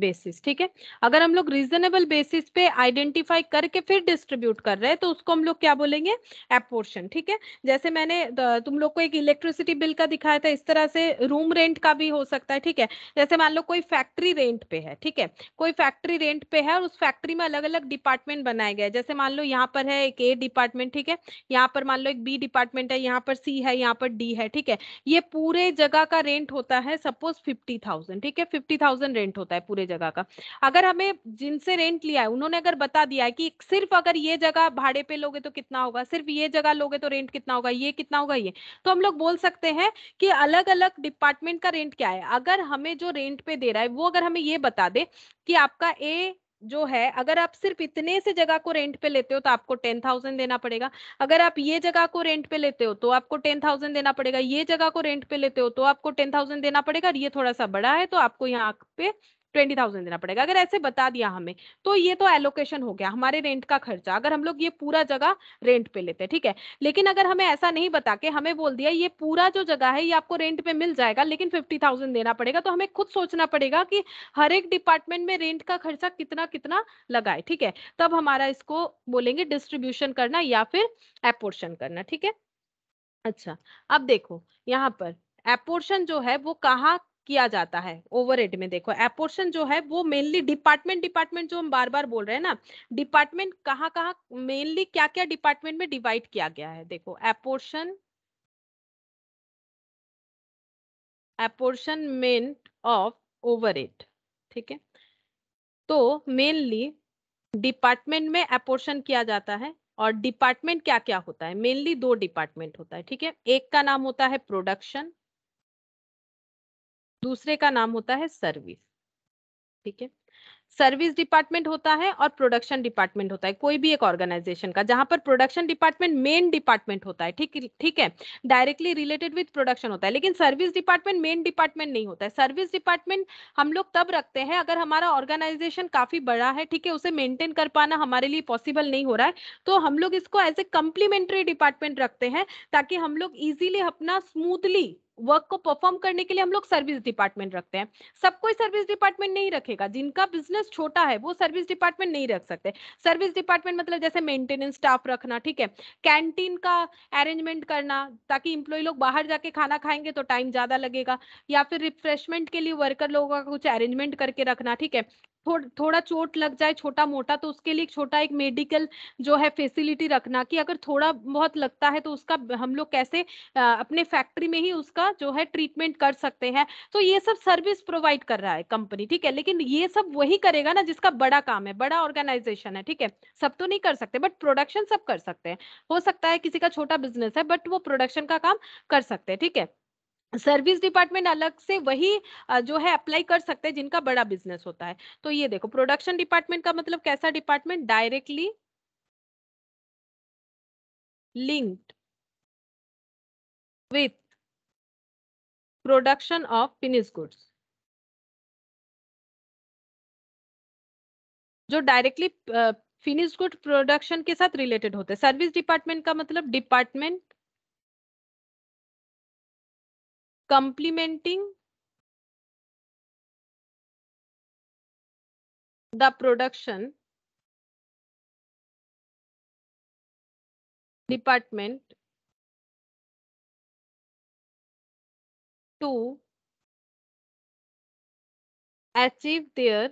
Speaker 2: basis ठीक है
Speaker 3: अगर हम लोग रीजनेबल बेसिस पे आइडेंटिफाई करके फिर डिस्ट्रीब्यूट कर रहे हैं तो उसको हम लोग क्या बोलेंगे एपोर्शन ठीक है जैसे मैंने तुम लोग को एक इलेक्ट्रिसिटी बिल का दिखाया था इस तरह से रूम रेंट का भी हो सकता है ठीक है जैसे मान लो कोई फैक्ट्री रेंट पे है ठीक है कोई फैक्ट्री रेंट पे है और उस फैक्ट्री में अलग अलग डिपार्टमेंट बनाए गए जैसे मान लो यहाँ पर है एक ए डिपार्टमेंट ठीक है यहाँ पर मान लो एक बी डिपार्टमेंट है यहाँ पर सी है यहाँ पर डी है ठीक है ये पूरे जगह का रेंट होता है सपोज फिफ्टी थाउजेंड ठीक है फिफ्टी थाउजेंड रेंट होता है पूरे दूसरे जगह का अगर हमें जिनसे रेंट लिया है उन्होंने अगर बता दिया है कि सिर्फ अगर ये जगह भाड़े पे लोगे तो कितना होगा सिर्फ ये जगह लोगे तो रेंट कितना होगा ये कितना होगा ये तो हम लोग बोल सकते हैं कि अलग अलग डिपार्टमेंट का रेंट क्या है अगर हमें जो रेंट पे दे रहा है वो अगर हमें ये बता दे कि आपका ए जो है अगर आप सिर्फ इतने से जगह को रेंट पे लेते हो तो आपको टेन थाउजेंड देना पड़ेगा अगर आप ये जगह को रेंट पे लेते हो तो आपको टेन थाउजेंड देना पड़ेगा ये जगह को रेंट पे लेते हो तो आपको टेन थाउजेंड देना पड़ेगा और ये थोड़ा सा बड़ा है तो आपको यहाँ पे ट्वेंटी थाउजेंड देना पड़ेगा अगर ऐसे बता दिया हमें तो ये तो एलोकेशन हो गया हमारे रेंट का खर्चा अगर हम लोग ये पूरा जगह रेंट पे लेते हैं ठीक है लेकिन अगर हमें ऐसा नहीं बता के हमें बोल दिया ये पूरा जो जगह है ये आपको रेंट पे मिल जाएगा लेकिन फिफ्टी थाउजेंड देना पड़ेगा तो हमें खुद सोचना पड़ेगा कि हर एक डिपार्टमेंट में रेंट का खर्चा कितना कितना लगाए ठीक है तब हमारा इसको बोलेंगे डिस्ट्रीब्यूशन करना या फिर एपोर्शन करना ठीक है अच्छा अब देखो यहाँ पर एपोर्शन जो है वो कहाँ किया जाता है ओवर हेड में देखो एपोर्शन जो है वो मेनली डिपार्टमेंट डिपार्टमेंट जो हम बार बार बोल रहे हैं ना डिपार्टमेंट कहाँ कहाँ मेनली क्या क्या डिपार्टमेंट में डिवाइड किया गया है देखो apportion apportionment of overhead ठीक है तो मेनली डिपार्टमेंट में एपोर्शन किया जाता है और डिपार्टमेंट क्या क्या होता है मेनली दो डिपार्टमेंट होता है ठीक है एक का नाम होता है प्रोडक्शन दूसरे का नाम होता है सर्विस ठीक है सर्विस डिपार्टमेंट होता है और प्रोडक्शन डिपार्टमेंट होता है कोई भी एक ऑर्गेनाइजेशन का जहां पर प्रोडक्शन डिपार्टमेंट मेन डिपार्टमेंट होता है ठीक ठीक है डायरेक्टली रिलेटेड विद प्रोडक्शन होता है लेकिन सर्विस डिपार्टमेंट मेन डिपार्टमेंट नहीं होता है सर्विस डिपार्टमेंट हम लोग तब रखते हैं अगर हमारा ऑर्गेनाइजेशन काफी बड़ा है ठीक है उसे मेंटेन कर पाना हमारे लिए पॉसिबल नहीं हो रहा है तो हम लोग इसको एज ए कम्प्लीमेंट्री डिपार्टमेंट रखते हैं ताकि हम लोग इजिली अपना स्मूथली वर्क को परफॉर्म करने के लिए हम लोग सर्विस डिपार्टमेंट रखते हैं सब कोई सर्विस डिपार्टमेंट नहीं रखेगा जिनका बिजनेस छोटा है वो सर्विस डिपार्टमेंट नहीं रख सकते सर्विस डिपार्टमेंट मतलब जैसे मेंटेनेंस स्टाफ रखना ठीक है कैंटीन का अरेंजमेंट करना ताकि इंप्लॉय लोग बाहर जाके खाना खाएंगे तो टाइम ज्यादा लगेगा या फिर रिफ्रेशमेंट के लिए वर्कर लोगों का कुछ अरेंजमेंट करके रखना ठीक है थोड़, थोड़ा चोट लग जाए छोटा मोटा तो उसके लिए छोटा एक मेडिकल जो है फैसिलिटी रखना कि अगर थोड़ा बहुत लगता है तो उसका हम लोग कैसे अपने फैक्ट्री में ही उसका जो है ट्रीटमेंट कर सकते हैं तो ये सब सर्विस प्रोवाइड कर रहा है कंपनी ठीक है लेकिन ये सब वही करेगा ना जिसका बड़ा काम है बड़ा ऑर्गेनाइजेशन है ठीक है सब तो नहीं कर सकते बट प्रोडक्शन सब कर सकते हैं हो सकता है किसी का छोटा बिजनेस है बट वो प्रोडक्शन का काम कर सकते हैं ठीक है सर्विस डिपार्टमेंट अलग से वही जो है अप्लाई कर सकते हैं जिनका बड़ा बिजनेस होता है तो ये देखो प्रोडक्शन डिपार्टमेंट का मतलब कैसा department directly
Speaker 2: linked with production of finish goods जो डायरेक्टली फिनिश गुड प्रोडक्शन के साथ रिलेटेड होते हैं सर्विस डिपार्टमेंट का मतलब department complementing
Speaker 1: the production
Speaker 2: department to achieve their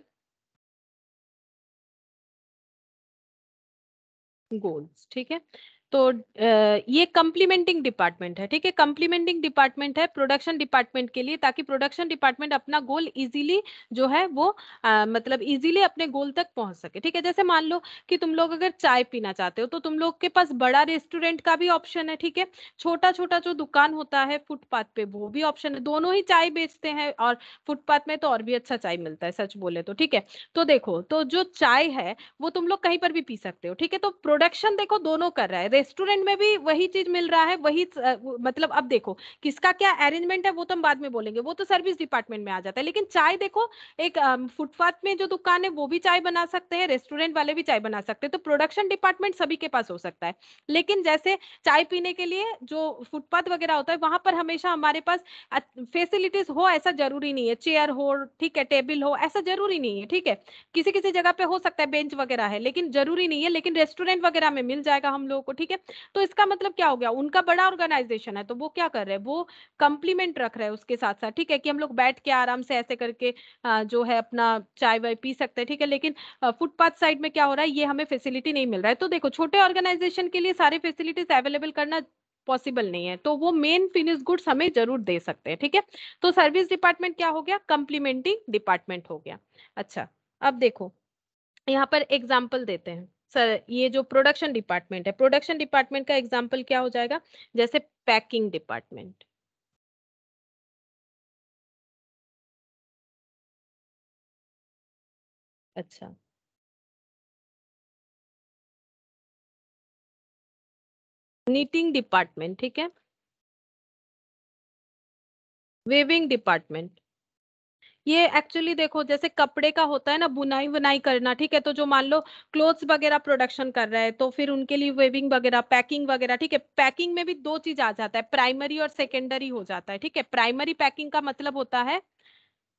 Speaker 2: goals Okay.
Speaker 3: तो ये कम्प्लीमेंटिंग डिपार्टमेंट है ठीक है कम्प्लीमेंटिंग डिपार्टमेंट है प्रोडक्शन डिपार्टमेंट के लिए ताकि प्रोडक्शन डिपार्टमेंट अपना गोल इजीली जो है वो आ, मतलब इजीली अपने गोल तक पहुंच सके ठीक है जैसे मान लो कि तुम लोग अगर चाय पीना चाहते हो तो तुम लोग के पास बड़ा रेस्टोरेंट का भी ऑप्शन है ठीक है छोटा छोटा जो दुकान होता है फुटपाथ पे वो भी ऑप्शन है दोनों ही चाय बेचते हैं और फुटपाथ में तो और भी अच्छा चाय मिलता है सच बोले तो ठीक है तो देखो तो जो चाय है वो तुम लोग कहीं पर भी पी सकते हो ठीक है तो प्रोडक्शन देखो दोनों कर रहा है रेस्टोरेंट में भी वही चीज मिल रहा है वही मतलब अब देखो किसका क्या अरेंजमेंट है वो तो हम बाद में बोलेंगे वो तो सर्विस डिपार्टमेंट में आ जाता है लेकिन चाय देखो एक फुटपाथ में जो दुकान है वो भी चाय बना सकते हैं रेस्टोरेंट वाले भी चाय बना सकते हैं तो प्रोडक्शन डिपार्टमेंट सभी के पास हो सकता है लेकिन जैसे चाय पीने के लिए जो फुटपाथ वगैरह होता है वहां पर हमेशा हमारे पास फैसिलिटीज हो ऐसा जरूरी नहीं है चेयर हो ठीक है टेबल हो ऐसा जरूरी नहीं है ठीक है किसी किसी जगह पे हो सकता है बेंच वगैरह है लेकिन जरूरी नहीं है लेकिन रेस्टोरेंट वगैरह में मिल जाएगा हम लोगों को ठीक है ठीक है तो इसका मतलब क्या हो गया उनका बड़ा ऑर्गेनाइजेशन है तो वो क्या कर रहे हैं वो कंप्लीमेंट रख रहे हैं उसके साथ साथ ठीक है कि हम लोग बैठ के आराम से ऐसे करके जो है अपना चाय वाय पी सकते हैं ठीक है लेकिन फुटपाथ साइड में क्या हो रहा है ये हमें फैसिलिटी नहीं मिल रहा है तो देखो छोटे ऑर्गेनाइजेशन के लिए सारी फैसिलिटीज अवेलेबल करना पॉसिबल नहीं है तो वो मेन फिनिश गुड्स हमें जरूर दे सकते हैं ठीक है तो सर्विस डिपार्टमेंट क्या हो गया कंप्लीमेंटिंग डिपार्टमेंट हो गया अच्छा अब देखो यहाँ पर एग्जाम्पल देते हैं सर ये जो प्रोडक्शन डिपार्टमेंट है प्रोडक्शन डिपार्टमेंट का एग्जाम्पल क्या हो जाएगा जैसे पैकिंग डिपार्टमेंट
Speaker 1: अच्छा
Speaker 2: नीटिंग डिपार्टमेंट ठीक है
Speaker 3: वेविंग डिपार्टमेंट ये एक्चुअली देखो जैसे कपड़े का होता है ना बुनाई बुनाई करना ठीक है तो जो मान लो क्लोथ्स वगैरह प्रोडक्शन कर रहा है तो फिर उनके लिए वेविंग वगैरह पैकिंग वगैरह ठीक है पैकिंग में भी दो चीज आ जाता है प्राइमरी और सेकेंडरी हो जाता है ठीक है प्राइमरी पैकिंग का मतलब होता है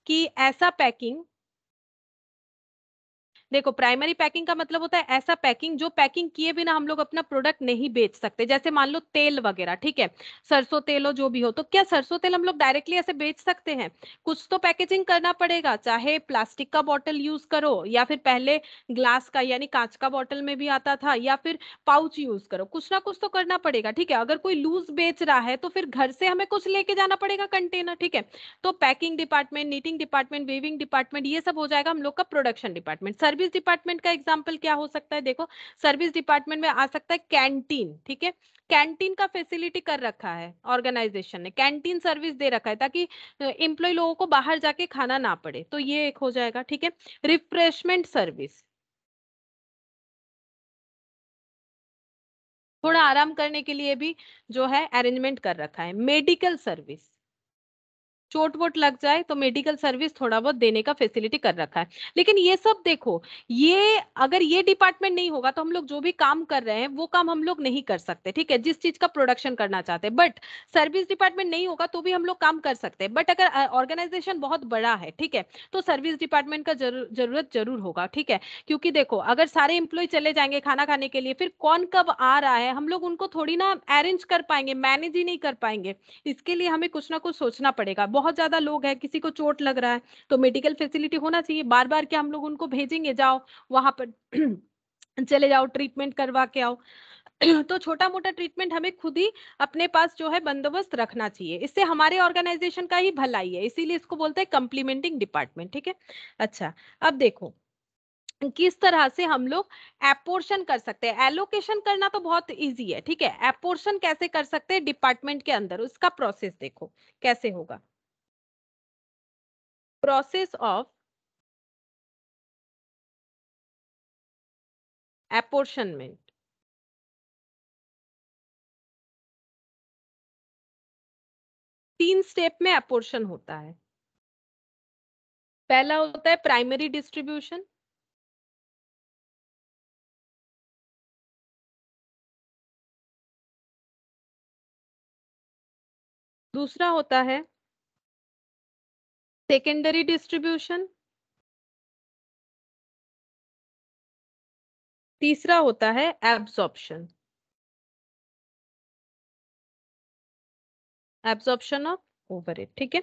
Speaker 3: कि ऐसा पैकिंग देखो प्राइमरी पैकिंग का मतलब होता है ऐसा पैकिंग जो पैकिंग किए बिना हम लोग अपना प्रोडक्ट नहीं बेच सकते जैसे मान लो तेल वगैरह ठीक है सरसों तेल हो जो भी हो तो क्या सरसों तेल हम लोग डायरेक्टली ऐसे बेच सकते हैं कुछ तो पैकेजिंग करना पड़ेगा चाहे प्लास्टिक का बॉटल यूज करो या फिर पहले ग्लास का यानी कांच का बॉटल में भी आता था या फिर पाउच यूज करो कुछ ना कुछ तो करना पड़ेगा ठीक है अगर कोई लूज बेच रहा है तो फिर घर से हमें कुछ लेके जाना पड़ेगा कंटेनर ठीक है तो packing department knitting department weaving department ये सब हो जाएगा हम लोग का production department service service department का एग्जाम्पल क्या हो सकता है देखो सर्विस डिपार्टमेंट में आ सकता है कैंटीन ठीक है कैंटीन का फैसिलिटी कर रखा है ऑर्गेनाइजेशन ने कैंटीन सर्विस दे रखा है ताकि एम्प्लॉय लोगों को बाहर जाके खाना ना पड़े तो ये एक हो जाएगा ठीक है रिफ्रेशमेंट
Speaker 2: सर्विस थोड़ा
Speaker 3: आराम करने के लिए भी जो है अरेंजमेंट कर रखा है मेडिकल सर्विस चोट वोट लग जाए तो मेडिकल सर्विस थोड़ा बहुत देने का फैसिलिटी कर रखा है लेकिन ये सब देखो ये अगर ये डिपार्टमेंट नहीं होगा तो हम लोग जो भी काम कर रहे हैं वो काम हम लोग नहीं कर सकते ठीक है जिस चीज का प्रोडक्शन करना चाहते हैं बट सर्विस डिपार्टमेंट नहीं होगा तो भी हम लोग काम कर सकते हैं बट अगर ऑर्गेनाइजेशन बहुत बड़ा है ठीक है तो सर्विस डिपार्टमेंट का जरूर, जरूरत जरूर होगा ठीक है क्योंकि देखो अगर सारे इंप्लॉय चले जाएंगे खाना खाने के लिए फिर कौन कब आ रहा है हम लोग उनको थोड़ी ना अरेंज कर पाएंगे मैनेज ही नहीं कर पाएंगे इसके लिए हमें कुछ ना कुछ सोचना पड़ेगा बहुत ज्यादा लोग हैं किसी को चोट लग रहा है तो मेडिकल फैसिलिटी होना चाहिए बार बार क्या हम लोग उनको भेजेंगे जाओ वहां पर चले जाओ ट्रीटमेंट करवा के आओ तो छोटा मोटा ट्रीटमेंट हमें खुद ही अपने पास जो है बंदोबस्त रखना चाहिए इससे हमारे ऑर्गेनाइजेशन का ही भलाई है इसीलिए इसको बोलते हैं कम्प्लीमेंटिंग डिपार्टमेंट ठीक है अच्छा अब देखो किस तरह से हम लोग एपोर्शन कर सकते हैं एलोकेशन करना तो बहुत इजी है ठीक है एपोर्शन कैसे कर सकते हैं डिपार्टमेंट के अंदर उसका प्रोसेस देखो कैसे होगा
Speaker 2: process of
Speaker 1: apportionment.
Speaker 2: तीन स्टेप में अपोर्शन होता है पहला होता है प्राइमरी डिस्ट्रीब्यूशन
Speaker 1: दूसरा होता है
Speaker 2: secondary डिस्ट्रीब्यूशन तीसरा होता है एब्सॉर्प्शन एब्सॉर्प्शन ऑफ ओवर ठीक
Speaker 3: है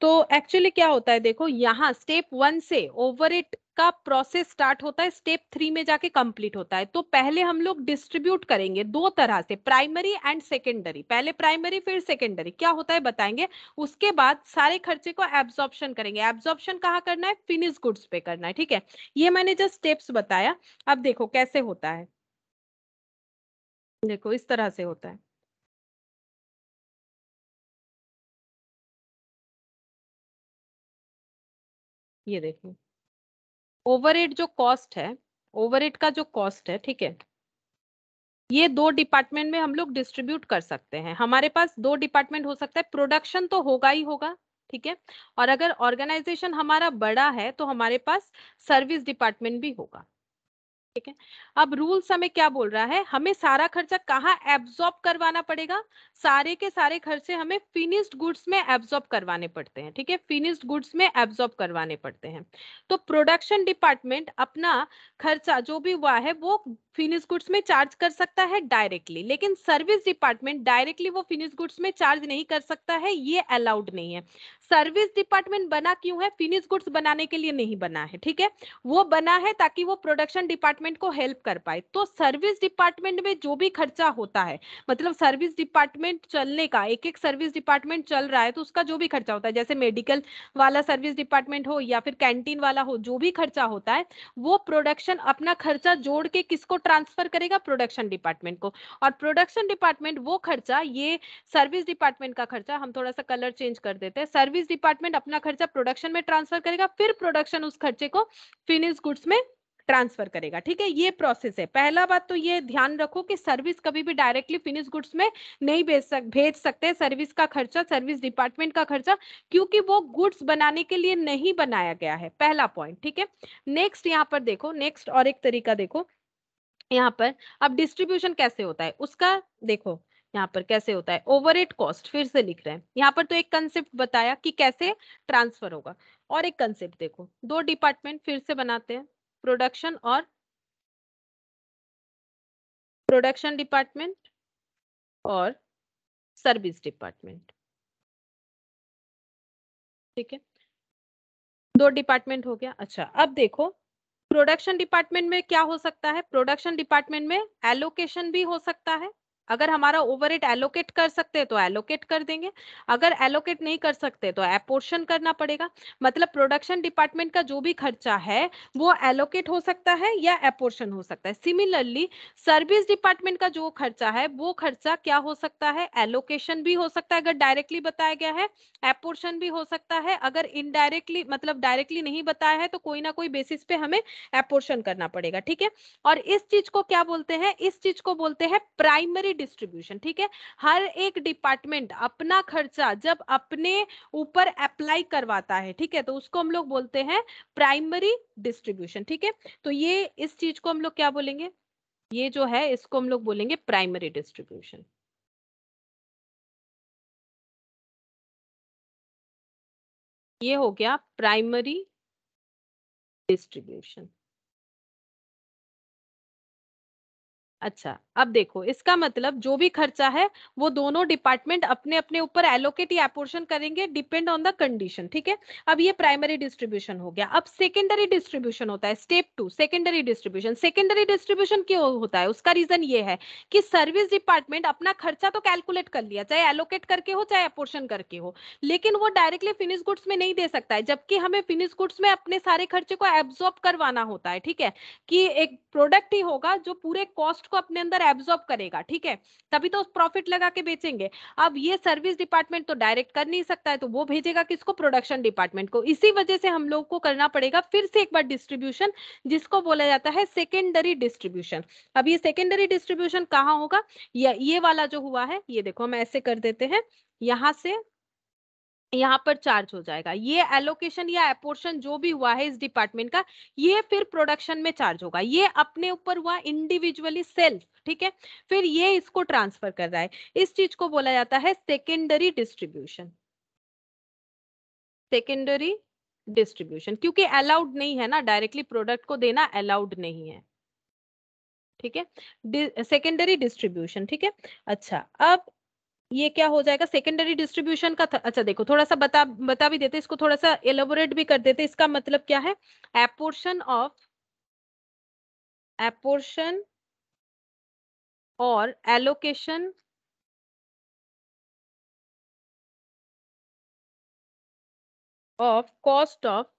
Speaker 3: तो एक्चुअली क्या होता है देखो यहाँ स्टेप वन से ओवर इट का प्रोसेस स्टार्ट होता है स्टेप थ्री में जाके कंप्लीट होता है तो पहले हम लोग डिस्ट्रीब्यूट करेंगे दो तरह से प्राइमरी एंड सेकेंडरी पहले प्राइमरी फिर सेकेंडरी क्या होता है बताएंगे उसके बाद सारे खर्चे को एब्जॉर्प्शन करेंगे एब्जॉर्प्शन कहाँ करना है फिनिश गुड्स पे करना है ठीक है ये मैंने जस्ट स्टेप्स बताया अब देखो कैसे होता है
Speaker 2: देखो इस तरह से होता है ये देखिए
Speaker 3: ओवरहेड जो कॉस्ट है ओवरहेड का जो कॉस्ट है ठीक है ये दो डिपार्टमेंट में हम लोग डिस्ट्रीब्यूट कर सकते हैं हमारे पास दो डिपार्टमेंट हो सकता है प्रोडक्शन तो होगा ही होगा ठीक है और अगर ऑर्गेनाइजेशन हमारा बड़ा है तो हमारे पास सर्विस डिपार्टमेंट भी होगा ठीक है अब रूल्स हमें क्या बोल रहा है हमें सारा खर्चा कहाँ एब्जॉर्ब करवाना पड़ेगा सारे के सारे खर्चे हमें फिनिश्ड गुड्स में एब्जॉर्ब करवाने पड़ते हैं ठीक है फिनिश्ड गुड्स में एब्जॉर्ब करवाने पड़ते हैं तो प्रोडक्शन डिपार्टमेंट अपना खर्चा जो भी हुआ है वो फिनिश गुड्स में चार्ज कर सकता है डायरेक्टली लेकिन सर्विस डिपार्टमेंट डायरेक्टली वो फिनिश गुड्स में चार्ज नहीं कर सकता है ये अलाउड नहीं है सर्विस डिपार्टमेंट बना क्यों है फिनिश गुड्स बनाने के लिए नहीं बना है ठीक है वो बना है ताकि वो प्रोडक्शन डिपार्टमेंट को हेल्प कर पाए तो सर्विस डिपार्टमेंट में जो भी खर्चा होता है मतलब सर्विस डिपार्टमेंट चलने का एक एक सर्विस डिपार्टमेंट चल रहा है तो उसका जो भी खर्चा होता है जैसे मेडिकल वाला सर्विस डिपार्टमेंट हो या फिर कैंटीन वाला हो जो भी खर्चा होता है वो प्रोडक्शन अपना खर्चा जोड़ के किसको ट्रांसफर करेगा प्रोडक्शन डिपार्टमेंट को और प्रोडक्शन डिपार्टमेंट वो खर्चा ये सर्विस डिपार्टमेंट का खर्चा हम थोड़ा सा कलर चेंज कर देते हैं सर्विस डिपार्टमेंट अपना खर्चा प्रोडक्शन में ट्रांसफर करेगा फिर प्रोडक्शन उस खर्चे को फिनिश गुड्स में ट्रांसफर करेगा ठीक है ये प्रोसेस है पहला बात तो ये ध्यान रखो कि सर्विस कभी भी डायरेक्टली फिनिश गुड्स में नहीं भेज सक भेज सकते सर्विस का खर्चा सर्विस डिपार्टमेंट का खर्चा क्योंकि वो गुड्स बनाने के लिए नहीं बनाया गया है पहला पॉइंट ठीक है नेक्स्ट यहाँ पर देखो नेक्स्ट और एक तरीका देखो यहाँ पर अब डिस्ट्रीब्यूशन कैसे होता है उसका देखो यहाँ पर कैसे होता है ओवर कॉस्ट फिर से लिख रहे हैं यहाँ पर तो एक कंसेप्ट बताया कि कैसे ट्रांसफर होगा और एक कंसेप्ट देखो दो डिपार्टमेंट फिर से बनाते हैं प्रोडक्शन और प्रोडक्शन डिपार्टमेंट
Speaker 2: और सर्विस डिपार्टमेंट
Speaker 3: ठीक है दो डिपार्टमेंट हो गया अच्छा अब देखो प्रोडक्शन डिपार्टमेंट में क्या हो सकता है प्रोडक्शन डिपार्टमेंट में एलोकेशन भी हो सकता है अगर हमारा ओवर एलोकेट कर सकते हैं तो एलोकेट कर देंगे अगर एलोकेट नहीं कर सकते तो एपोर्शन करना पड़ेगा मतलब प्रोडक्शन डिपार्टमेंट का जो भी खर्चा है वो एलोकेट हो सकता है या एपोर्शन हो सकता है सिमिलरली सर्विस डिपार्टमेंट का जो खर्चा है वो खर्चा क्या हो सकता है एलोकेशन भी हो सकता है अगर डायरेक्टली बताया गया है एपोर्शन भी हो सकता है अगर इनडायरेक्टली मतलब डायरेक्टली नहीं बताया है तो कोई ना कोई बेसिस पे हमें एपोर्शन करना पड़ेगा ठीक है और इस चीज को क्या बोलते हैं इस चीज को बोलते हैं प्राइमरी डिस्ट्रीब्यूशन ठीक है हर एक डिपार्टमेंट अपना खर्चा जब अपने ऊपर अप्लाई करवाता है ठीक है तो उसको हम लोग बोलते हैं प्राइमरी डिस्ट्रीब्यूशन ठीक है तो ये इस चीज को हम लोग क्या बोलेंगे ये जो है इसको हम लोग बोलेंगे प्राइमरी
Speaker 2: डिस्ट्रीब्यूशन ये हो गया प्राइमरी
Speaker 1: डिस्ट्रीब्यूशन
Speaker 3: अच्छा अब देखो इसका मतलब जो भी खर्चा है वो दोनों डिपार्टमेंट अपने अपने ऊपर एलोकेट या अपोर्शन करेंगे डिपेंड ऑन द कंडीशन ठीक है अब ये प्राइमरी डिस्ट्रीब्यूशन हो गया अब सेकेंडरी डिस्ट्रीब्यूशन होता है step two secondary distribution secondary distribution क्यों होता है उसका रीजन ये है कि सर्विस डिपार्टमेंट अपना खर्चा तो कैलकुलेट कर लिया चाहे एलोकेट करके हो चाहे अपोर्शन करके हो लेकिन वो डायरेक्टली फिनिश गुड्स में नहीं दे सकता है जबकि हमें फिनिश गुड्स में अपने सारे खर्चे को एब्जॉर्ब करवाना होता है ठीक है कि एक प्रोडक्ट ही होगा जो पूरे कॉस्ट को अपने अंदर एब्सॉर्ब करेगा ठीक है तभी तो प्रॉफिट लगा के बेचेंगे अब ये सर्विस डिपार्टमेंट तो डायरेक्ट कर नहीं सकता है तो वो भेजेगा किसको प्रोडक्शन डिपार्टमेंट को इसी वजह से हम लोग को करना पड़ेगा फिर से एक बार डिस्ट्रीब्यूशन जिसको बोला जाता है सेकेंडरी डिस्ट्रीब्यूशन अब ये सेकेंडरी डिस्ट्रीब्यूशन कहाँ होगा ये वाला जो हुआ है ये देखो हम ऐसे कर देते हैं यहाँ से यहाँ पर चार्ज हो जाएगा ये एलोकेशन या एपोर्शन जो भी हुआ है इस डिपार्टमेंट का ये फिर प्रोडक्शन में चार्ज होगा ये अपने ऊपर हुआ इंडिविजुअली सेल्फ ठीक है फिर ये इसको ट्रांसफर कर रहा है इस चीज को बोला जाता है सेकेंडरी डिस्ट्रीब्यूशन सेकेंडरी डिस्ट्रीब्यूशन क्योंकि अलाउड नहीं है ना डायरेक्टली प्रोडक्ट को देना अलाउड नहीं है ठीक है सेकेंडरी डिस्ट्रीब्यूशन ठीक है अच्छा अब ये क्या हो जाएगा सेकेंडरी डिस्ट्रीब्यूशन का था? अच्छा देखो थोड़ा सा बता बता भी देते इसको थोड़ा सा एलोबोरेट भी कर देते इसका मतलब क्या है एपोर्शन ऑफ एपोर्शन और
Speaker 2: एलोकेशन ऑफ कॉस्ट ऑफ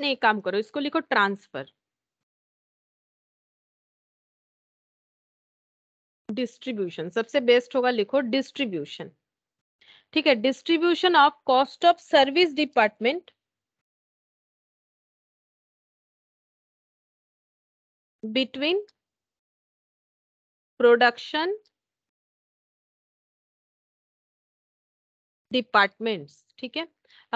Speaker 2: नहीं काम करो इसको लिखो ट्रांसफर डिस्ट्रीब्यूशन सबसे बेस्ट होगा लिखो डिस्ट्रीब्यूशन ठीक है distribution of cost of service department between production
Speaker 3: departments ठीक है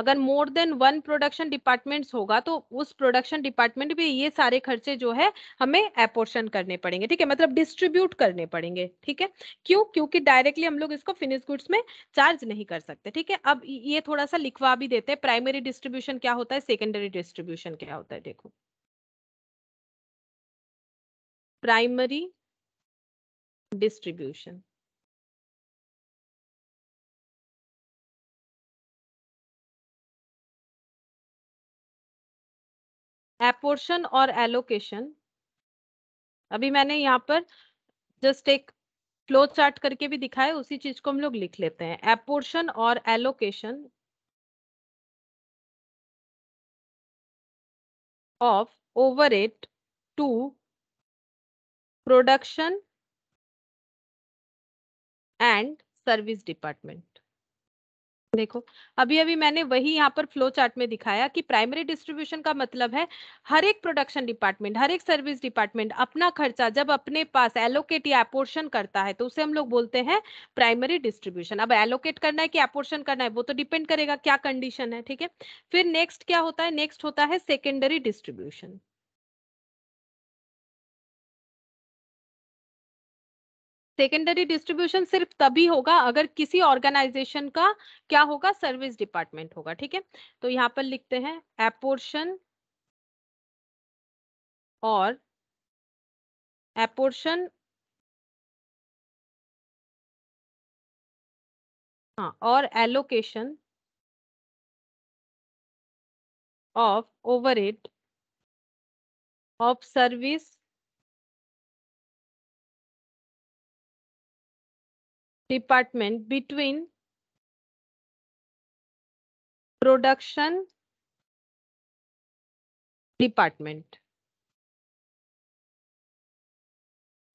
Speaker 3: अगर more than one production departments होगा तो उस प्रोडक्शन डिपार्टमेंट भी ये सारे खर्चे जो है हमें एपोर्शन करने पड़ेंगे ठीक है मतलब डिस्ट्रीब्यूट करने पड़ेंगे ठीक है क्यों क्योंकि डायरेक्टली हम लोग इसको फिनिश गुड्स में चार्ज नहीं कर सकते ठीक है अब ये थोड़ा सा लिखवा भी देते हैं प्राइमरी डिस्ट्रीब्यूशन क्या होता है सेकेंडरी डिस्ट्रीब्यूशन क्या होता है देखो
Speaker 2: प्राइमरी डिस्ट्रीब्यूशन एपोर्शन और एलोकेशन
Speaker 3: अभी मैंने यहाँ पर जस्ट एक फ्लो चार्ट करके भी दिखाया उसी चीज को हम लोग लिख लेते हैं एपोर्शन और allocation
Speaker 2: of over at to production
Speaker 3: and service department देखो अभी अभी मैंने वही यहाँ पर फ्लो चार्ट में दिखाया कि प्राइमरी डिस्ट्रीब्यूशन का मतलब है हर एक प्रोडक्शन डिपार्टमेंट हर एक सर्विस डिपार्टमेंट अपना खर्चा जब अपने पास एलोकेट या अपोर्शन करता है तो उसे हम लोग बोलते हैं प्राइमरी डिस्ट्रीब्यूशन अब एलोकेट करना है कि अपोर्शन करना है वो तो डिपेंड करेगा क्या कंडीशन है ठीक है फिर नेक्स्ट क्या होता है नेक्स्ट होता है सेकेंडरी डिस्ट्रीब्यूशन
Speaker 2: सेकेंडरी डिस्ट्रीब्यूशन सिर्फ
Speaker 3: तभी होगा अगर किसी ऑर्गेनाइजेशन का क्या होगा सर्विस डिपार्टमेंट होगा ठीक है तो यहाँ पर लिखते हैं एपोर्शन और
Speaker 2: एपोर्शन हाँ और allocation of overhead of service department between production department.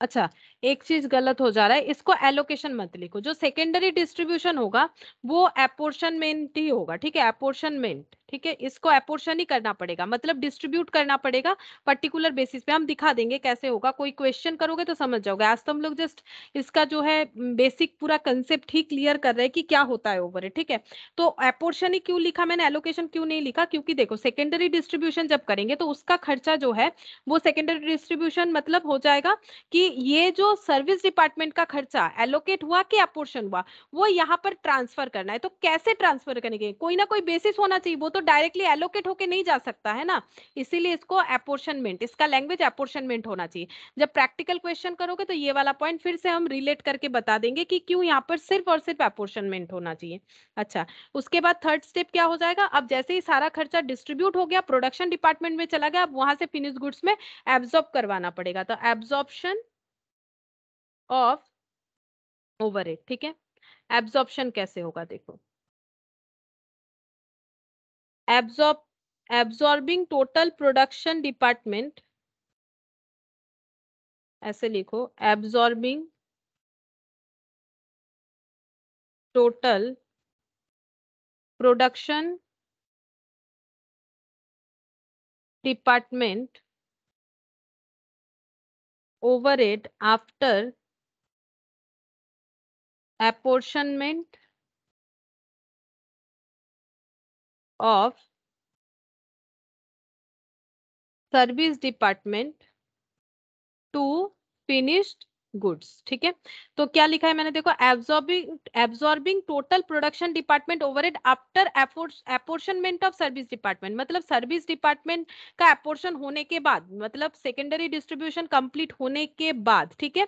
Speaker 3: अच्छा एक चीज गलत हो जा रहा है इसको एलोकेशन मत लिखो जो सेकेंडरी डिस्ट्रीब्यूशन होगा वो अपोर्शनमेंट ही होगा ठीक है अपोर्शनमेंट ठीक है इसको अपोर्शन ही करना पड़ेगा मतलब डिस्ट्रीब्यूट करना पड़ेगा पर्टिकुलर बेसिस पे हम दिखा देंगे कैसे होगा कोई क्वेश्चन करोगे तो समझ जाओगे आज तो हम लोग जस्ट इसका जो है बेसिक पूरा कंसेप्ट ही क्लियर कर रहे हैं कि क्या होता है ओवर ठीक है तो अपोर्शन ही क्यों लिखा मैंने एलोकेशन क्यों नहीं लिखा क्योंकि देखो सेकेंडरी डिस्ट्रीब्यूशन जब करेंगे तो उसका खर्चा जो है वो सेकेंडरी डिस्ट्रीब्यूशन मतलब हो जाएगा कि ये जो सर्विस डिपार्टमेंट का खर्चा एलोकेट हुआ कि अपोर्शन हुआ वो यहाँ पर ट्रांसफर करना है तो कैसे ट्रांसफर करेंगे कोई ना कोई बेसिस होना चाहिए वो तो डायरेक्टली एलोकेट होके नहीं जा सकता है ना इसीलिए इसको अपोर्शनमेंट इसका लैंग्वेज अपोर्शनमेंट होना चाहिए जब प्रैक्टिकल क्वेश्चन करोगे तो ये वाला पॉइंट फिर से हम रिलेट करके बता देंगे कि क्यों यहाँ पर सिर्फ और सिर्फ अपोर्शनमेंट होना चाहिए अच्छा उसके बाद थर्ड स्टेप क्या हो जाएगा अब जैसे ही सारा खर्चा डिस्ट्रीब्यूट हो गया प्रोडक्शन डिपार्टमेंट में चला गया अब वहां से फिनिश गुड्स में एब्जॉर्ब करवाना पड़ेगा तो एब्जॉर्प्शन ऑफ ओवर
Speaker 2: ठीक है एब्जॉर्प्शन कैसे होगा देखो absorb absorbing total production department ऐसे लिखो absorbing total production department over at after apportionment of service department
Speaker 3: to finished goods ठीक है तो क्या लिखा है मैंने देखो absorbing absorbing total production department overhead after apportionment of service department मतलब सर्विस डिपार्टमेंट का अपोर्शन होने के बाद मतलब सेकेंडरी डिस्ट्रीब्यूशन कंप्लीट होने के बाद ठीक है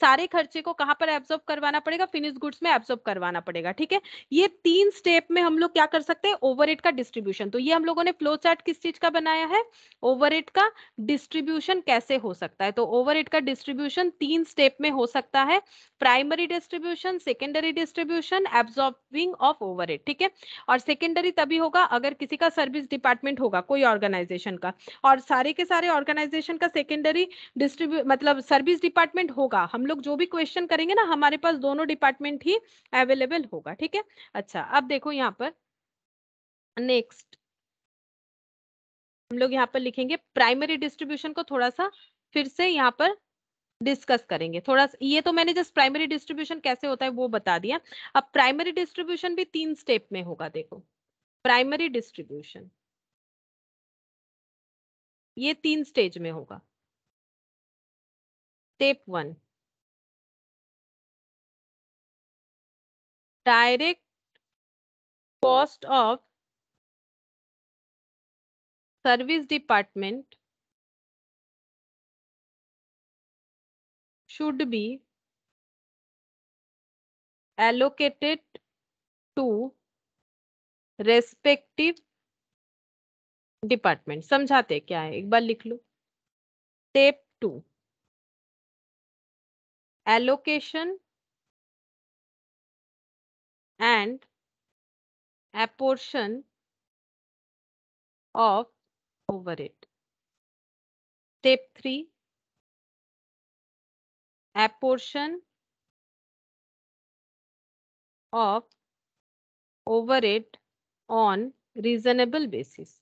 Speaker 3: सारे खर्चे को कहां पर एब्जॉर्ब करवाना पड़ेगा फिनिश गुड्स में एब्जॉर्ब करवाना पड़ेगा ठीक है ये तीन स्टेप में हम लोग क्या कर सकते हैं ओवर का डिस्ट्रीब्यूशन तो ये हम लोगों ने फ्लो चार्ट किस चीज का बनाया है ओवर का डिस्ट्रीब्यूशन कैसे हो सकता है तो ओवर का डिस्ट्रीब्यूशन तीन स्टेप में हो सकता है primary distribution secondary distribution absorbing of over ठीक है और सेकेंडरी तभी होगा अगर किसी का सर्विस डिपार्टमेंट होगा कोई ऑर्गेनाइजेशन का और सारे के सारे ऑर्गेनाइजेशन का सेकेंडरी डिस्ट्रीब्यू मतलब सर्विस डिपार्टमेंट होगा हम लोग जो भी क्वेश्चन करेंगे ना हमारे पास दोनों डिपार्टमेंट ही अवेलेबल होगा ठीक है अच्छा अब देखो यहाँ पर नेक्स्ट हम लोग यहाँ पर लिखेंगे प्राइमरी डिस्ट्रीब्यूशन को थोड़ा सा फिर से यहाँ पर डिस्कस करेंगे थोड़ा ये तो मैंने जस्ट प्राइमरी डिस्ट्रीब्यूशन कैसे होता है वो बता दिया अब प्राइमरी डिस्ट्रीब्यूशन भी तीन स्टेप में होगा देखो प्राइमरी डिस्ट्रीब्यूशन ये तीन स्टेज में होगा
Speaker 1: step one
Speaker 2: direct cost of service department should be allocated to respective department samjhate kya hai ek bar likh lo step 2 allocation and apportion of overhead. Step apportion of over it on reasonable basis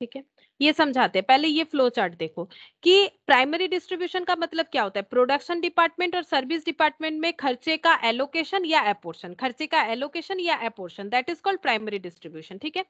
Speaker 2: ठीक है
Speaker 3: ये समझाते हैं पहले ये flow chart देखो कि primary distribution का मतलब क्या होता है प्रोडक्शन डिपार्टमेंट और सर्विस डिपार्टमेंट में खर्चे का एलोकेशन या एपोर्शन खर्चे का एलोकेशन या apportion that is called primary distribution ठीक है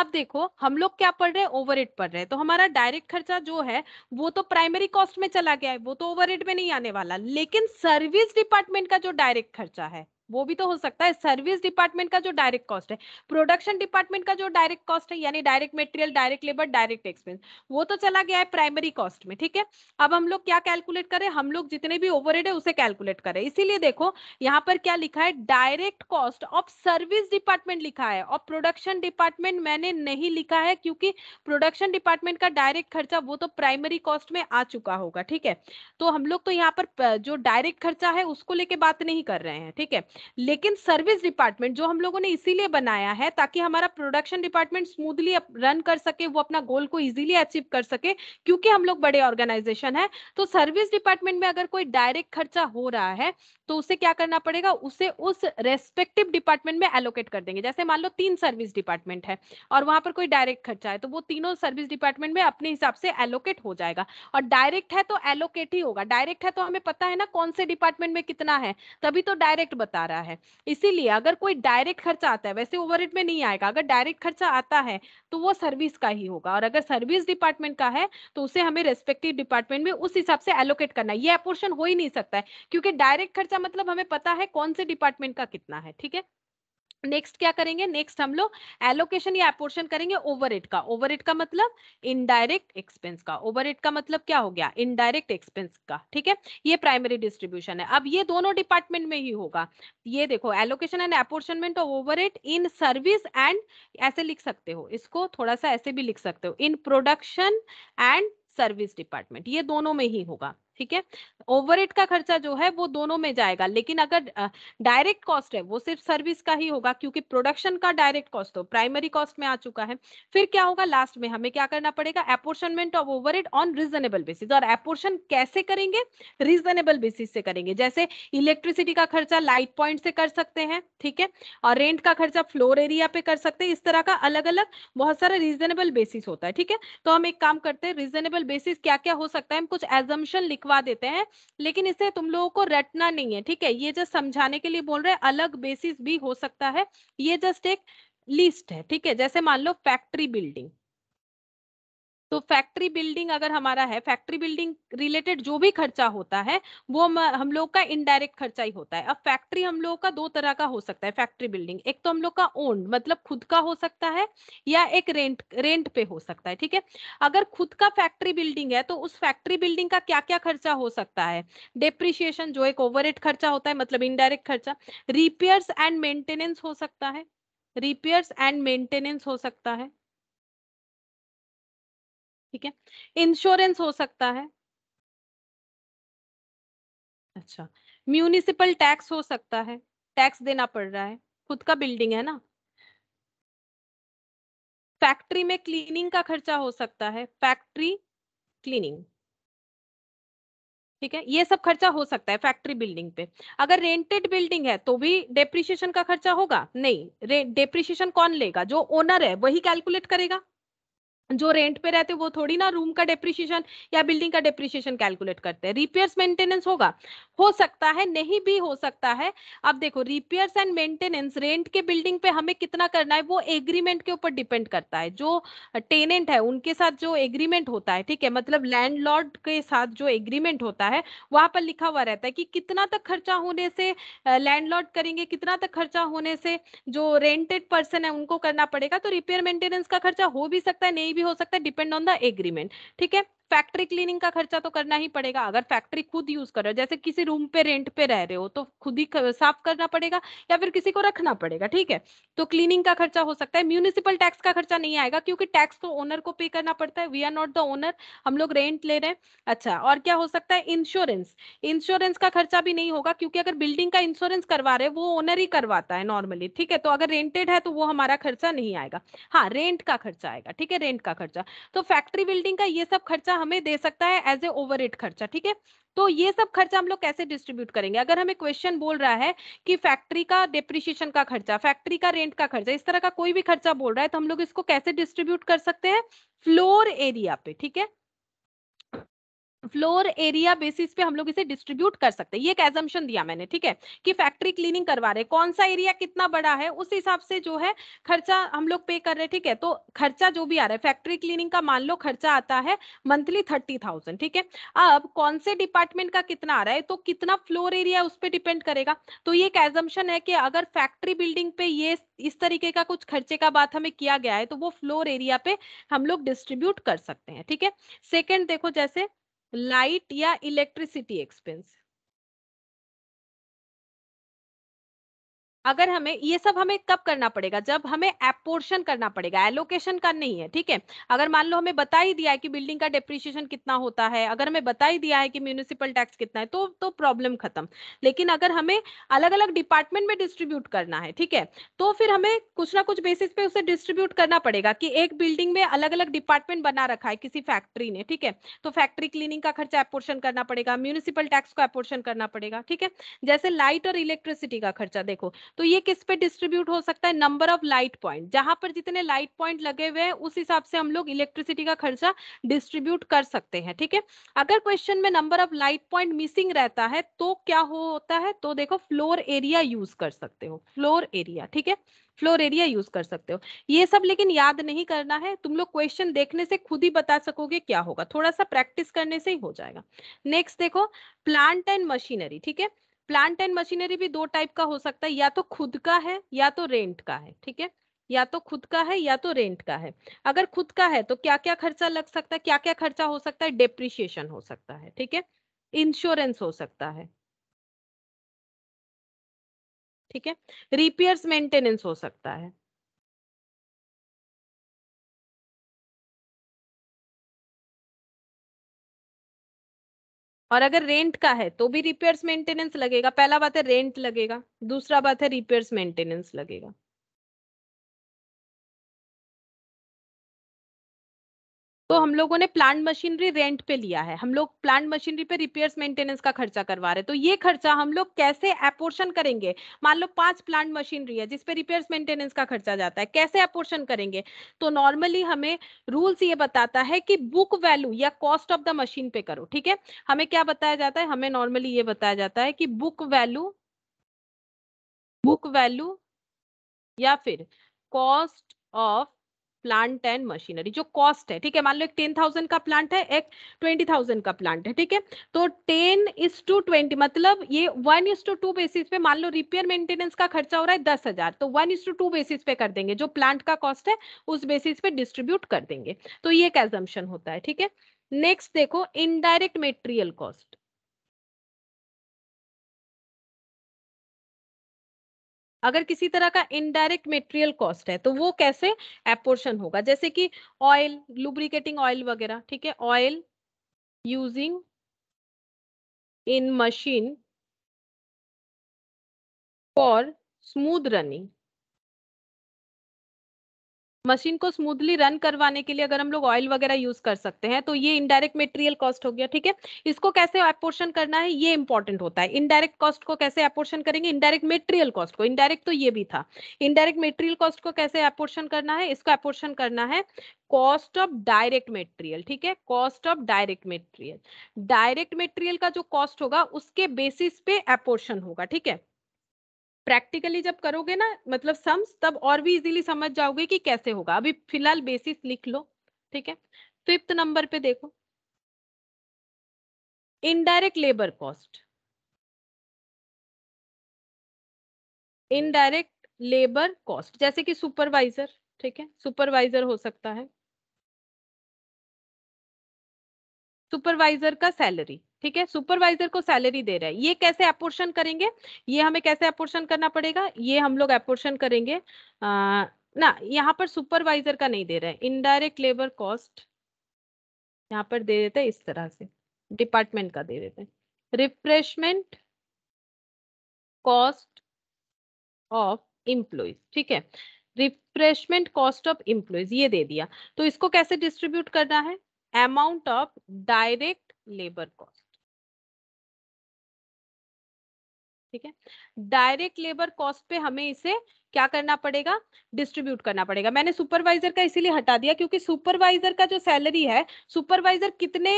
Speaker 3: अब देखो हम लोग क्या पढ़ रहे हैं ओवर पढ़ रहे हैं तो हमारा डायरेक्ट खर्चा जो है वो तो प्राइमरी कॉस्ट में चला गया है वो तो ओवर में नहीं आने वाला लेकिन सर्विस डिपार्टमेंट का जो डायरेक्ट खर्चा है वो भी तो हो सकता है सर्विस डिपार्टमेंट का जो डायरेक्ट कॉस्ट है प्रोडक्शन डिपार्टमेंट का जो डायरेक्ट कॉस्ट है यानी direct material direct labour direct expense वो तो चला गया है प्राइमरी कॉस्ट में ठीक है अब हम लोग क्या कैलकुलेट करें हम लोग जितने भी ओवर है उसे कैलकुलेट करें इसीलिए देखो यहाँ पर क्या लिखा है direct cost of service department लिखा है और प्रोडक्शन डिपार्टमेंट मैंने नहीं लिखा है क्योंकि प्रोडक्शन डिपार्टमेंट का डायरेक्ट खर्चा वो तो प्राइमरी कॉस्ट में आ चुका होगा ठीक है तो हम लोग तो यहाँ पर जो डायरेक्ट खर्चा है उसको लेके बात नहीं कर रहे हैं ठीक है लेकिन सर्विस डिपार्टमेंट जो हम लोगों ने इसीलिए बनाया है ताकि हमारा प्रोडक्शन डिपार्टमेंट स्मूथली रन कर सके वो अपना गोल को इजीली अचीव कर सके क्योंकि हम लोग बड़े ऑर्गेनाइजेशन है तो सर्विस डिपार्टमेंट में अगर कोई डायरेक्ट खर्चा हो रहा है तो उसे क्या करना पड़ेगा उसे उस रेस्पेक्टिव डिपार्टमेंट में एलोकेट कर देंगे जैसे मान लो तीन सर्विस डिपार्टमेंट है और वहां पर कोई डायरेक्ट खर्चा है तो वो तीनों सर्विस डिपार्टमेंट में अपने हिसाब से एलोकेट हो जाएगा और डायरेक्ट है तो एलोकेट ही होगा डायरेक्ट है तो हमें पता है ना कौन से डिपार्टमेंट में कितना है तभी तो डायरेक्ट बता रहा है इसीलिए अगर कोई डायरेक्ट खर्चा आता है वैसे ओवर में नहीं आएगा अगर डायरेक्ट खर्चा आता है तो वो सर्विस का ही होगा और अगर सर्विस डिपार्टमेंट का है तो उसे हमें रेस्पेक्टिव डिपार्टमेंट में उस हिसाब से एलोकेट करना है ये अपोर्शन हो ही नहीं सकता है क्योंकि डायरेक्ट खर्चा इसका मतलब हमें पता है कौन से डिपार्टमेंट का कितना है ठीक है नेक्स्ट क्या करेंगे नेक्स्ट हम लोग एलोकेशन या अपोर्शन करेंगे ओवरहेड का ओवरहेड का मतलब इनडायरेक्ट एक्सपेंस का ओवरहेड का मतलब क्या हो गया इनडायरेक्ट एक्सपेंस का ठीक है ये प्राइमरी डिस्ट्रीब्यूशन है अब ये दोनों डिपार्टमेंट में ही होगा ये देखो allocation and apportionment of overhead in service and ऐसे लिख सकते हो इसको थोड़ा सा ऐसे भी लिख सकते हो in production and service department ये दोनों में ही होगा ठीक है ओवर का खर्चा जो है वो दोनों में जाएगा लेकिन अगर डायरेक्ट कॉस्ट है वो सिर्फ सर्विस का ही होगा क्योंकि प्रोडक्शन का डायरेक्ट कॉस्ट तो प्राइमरी कॉस्ट में आ चुका है फिर क्या होगा लास्ट में हमें क्या करना पड़ेगा apportionment of over on reasonable basis और अपोर्शन कैसे करेंगे रीजनेबल बेसिस से करेंगे जैसे इलेक्ट्रिसिटी का खर्चा लाइट पॉइंट से कर सकते हैं ठीक है और रेंट का खर्चा फ्लोर एरिया पे कर सकते हैं इस तरह का अलग अलग बहुत सारा रीजनेबल बेसिस होता है ठीक है तो हम एक काम करते हैं रीजनेबल बेसिस क्या क्या हो सकता है हम कुछ एजम्शन लिख लिखवा देते हैं लेकिन इसे तुम लोगों को रटना नहीं है ठीक है ये जस्ट समझाने के लिए बोल रहे हैं अलग बेसिस भी हो सकता है ये जस्ट एक लिस्ट है ठीक है जैसे मान लो फैक्ट्री बिल्डिंग तो फैक्ट्री बिल्डिंग अगर हमारा है फैक्ट्री बिल्डिंग रिलेटेड जो भी खर्चा होता है वो हम, हम लोग का इनडायरेक्ट खर्चा ही होता है अब फैक्ट्री हम लोग का दो तरह का हो सकता है फैक्ट्री बिल्डिंग एक तो हम लोग का ओन मतलब खुद का हो सकता है या एक रेंट रेंट पे हो सकता है ठीक है अगर खुद का फैक्ट्री बिल्डिंग है तो उस फैक्ट्री बिल्डिंग का क्या क्या खर्चा हो सकता है डेप्रिशिएशन जो एक ओवर खर्चा होता है मतलब इनडायरेक्ट खर्चा रिपेयर्स एंड मेंटेनेंस हो सकता है रिपेयर्स एंड मेंटेनेंस हो सकता है ठीक है इंश्योरेंस हो सकता है अच्छा म्यूनिसिपल टैक्स हो सकता है टैक्स देना पड़ रहा है खुद का बिल्डिंग है ना फैक्ट्री में क्लीनिंग का खर्चा हो सकता है फैक्ट्री क्लीनिंग ठीक है ये सब खर्चा हो सकता है फैक्ट्री बिल्डिंग पे अगर रेंटेड बिल्डिंग है तो भी डेप्रिशिएशन का खर्चा होगा नहीं डेप्रिशिएशन कौन लेगा जो ओनर है वही कैलकुलेट करेगा जो रेंट पे रहते वो थोड़ी ना रूम का डेप्रिसिएशन या बिल्डिंग का डेप्रिशिएशन कैलकुलेट करते हैं रिपेयर्स मेंटेनेंस होगा हो सकता है नहीं भी हो सकता है अब देखो रिपेयर्स एंड मेंटेनेंस रेंट के बिल्डिंग पे हमें कितना करना है वो एग्रीमेंट के ऊपर डिपेंड करता है जो टेनेंट है उनके साथ जो एग्रीमेंट होता है ठीक है मतलब लैंडलॉर्ड के साथ जो एग्रीमेंट होता है वहां पर लिखा हुआ रहता है कि कितना तक खर्चा होने से लैंडलॉर्ड करेंगे कितना तक खर्चा होने से जो रेंटेड पर्सन है उनको करना पड़ेगा तो रिपेयर मेंटेनेंस का खर्चा हो भी सकता है नहीं भी हो सकता है डिपेंड ऑन द एग्रीमेंट ठीक है फैक्ट्री क्लीनिंग का खर्चा तो करना ही पड़ेगा अगर फैक्ट्री खुद यूज कर रहे हो जैसे किसी रूम पे रेंट पे रह रहे हो तो खुद ही साफ करना पड़ेगा या फिर किसी को रखना पड़ेगा ठीक है तो क्लीनिंग का खर्चा हो सकता है म्यूनिसिपल टैक्स का खर्चा नहीं आएगा क्योंकि टैक्स तो ओनर को पे करना पड़ता है we are not the owner हम लोग रेंट ले रहे हैं अच्छा और क्या हो सकता है इंश्योरेंस इंश्योरेंस का खर्चा भी नहीं होगा क्योंकि अगर बिल्डिंग का इंश्योरेंस करवा रहे वो ओनर ही करवाता है नॉर्मली ठीक है तो अगर रेंटेड है तो वो हमारा खर्चा नहीं आएगा हाँ रेंट का खर्चा आएगा ठीक है रेंट का खर्चा तो फैक्ट्री बिल्डिंग का ये सब खर्चा हमें दे सकता है एज ए ओवर खर्चा ठीक है तो ये सब खर्चा हम लोग कैसे डिस्ट्रीब्यूट करेंगे अगर हमें क्वेश्चन बोल रहा है कि फैक्ट्री का डिप्रिशिएशन का खर्चा फैक्ट्री का रेंट का खर्चा इस तरह का कोई भी खर्चा बोल रहा है तो हम लोग इसको कैसे डिस्ट्रीब्यूट कर सकते हैं फ्लोर एरिया पे ठीक है फ्लोर एरिया बेसिस पे हम लोग इसे डिस्ट्रीब्यूट कर सकते हैं ये एक एजम्पन दिया मैंने ठीक है कि फैक्ट्री क्लीनिंग करवा रहे कौन सा एरिया कितना बड़ा है उस हिसाब से जो है खर्चा हम लोग पे कर रहे हैं ठीक है तो खर्चा जो भी आ रहा है फैक्ट्री क्लीनिंग का मान लो खर्चा आता है मंथली थर्टी थाउजेंड ठीक है अब कौन से डिपार्टमेंट का कितना आ रहा है तो कितना फ्लोर एरिया उस पर डिपेंड करेगा तो ये एक एजम्पन है कि अगर फैक्ट्री बिल्डिंग पे ये इस तरीके का कुछ खर्चे का बात हमें किया गया है तो वो फ्लोर एरिया पे हम लोग डिस्ट्रीब्यूट कर सकते हैं ठीक है सेकेंड देखो जैसे लाइट या इलेक्ट्रिसिटी एक्सपेंस अगर हमें ये सब हमें कब करना पड़ेगा जब हमें एपोर्शन करना पड़ेगा एलोकेशन का नहीं है ठीक है अगर मान लो हमें बता ही दिया है कि बिल्डिंग का डिप्रिशिएशन कितना होता है अगर हमें बता ही दिया है कि म्यूनिसिपल टैक्स कितना है तो तो प्रॉब्लम खत्म लेकिन अगर हमें अलग अलग डिपार्टमेंट में डिस्ट्रीब्यूट करना है ठीक है तो फिर हमें कुछ ना कुछ बेसिस पे उसे डिस्ट्रीब्यूट करना पड़ेगा कि एक बिल्डिंग में अलग अलग डिपार्टमेंट बना रखा है किसी फैक्ट्री ने ठीक है तो फैक्ट्री क्लीनिंग का खर्चा अपोर्शन करना पड़ेगा म्यूनिसिपल टैक्स को अपोर्शन करना पड़ेगा ठीक है जैसे लाइट और इलेक्ट्रिसिटी का खर्चा देखो तो ये किस पे डिस्ट्रीब्यूट हो सकता है नंबर ऑफ लाइट पॉइंट जहां पर जितने लाइट पॉइंट लगे हुए हैं उस हिसाब से हम लोग इलेक्ट्रिसिटी का खर्चा डिस्ट्रीब्यूट कर सकते हैं ठीक है अगर क्वेश्चन में number of light point missing रहता है तो क्या हो होता है तो देखो फ्लोर एरिया यूज कर सकते हो फ्लोर एरिया ठीक है फ्लोर एरिया यूज कर सकते हो ये सब लेकिन याद नहीं करना है तुम लोग क्वेश्चन देखने से खुद ही बता सकोगे क्या होगा थोड़ा सा प्रैक्टिस करने से ही हो जाएगा नेक्स्ट देखो प्लांट एंड मशीनरी ठीक है प्लांट एंड मशीनरी भी दो टाइप का हो सकता है या तो खुद का है या तो रेंट का है ठीक है या तो खुद का है या तो रेंट का है अगर खुद का है तो क्या क्या खर्चा लग सकता है क्या क्या खर्चा हो सकता है डेप्रिशिएशन हो सकता है ठीक है इंश्योरेंस हो सकता है ठीक है रिपेयर्स मेंटेनेंस हो
Speaker 1: सकता है
Speaker 2: और अगर रेंट का है तो भी रिपेयर्स मेंटेनेंस लगेगा पहला बात है रेंट लगेगा दूसरा बात है रिपेयर्स मेंटेनेंस लगेगा तो
Speaker 3: हम लोगों ने प्लांट मशीनरी रेंट पे लिया है हम लोग प्लांट मशीनरी पे रिपेयर्स मेंटेनेंस का खर्चा करवा रहे हैं तो ये खर्चा हम लोग कैसे अपोर्शन करेंगे मान लो पांच प्लांट मशीनरी है जिसपे रिपेयर्स मेंटेनेंस का खर्चा जाता है कैसे अपोर्शन करेंगे तो नॉर्मली हमें रूल्स ये बताता है कि बुक वैल्यू या कॉस्ट ऑफ द मशीन पे करो ठीक है हमें क्या बताया जाता है हमें नॉर्मली ये बताया जाता है कि बुक वैल्यू बुक वैल्यू या फिर cost of plant and machinery जो कॉस्ट है ठीक है मान लो एक टेन थाउजेंड का प्लांट है एक ट्वेंटी थाउजेंड का प्लांट है ठीक है तो टेन इज टू ट्वेंटी मतलब ये one is to two basis पे मान लो रिपेयर मेंटेनेंस का खर्चा हो रहा है दस हजार तो one is to two basis पे कर देंगे जो प्लांट का कॉस्ट है उस बेसिस पे डिस्ट्रीब्यूट कर देंगे तो ये एक एजम्पन होता है ठीक है नेक्स्ट देखो इनडायरेक्ट मेटेरियल कॉस्ट
Speaker 2: अगर किसी तरह का इनडायरेक्ट
Speaker 3: मेटेरियल कॉस्ट है तो वो कैसे एपोर्शन होगा जैसे कि ऑयल लुब्रिकेटिंग ऑयल वगैरह ठीक है oil using in machine
Speaker 2: for smooth running
Speaker 3: machine को स्मूथली रन करवाने के लिए अगर हम लोग ऑयल वगैरह यूज कर सकते हैं तो ये इनडायरेक्ट मेटेरियल कॉस्ट हो गया ठीक है इसको कैसे अपोर्शन करना है ये इंपॉर्टेंट होता है इनडायरेक्ट कॉस्ट को कैसे अपोर्शन करेंगे इनडायरेक्ट मेटेरियल कॉस्ट को इनडायरेक्ट तो ये भी था इनडायरेक्ट मेटेरियल कॉस्ट को कैसे अपोर्शन करना है इसको अपोर्शन करना है कॉस्ट ऑफ डायरेक्ट मेटेरियल ठीक है cost of direct material direct material का जो कॉस्ट होगा उसके बेसिस पे अपोर्शन होगा ठीक है प्रैक्टिकली जब करोगे ना मतलब सम्स तब और भी इजीली समझ जाओगे कि कैसे होगा अभी फिलहाल बेसिस लिख लो ठीक है फिफ्थ नंबर पे देखो indirect labour cost
Speaker 2: indirect labour
Speaker 3: cost जैसे कि सुपरवाइजर ठीक है सुपरवाइजर हो सकता है सुपरवाइजर का सैलरी ठीक है सुपरवाइजर को सैलरी दे रहा है ये कैसे अपोर्शन करेंगे ये हमें कैसे अपोर्शन करना पड़ेगा ये हम लोग अपोर्शन करेंगे आ, ना यहाँ पर सुपरवाइजर का नहीं दे रहा है इनडायरेक्ट लेबर कॉस्ट यहाँ पर दे देते हैं इस तरह से डिपार्टमेंट का दे देते हैं रिफ्रेशमेंट कॉस्ट ऑफ इम्प्लॉयज ठीक है रिफ्रेशमेंट कॉस्ट ऑफ इम्प्लॉयज ये दे दिया तो इसको कैसे डिस्ट्रीब्यूट करना है amount of direct labour cost ठीक है डायरेक्ट लेबर कॉस्ट पे हमें इसे क्या करना पड़ेगा डिस्ट्रीब्यूट करना पड़ेगा मैंने सुपरवाइजर का इसीलिए हटा दिया क्योंकि सुपरवाइजर का जो सैलरी है सुपरवाइजर कितने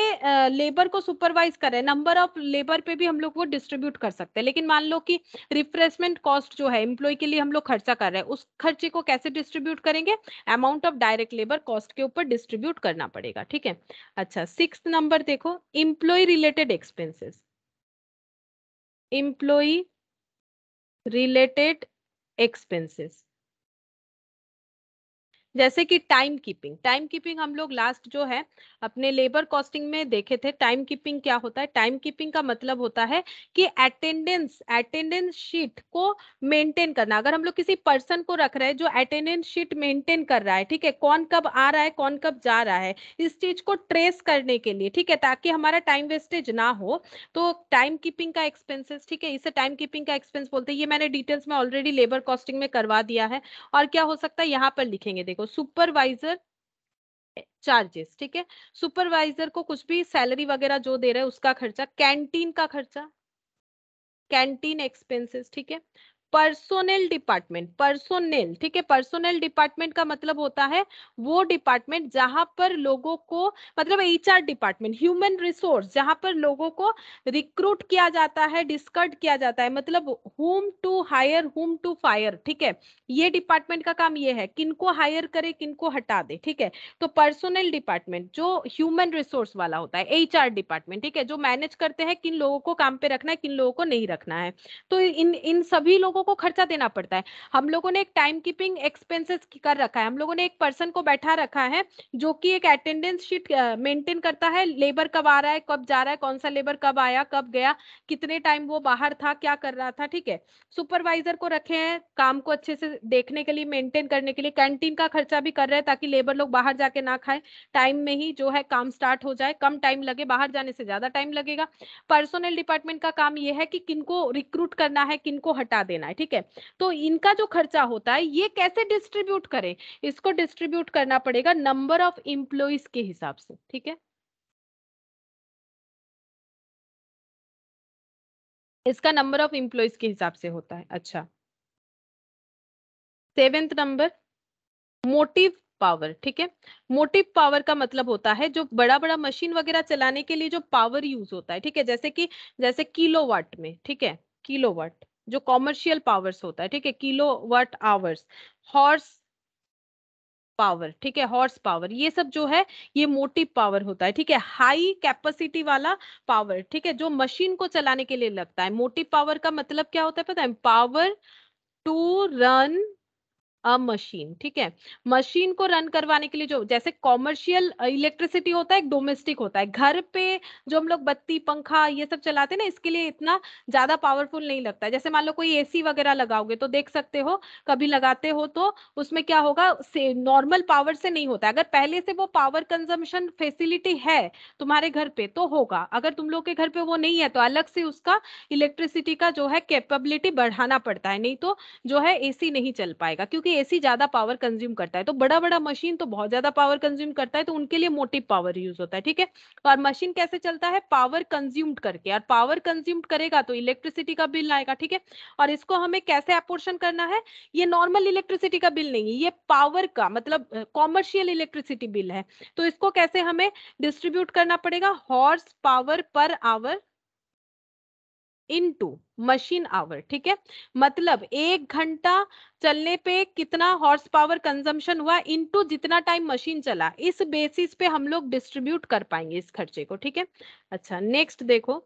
Speaker 3: लेबर को सुपरवाइज कर रहे हैं नंबर ऑफ लेबर पे भी हम लोग वो डिस्ट्रीब्यूट कर सकते हैं लेकिन मान लो कि रिफ्रेशमेंट कॉस्ट जो है एम्प्लॉय के लिए हम लोग खर्चा कर रहे हैं उस खर्चे को कैसे डिस्ट्रीब्यूट करेंगे amount of direct labour cost के ऊपर डिस्ट्रीब्यूट करना पड़ेगा ठीक है अच्छा सिक्स नंबर देखो employee related expenses employee related expenses जैसे कि टाइम कीपिंग टाइम कीपिंग हम लोग लास्ट जो है अपने लेबर कॉस्टिंग में देखे थे टाइम कीपिंग क्या होता है टाइम कीपिंग का मतलब होता है कि अटेंडेंस अटेंडेंस शीट को मेंटेन करना अगर हम लोग किसी पर्सन को रख रहे हैं जो अटेंडेंस शीट मेंटेन कर रहा है ठीक है कौन कब आ रहा है कौन कब जा रहा है इस चीज को ट्रेस करने के लिए ठीक है ताकि हमारा टाइम वेस्टेज ना हो तो टाइम कीपिंग का एक्सपेंसेस ठीक है इसे टाइम कीपिंग का एक्सपेंस बोलते हैं ये मैंने डिटेल्स में ऑलरेडी लेबर कॉस्टिंग में करवा दिया है और क्या हो सकता है यहाँ पर लिखेंगे देखो सुपरवाइजर चार्जेस ठीक है सुपरवाइजर को कुछ भी सैलरी वगैरह जो दे रहा है उसका खर्चा कैंटीन का खर्चा कैंटीन एक्सपेंसेस ठीक है पर्सोनल डिपार्टमेंट पर्सोनल ठीक है पर्सोनल डिपार्टमेंट का मतलब होता है वो डिपार्टमेंट जहां पर लोगों को मतलब एचआर डिपार्टमेंट ह्यूमन रिसोर्स जहां पर लोगों को रिक्रूट किया जाता है डिस्कर्ड किया जाता है मतलब home to hire home to fire ठीक है ये डिपार्टमेंट का काम ये है किनको हायर करे किनको हटा दे ठीक है तो पर्सोनल डिपार्टमेंट जो ह्यूमन रिसोर्स वाला होता है एच डिपार्टमेंट ठीक है जो मैनेज करते हैं किन लोगों को काम पे रखना है किन लोगों को नहीं रखना है तो इन इन सभी लोगों लोगों को खर्चा देना पड़ता है हम लोगों ने एक टाइम कीपिंग एक्सपेंसेस कर रखा है हम लोगों ने एक पर्सन को बैठा रखा है जो कि एक अटेंडेंस शीट मेंटेन करता है लेबर कब आ रहा है कब जा रहा है कौन सा लेबर कब आया कब गया कितने टाइम वो बाहर था क्या कर रहा था ठीक है सुपरवाइजर को रखे हैं काम को अच्छे से देखने के लिए मेंटेन करने के लिए कैंटीन का खर्चा भी कर रहे हैं ताकि लेबर लोग बाहर जाके ना खाए टाइम में ही जो है काम स्टार्ट हो जाए कम टाइम लगे बाहर जाने से ज्यादा टाइम लगेगा पर्सोनल डिपार्टमेंट का काम यह है कि किनको रिक्रूट करना है किनको हटा देना है ठीक है तो इनका जो खर्चा होता है ये कैसे डिस्ट्रीब्यूट करें इसको डिस्ट्रीब्यूट करना पड़ेगा नंबर ऑफ इंप्लॉइज के हिसाब से ठीक है इसका नंबर ऑफ इंप्लॉइज के हिसाब से होता है अच्छा सेवेंथ नंबर मोटिव पावर ठीक है मोटिव पावर का मतलब होता है जो बड़ा बड़ा मशीन वगैरह चलाने के लिए जो पावर यूज होता है ठीक है जैसे कि जैसे किलोवाट में ठीक है किलोवाट जो कॉमर्शियल पावर्स होता है ठीक है kilowatt hours horse power ठीक है हॉर्स पावर ये सब जो है ये मोटिव पावर होता है ठीक है हाई कैपेसिटी वाला पावर ठीक है जो मशीन को चलाने के लिए लगता है मोटिव पावर का मतलब क्या होता है पता है power to run a machine ठीक है मशीन को रन करवाने के लिए जो जैसे कॉमर्शियल इलेक्ट्रिसिटी होता है एक डोमेस्टिक होता है घर पे जो हम लोग बत्ती पंखा ये सब चलाते हैं ना इसके लिए इतना ज्यादा पावरफुल नहीं लगता है जैसे मान लो कोई एसी वगैरह लगाओगे तो देख सकते हो कभी लगाते हो तो उसमें क्या होगा नॉर्मल पावर से नहीं होता है अगर पहले से वो पावर कंजम्पन फैसिलिटी है तुम्हारे घर पे तो होगा अगर तुम लोग के घर पे वो नहीं है तो अलग से उसका इलेक्ट्रिसिटी का जो है कैपेबिलिटी बढ़ाना पड़ता है नहीं तो जो है एसी नहीं चल पाएगा क्योंकि एसी ज्यादा पावर कंज्यूम करता है तो बड़ा बड़ा मशीन तो बहुत ज्यादा पावर कंज्यूम करता है तो उनके लिए मोटिव पावर यूज होता है ठीक है तो और मशीन कैसे चलता है पावर कंज्यूम्ड करके और पावर कंज्यूम करेगा तो इलेक्ट्रिसिटी का बिल आएगा ठीक है और इसको हमें कैसे अपोर्शन करना है ये नॉर्मल इलेक्ट्रिसिटी का बिल नहीं है ये पावर का मतलब कॉमर्शियल इलेक्ट्रिसिटी बिल है तो इसको कैसे हमें डिस्ट्रीब्यूट करना पड़ेगा horse power per hour into machine hour ठीक है मतलब एक घंटा चलने पे कितना हॉर्स पावर कंजम्पशन हुआ इनटू जितना टाइम मशीन चला इस बेसिस पे हम लोग डिस्ट्रीब्यूट कर पाएंगे इस खर्चे को ठीक है अच्छा नेक्स्ट देखो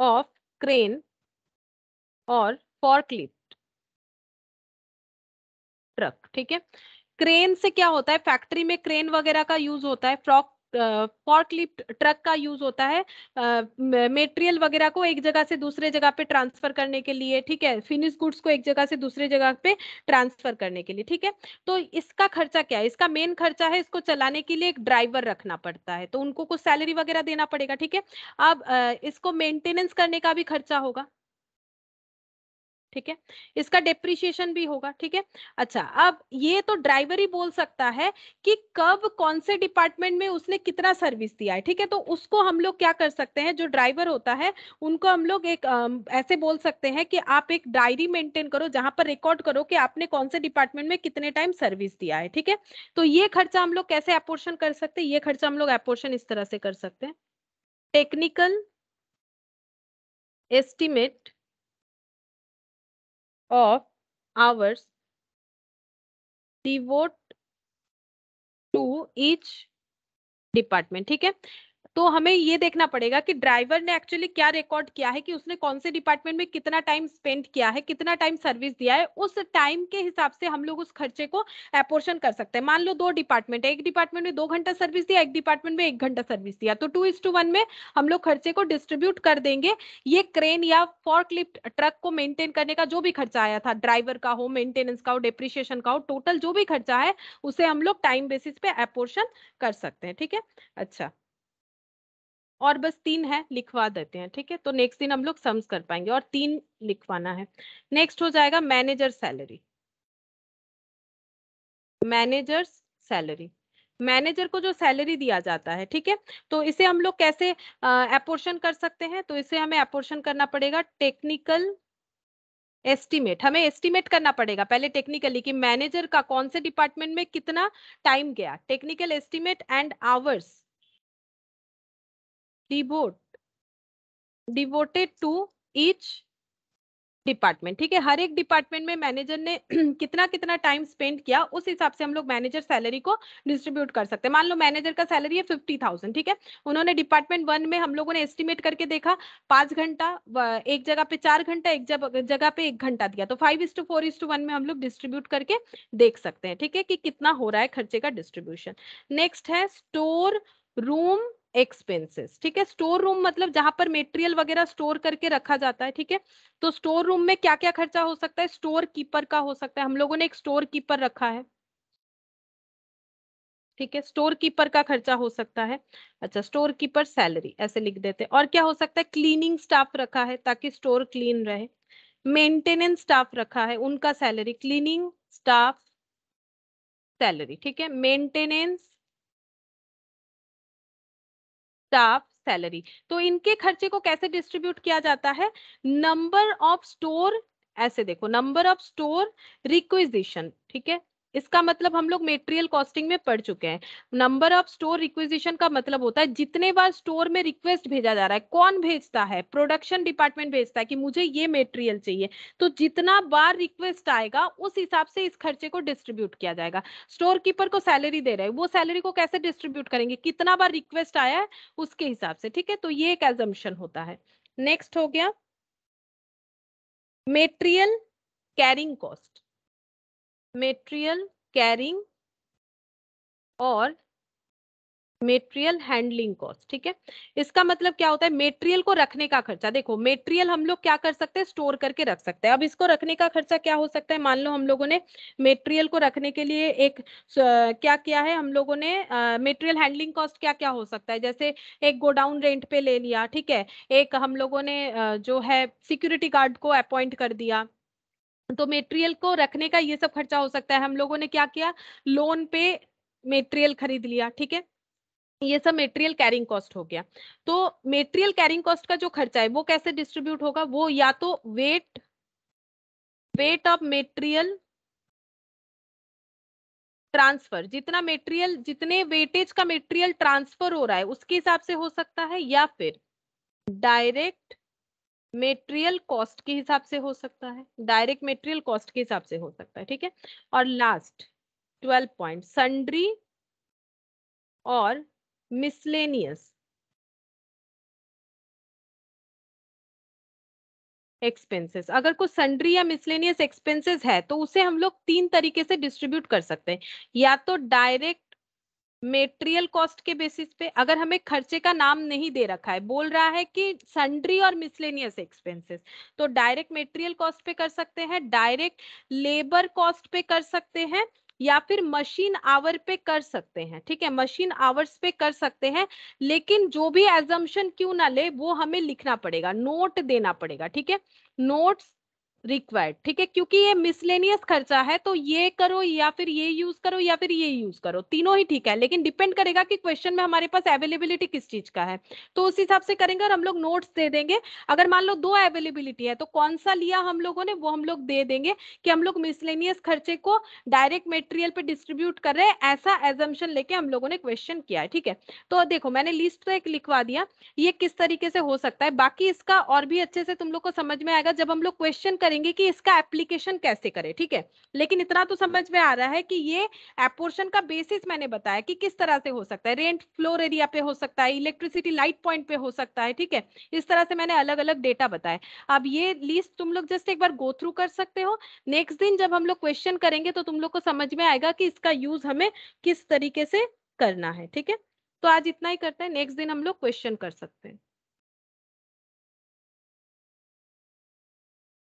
Speaker 2: ऑफ क्रेन
Speaker 3: और क्लिप ट्रक ठीक है क्रेन से क्या होता है फैक्ट्री में क्रेन वगैरह का यूज होता है फ्रॉक पॉर्कलिफ्ट ट्रक का यूज होता है मेटेरियल वगैरह को एक जगह से दूसरे जगह पे ट्रांसफर करने के लिए ठीक है फिनिश गुड्स को एक जगह से दूसरे जगह पे ट्रांसफर करने के लिए ठीक है तो इसका खर्चा क्या है इसका मेन खर्चा है इसको चलाने के लिए एक ड्राइवर रखना पड़ता है तो उनको कुछ सैलरी वगैरह देना पड़ेगा ठीक है अब इसको मेंटेनेंस करने का भी खर्चा होगा ठीक है इसका डेप्रीशिएशन भी होगा ठीक है अच्छा अब ये तो ड्राइवर ही बोल सकता है कि कब कौन से डिपार्टमेंट में उसने कितना सर्विस दिया है ठीक है तो उसको हम लोग क्या कर सकते हैं जो ड्राइवर होता है उनको हम लोग एक आ, ऐसे बोल सकते हैं कि आप एक डायरी मेंटेन करो जहां पर रिकॉर्ड करो कि आपने कौन से डिपार्टमेंट में कितने टाइम सर्विस दिया है ठीक है तो ये खर्चा हम लोग कैसे अपोर्शन कर सकते हैं ये खर्चा हम लोग अपोर्शन इस तरह से कर सकते हैं technical estimate
Speaker 2: of hours devote
Speaker 3: to each department ठीक है तो हमें ये देखना पड़ेगा कि ड्राइवर ने एक्चुअली क्या रिकॉर्ड किया है कि उसने कौन से डिपार्टमेंट में कितना टाइम स्पेंड किया है कितना टाइम सर्विस दिया है उस टाइम के हिसाब से हम लोग उस खर्चे को अपोर्शन कर सकते हैं मान लो दो डिपार्टमेंट है एक डिपार्टमेंट में दो घंटा सर्विस दिया एक डिपार्टमेंट में एक घंटा सर्विस दिया तो टू इस टू वन में हम लोग खर्चे को डिस्ट्रीब्यूट कर देंगे ये क्रेन या फॉर्कलिफ्ट ट्रक को मेंटेन करने का जो भी खर्चा आया था ड्राइवर का हो मेंटेनेंस का हो डिप्रिशिएशन का हो टोटल जो भी खर्चा है उसे हम लोग टाइम बेसिस पे अपोर्शन कर सकते हैं ठीक है अच्छा और बस तीन है लिखवा देते हैं ठीक है तो नेक्स्ट दिन हम लोग सम्स कर पाएंगे और तीन लिखवाना है नेक्स्ट हो जाएगा manager salary manager salary manager को जो सैलरी दिया जाता है ठीक है तो इसे हम लोग कैसे अपोर्शन कर सकते हैं तो इसे हमें अपोर्शन करना पड़ेगा टेक्निकल एस्टिमेट हमें एस्टिमेट करना पड़ेगा पहले टेक्निकली कि मैनेजर का कौन से डिपार्टमेंट में कितना टाइम गया technical estimate and hours devote devoted to each department ठीक है हर एक डिपार्टमेंट में मैनेजर ने कितना कितना टाइम स्पेंड किया उस हिसाब से हम लोग मैनेजर सैलरी को डिस्ट्रीब्यूट कर सकते हैं मान लो मैनेजर का सैलरी है फिफ्टी थाउजेंड ठीक है उन्होंने डिपार्टमेंट वन में हम लोगों ने एस्टिमेट करके देखा पांच घंटा एक जगह पे चार घंटा एक जगह पे एक घंटा दिया तो five is to four is to one में हम लोग डिस्ट्रीब्यूट करके देख सकते हैं ठीक है कि कितना हो रहा है खर्चे का डिस्ट्रीब्यूशन नेक्स्ट है स्टोर रूम एक्सपेंसेस ठीक है स्टोर रूम मतलब जहां पर मेटेरियल वगैरह स्टोर करके रखा जाता है ठीक है तो स्टोर रूम में क्या क्या खर्चा हो सकता है स्टोर कीपर का हो सकता है हम लोगों ने एक स्टोर कीपर रखा है ठीक है स्टोर कीपर का खर्चा हो सकता है अच्छा स्टोर कीपर सैलरी ऐसे लिख देते हैं और क्या हो सकता है क्लीनिंग स्टाफ रखा है ताकि स्टोर क्लीन रहे मेंटेनेंस स्टाफ रखा है उनका सैलरी क्लीनिंग स्टाफ सैलरी ठीक है मेंटेनेंस स्टाफ सैलरी तो इनके खर्चे को कैसे डिस्ट्रीब्यूट किया जाता है नंबर ऑफ स्टोर ऐसे देखो नंबर ऑफ स्टोर रिक्विजिशन ठीक है इसका मतलब हम लोग मेटेरियल कॉस्टिंग में पढ़ चुके हैं नंबर ऑफ स्टोर रिक्वेजिशन का मतलब होता है जितने बार स्टोर में रिक्वेस्ट भेजा जा रहा है कौन भेजता है प्रोडक्शन डिपार्टमेंट भेजता है कि मुझे ये मेटेरियल चाहिए तो जितना बार रिक्वेस्ट आएगा उस हिसाब से इस खर्चे को डिस्ट्रीब्यूट किया जाएगा स्टोर कीपर को सैलरी दे रहे हैं वो सैलरी को कैसे डिस्ट्रीब्यूट करेंगे कितना बार रिक्वेस्ट आया है उसके हिसाब से ठीक है तो ये एक एजम्पन होता है नेक्स्ट हो गया material carrying cost material carrying और मेटेरियल हैंडलिंग कॉस्ट ठीक है इसका मतलब क्या होता है मेटेरियल को रखने का खर्चा देखो मेटेरियल हम लोग क्या कर सकते हैं स्टोर करके रख सकते हैं अब इसको रखने का खर्चा क्या हो सकता है मान लो हम लोगों ने मेटेरियल को रखने के लिए एक क्या किया है हम लोगों ने मेटेरियल हैंडलिंग कॉस्ट क्या क्या हो सकता है जैसे एक गोडाउन रेंट पे ले लिया ठीक है एक हम लोगों ने आ, जो है सिक्योरिटी गार्ड को अपॉइंट कर दिया तो मेटेरियल को रखने का ये सब खर्चा हो सकता है हम लोगों ने क्या किया लोन पे मेटेरियल खरीद लिया ठीक है ये सब मेटेरियल कैरिंग कॉस्ट हो गया तो मेटेरियल कैरिंग कॉस्ट का जो खर्चा है वो कैसे डिस्ट्रीब्यूट होगा वो या तो weight weight of material transfer जितना मेटेरियल जितने वेटेज का मेटेरियल ट्रांसफर हो रहा है उसके हिसाब से हो सकता है या फिर डायरेक्ट मेटेरियल कॉस्ट के हिसाब से हो सकता है डायरेक्ट मेटेरियल कॉस्ट के हिसाब से हो सकता है ठीक है और लास्ट ट्वेल्व पॉइंट सन्ड्री और मिसलेनियस
Speaker 2: एक्सपेंसेस अगर
Speaker 3: कुछ सन्ड्री या मिसलेनियस एक्सपेंसेस है तो उसे हम लोग तीन तरीके से डिस्ट्रीब्यूट कर सकते हैं या तो डायरेक्ट मेटेरियल कॉस्ट के बेसिस पे अगर हमें खर्चे का नाम नहीं दे रखा है बोल रहा है कि सन्ड्री और मिसलेनियस एक्सपेंसेस तो डायरेक्ट मेटेरियल कॉस्ट पे कर सकते हैं डायरेक्ट लेबर कॉस्ट पे कर सकते हैं या फिर मशीन आवर पे कर सकते हैं ठीक है मशीन आवर्स पे कर सकते हैं लेकिन जो भी एजम्पन क्यों ना ले वो हमें लिखना पड़ेगा नोट देना पड़ेगा ठीक है नोट्स रिक्वायर्ड ठीक है क्योंकि ये मिसलेनियस खर्चा है तो ये करो या फिर ये यूज करो या फिर ये यूज करो तीनों ही ठीक है लेकिन डिपेंड करेगा कि क्वेश्चन में हमारे पास अवेलेबिलिटी किस चीज का है तो उस हिसाब से करेंगे और हम लोग नोट्स दे देंगे अगर मान लो दो अवेलेबिलिटी है तो कौन सा लिया हम लोगों ने वो हम लोग दे देंगे कि हम लोग मिसलेनियस खर्चे को डायरेक्ट मेटेरियल पे डिस्ट्रीब्यूट कर रहे हैं ऐसा एजम्पन लेके हम लोगों ने क्वेश्चन किया है ठीक है तो देखो मैंने लिस्ट तो एक लिखवा दिया ये किस तरीके से हो सकता है बाकी इसका और भी अच्छे से तुम लोग को समझ में आएगा जब हम लोग क्वेश्चन करेंगे कि इसका एप्लीकेशन कैसे करें ठीक है लेकिन इतना तो समझ में आ रहा है कि ये एपोर्शन का बेसिस मैंने बताया कि किस तरह से हो सकता है रेंट फ्लोर एरिया पे हो सकता है इलेक्ट्रिसिटी लाइट पॉइंट पे हो सकता है ठीक है इस तरह से मैंने अलग अलग डेटा बताया अब ये लिस्ट तुम लोग जस्ट एक बार गो थ्रू कर सकते हो नेक्स्ट दिन जब हम लोग क्वेश्चन करेंगे तो तुम लोग को समझ में आएगा कि इसका यूज हमें किस तरीके से करना है ठीक है तो आज इतना ही करते हैं नेक्स्ट दिन हम लोग क्वेश्चन
Speaker 2: कर सकते हैं